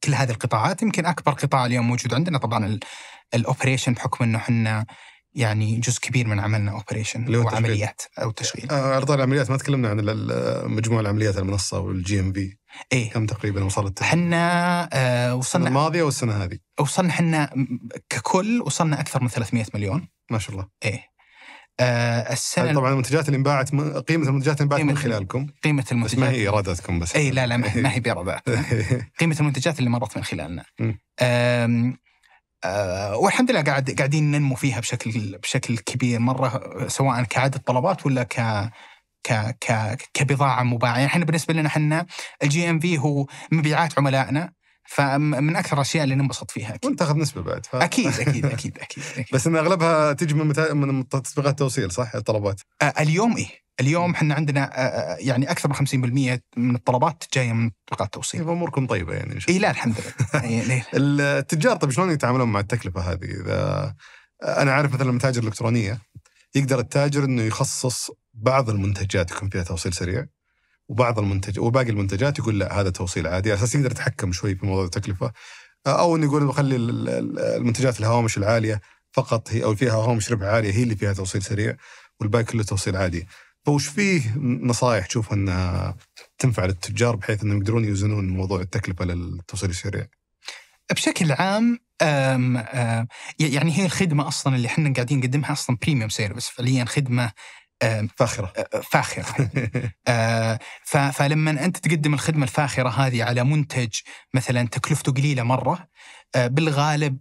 A: كل هذه القطاعات يمكن اكبر قطاع اليوم موجود عندنا طبعا الاوبريشن بحكم انه احنا يعني جزء كبير من عملنا اوبريشن وعمليات
B: او تشغيل آه، ارضاء العمليات ما تكلمنا عن مجموع العمليات المنصه والجي ام بي ايه كم
A: تقريبا وصلت؟ احنا آه وصلنا السنه الماضيه والسنه هذه وصلنا احنا ككل وصلنا اكثر من 300 مليون ما شاء الله ايه آه السنه طبعا المنتجات اللي انباعت من... قيمه المنتجات اللي انباعت من خلالكم قيمه المنتجات بس ما هي
B: ارادتكم بس اي لا لا ما هي, بايرادات
A: بارادتنا قيمه المنتجات اللي مرت من خلالنا آه والحمد لله قاعد قاعدين ننمو فيها بشكل بشكل كبير مره سواء كعدد طلبات ولا ك ك ك كبضاعه مباعه، يعني احنا بالنسبه لنا احنا الجي ام في هو مبيعات عملائنا فمن اكثر الاشياء اللي ننبسط فيها اكيد وانت تاخذ نسبه بعد ف... أكيد, أكيد, اكيد اكيد اكيد اكيد بس ان اغلبها تجي من متا... من تطبيقات التوصيل صح الطلبات آه اليوم ايه اليوم احنا عندنا آه يعني اكثر من 50% من الطلبات جايه من تطبيقات التوصيل إيه، اموركم طيبه يعني ان شاء إيه، الله. اي لا الحمد لله إيه،
B: التجار طيب شلون يتعاملون مع التكلفه هذه اذا انا عارف مثلا المتاجر الالكترونيه يقدر التاجر انه يخصص بعض المنتجات يكون فيها توصيل سريع وبعض المنتج وباقي المنتجات يقول لا هذا توصيل عادي على اساس يقدر يتحكم شوي في موضوع التكلفه آه، او انه يقول بخلي المنتجات الهوامش العاليه فقط هي او فيها هوامش ربح عاليه هي اللي فيها توصيل سريع والباقي كله توصيل عادي فوش فيه نصائح تشوف انها تنفع للتجار بحيث انهم يقدرون يوزنون موضوع التكلفه للتوصيل السريع؟
A: بشكل عام أم أم يعني هي الخدمه اصلا اللي احنا قاعدين نقدمها اصلا بريميوم سيرفيس فعليا خدمه آه، فاخره آه، آه، فاخره فلما انت تقدم الخدمه الفاخره هذه على منتج مثلا تكلفته قليله مره بالغالب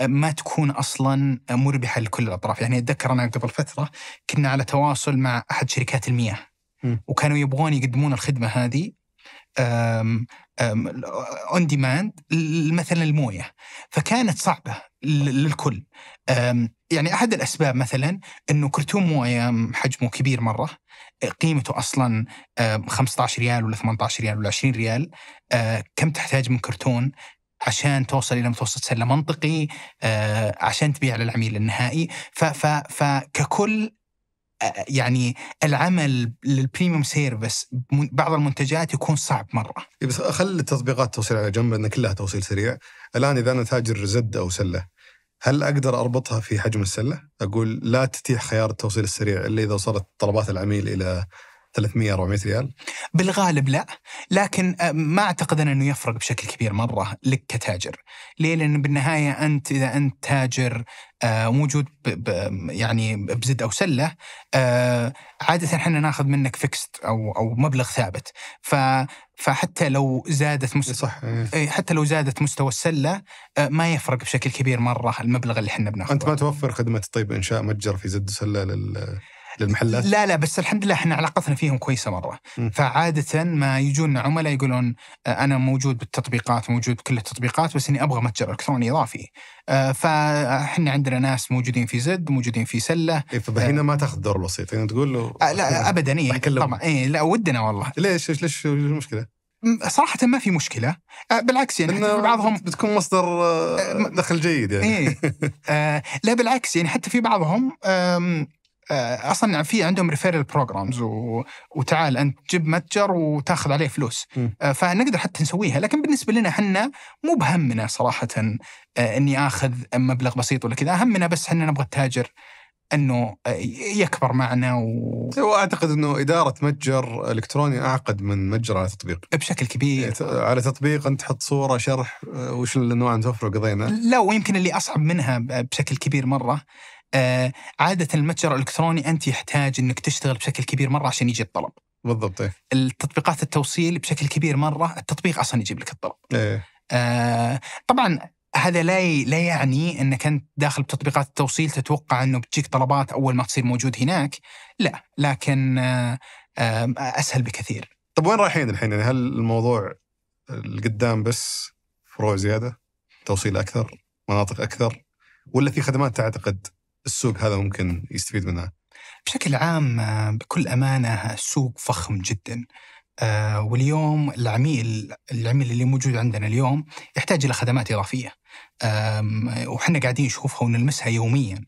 A: ما تكون اصلا مربحه لكل الاطراف، يعني اتذكر انا قبل فتره كنا على تواصل مع احد شركات المياه وكانوا يبغون يقدمون الخدمه هذه اون ديماند مثلا المويه فكانت صعبه للكل يعني احد الاسباب مثلا انه كرتون مويه حجمه كبير مره قيمته اصلا 15 ريال ولا 18 ريال ولا 20 ريال كم تحتاج من كرتون عشان توصل الى متوسط سله منطقي عشان تبيع للعميل النهائي فككل يعني العمل للبريميوم سيرفيس بعض المنتجات يكون صعب مره. إيه، بس
B: خلي التطبيقات توصيل على جنب لان كلها توصيل سريع، الان اذا انا تاجر زد او سله هل اقدر اربطها في حجم السله؟ اقول لا تتيح خيار التوصيل السريع الا اذا وصلت طلبات العميل الى 300 400 ريال؟
A: بالغالب لا، لكن آه، ما اعتقد انه يفرق بشكل كبير مره لك كتاجر، ليه؟ لان بالنهايه انت اذا انت تاجر آه، موجود ب ب يعني بزد او سله آه، عاده احنا ناخذ منك فيكست او او مبلغ ثابت، ف فحتى لو زادت مستوى صح إيه. إيه، حتى لو زادت مستوى السله ما يفرق بشكل كبير مره المبلغ اللي احنا بناخذه. انت ما توفر خدمه طيب انشاء متجر في زد سله لل للمحلات؟ لا لا بس الحمد لله احنا علاقتنا فيهم كويسه مره م. فعاده ما يجون عملاء يقولون انا موجود بالتطبيقات موجود بكل التطبيقات بس اني ابغى متجر الكتروني اضافي فاحنا عندنا ناس موجودين في زد موجودين في سله فهنا إيه، ما تاخذ دور الوسيط يعني تقول له لا ابدا اي طبعا اي لا ودنا والله ليش ليش ليش المشكله؟ صراحة ما في مشكلة بالعكس يعني إن في بعضهم بتكون مصدر دخل جيد يعني إيه. لا بالعكس يعني حتى في بعضهم آه، اصلا في عندهم ريفيرال بروجرامز و... وتعال انت جيب متجر وتاخذ عليه فلوس م. آه، فنقدر حتى نسويها لكن بالنسبه لنا احنا مو بهمنا صراحه آه، اني اخذ مبلغ بسيط ولا كذا اهمنا بس احنا نبغى التاجر انه يكبر معنا و...
B: واعتقد أيوة، انه اداره متجر الكتروني اعقد من متجر على تطبيق بشكل كبير إيه، على تطبيق انت تحط صوره شرح وش الانواع اللي توفر قضينا نعم.
A: لا ويمكن اللي اصعب منها بشكل كبير مره آه عاده المتجر الالكتروني انت يحتاج انك تشتغل بشكل كبير مره عشان يجي الطلب بالضبط إيه. التطبيقات التوصيل بشكل كبير مره التطبيق اصلا يجيب لك الطلب إيه. آه طبعا هذا لا لا يعني انك انت داخل بتطبيقات التوصيل تتوقع انه بتجيك طلبات اول ما تصير موجود هناك لا لكن آه، آه، اسهل بكثير
B: طب وين رايحين الحين يعني هل الموضوع القدام بس فروع زياده توصيل اكثر مناطق اكثر ولا في خدمات تعتقد السوق هذا ممكن يستفيد منها؟
A: بشكل عام آه، بكل امانه سوق فخم جدا آه، واليوم العميل العميل اللي موجود عندنا اليوم يحتاج الى خدمات اضافيه وحنا قاعدين نشوفها ونلمسها يوميا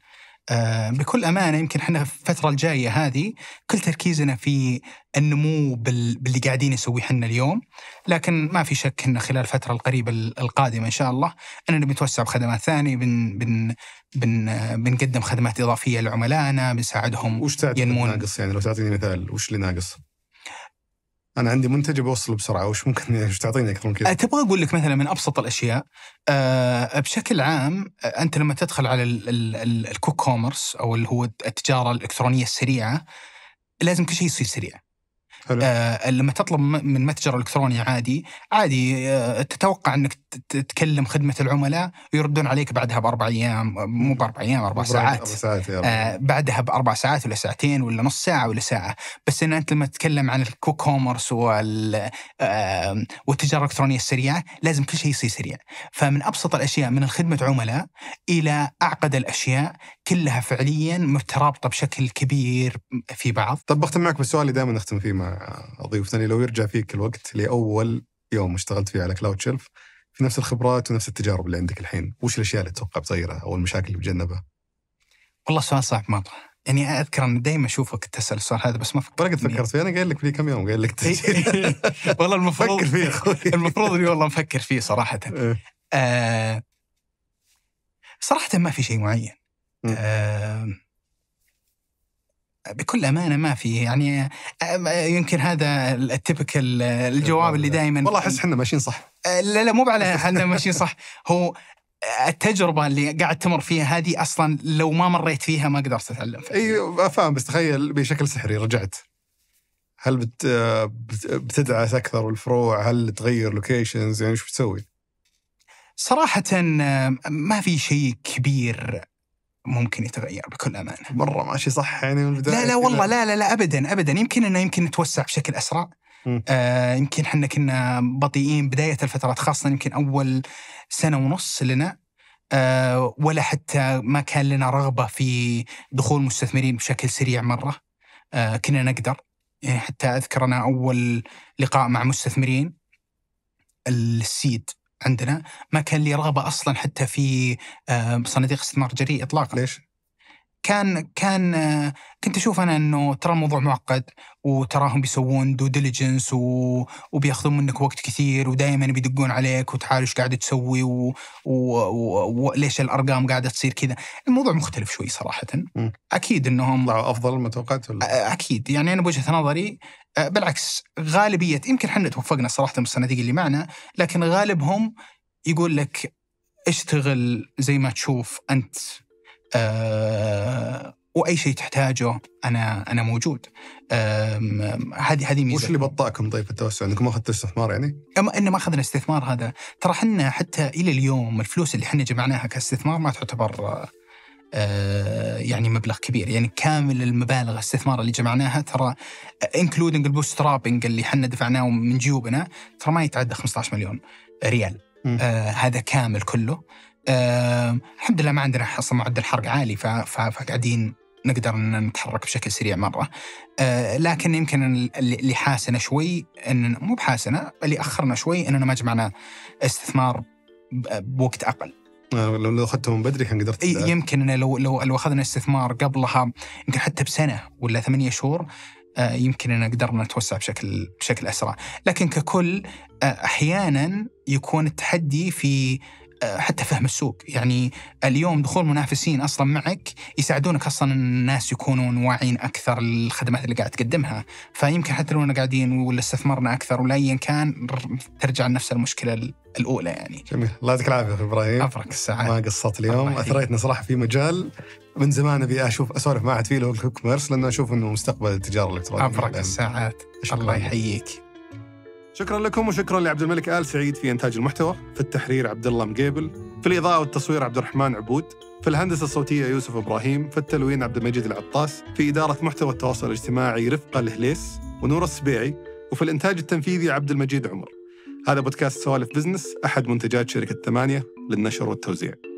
A: آه، بكل امانه يمكن احنا في الفتره الجايه هذه كل تركيزنا في النمو باللي قاعدين نسويه احنا اليوم لكن ما في شك ان خلال الفتره القريبه القادمه ان شاء الله اننا بنتوسع بخدمات ثانيه بن بن بن بنقدم خدمات اضافيه لعملائنا بنساعدهم وش ينمون ناقص يعني لو تعطيني مثال وش اللي ناقص؟
B: انا عندي منتج بوصله بسرعه وش ممكن وش تعطيني اكثر من
A: كذا؟ أه، تبغى اقول لك مثلا من ابسط الاشياء أه بشكل عام أه، انت لما تدخل على الكوك كوميرس او اللي هو التجاره الالكترونيه السريعه لازم كل شيء يصير سريع حلو. آه لما تطلب من متجر الكتروني عادي عادي آه تتوقع انك تكلم خدمه العملاء يردون عليك بعدها باربع ايام مو باربع ايام اربع ساعات,
B: ساعات آه
A: بعدها باربع ساعات ولا ساعتين ولا نص ساعه ولا ساعه بس ان انت لما تتكلم عن الكوكومرس كوميرس وال آه والتجاره الالكترونيه السريعه لازم كل شيء يصير سريع فمن ابسط الاشياء من خدمه عملاء الى اعقد الاشياء كلها فعليا مترابطه بشكل كبير في بعض
B: طب بختم معك بالسؤال اللي دائما نختم فيه مع ضيوفنا لو يرجع فيك الوقت لاول يوم اشتغلت فيه على كلاود شيلف في نفس الخبرات ونفس التجارب اللي عندك الحين وش الاشياء اللي تتوقع تغيرها او المشاكل اللي بتجنبها والله سؤال صعب مره يعني اذكر اني دائما اشوفك تسال السؤال هذا بس ما فكرت ولا قد فكرت فيه انا قايل لك في كم يوم قايل لك
A: والله المفروض فكر فيه اخوي المفروض اني والله مفكر فيه صراحه إيه. آه صراحه ما في شيء معين آه، بكل امانه ما في يعني آه، آه، يمكن هذا التبكل الجواب اللي دائما والله احس احنا ماشيين صح لا لا مو على احنا ماشيين صح هو التجربه اللي قاعد تمر فيها هذه اصلا لو ما مريت فيها ما قدرت اتعلم
B: اي افهم بس تخيل بشكل سحري رجعت هل بت بتدعس اكثر الفروع هل تغير لوكيشنز يعني ايش بتسوي؟
A: صراحه ما في شيء كبير ممكن يتغير بكل امانه مره ماشي صح يعني من البدايه لا لا والله لا لا لا ابدا ابدا يمكن انه يمكن نتوسع بشكل اسرع آه يمكن احنا كنا بطيئين بدايه الفترات خاصه يمكن اول سنه ونص لنا آه ولا حتى ما كان لنا رغبه في دخول مستثمرين بشكل سريع مره آه كنا نقدر يعني حتى اذكر انا اول لقاء مع مستثمرين السيد عندنا ما كان لي رغبه اصلا حتى في آه، صناديق استثمار جريء اطلاقا ليش؟ كان كان كنت اشوف انا انه ترى الموضوع معقد وتراهم بيسوون دو ديليجنس وبياخذون منك وقت كثير ودائما بيدقون عليك وتعال ايش قاعد تسوي وليش الارقام قاعده تصير كذا، الموضوع مختلف شوي صراحه. اكيد انهم طلعوا افضل ما توقعت ولا؟ اكيد يعني انا بوجهه نظري بالعكس غالبيه يمكن احنا توفقنا صراحه بالصناديق اللي معنا لكن غالبهم يقول لك اشتغل زي ما تشوف انت آه، واي شيء تحتاجه انا انا موجود هذه هذه ميزه وش اللي بطاكم طيب التوسع انكم ما اخذتوا استثمار يعني؟ اما ان ما اخذنا استثمار هذا ترى احنا حتى الى اليوم الفلوس اللي احنا جمعناها كاستثمار ما تعتبر آه، يعني مبلغ كبير يعني كامل المبالغ الاستثمار اللي جمعناها ترى انكلودنج البوسترابنج اللي احنا دفعناه من جيوبنا ترى ما يتعدى 15 مليون ريال آه هذا كامل كله الحمد لله ما عندنا اصلا معدل حرق عالي فقاعدين نقدر ان نتحرك بشكل سريع مره آه لكن يمكن اللي حاسنا شوي ان مو بحاسنا اللي اخرنا شوي اننا ما جمعنا استثمار بوقت اقل آه، لو لو اخذته من بدري كان قدرت يمكن ان لو لو لو اخذنا استثمار قبلها يمكن حتى بسنه ولا ثمانية شهور آه، يمكن ان قدرنا نتوسع بشكل بشكل اسرع لكن ككل آه، احيانا يكون التحدي في آه، حتى فهم السوق يعني اليوم دخول منافسين اصلا معك يساعدونك اصلا الناس يكونون واعيين اكثر للخدمات اللي قاعد تقدمها فيمكن حتى لو احنا قاعدين ولا استثمرنا اكثر ولا ايا كان ترجع لنفس المشكله الاولى يعني
B: جميل الله يعطيك العافيه اخوي ابراهيم افرك السعاده ما قصرت اليوم اثريتنا صراحه في مجال من زمان ابي اشوف اسولف مع فيه فيه الكوميرس لانه اشوف انه مستقبل التجاره الالكترونيه
A: افرك الساعات الله
B: يحييك شكرا لكم وشكرا لعبد الملك ال سعيد في انتاج المحتوى، في التحرير عبد الله مقيبل، في الاضاءه والتصوير عبد الرحمن عبود، في الهندسه الصوتيه يوسف ابراهيم، في التلوين عبد المجيد العطاس، في اداره محتوى التواصل الاجتماعي رفقه الهليس ونور السبيعي، وفي الانتاج التنفيذي عبد المجيد عمر. هذا بودكاست سوالف بزنس احد منتجات شركه ثمانيه للنشر والتوزيع.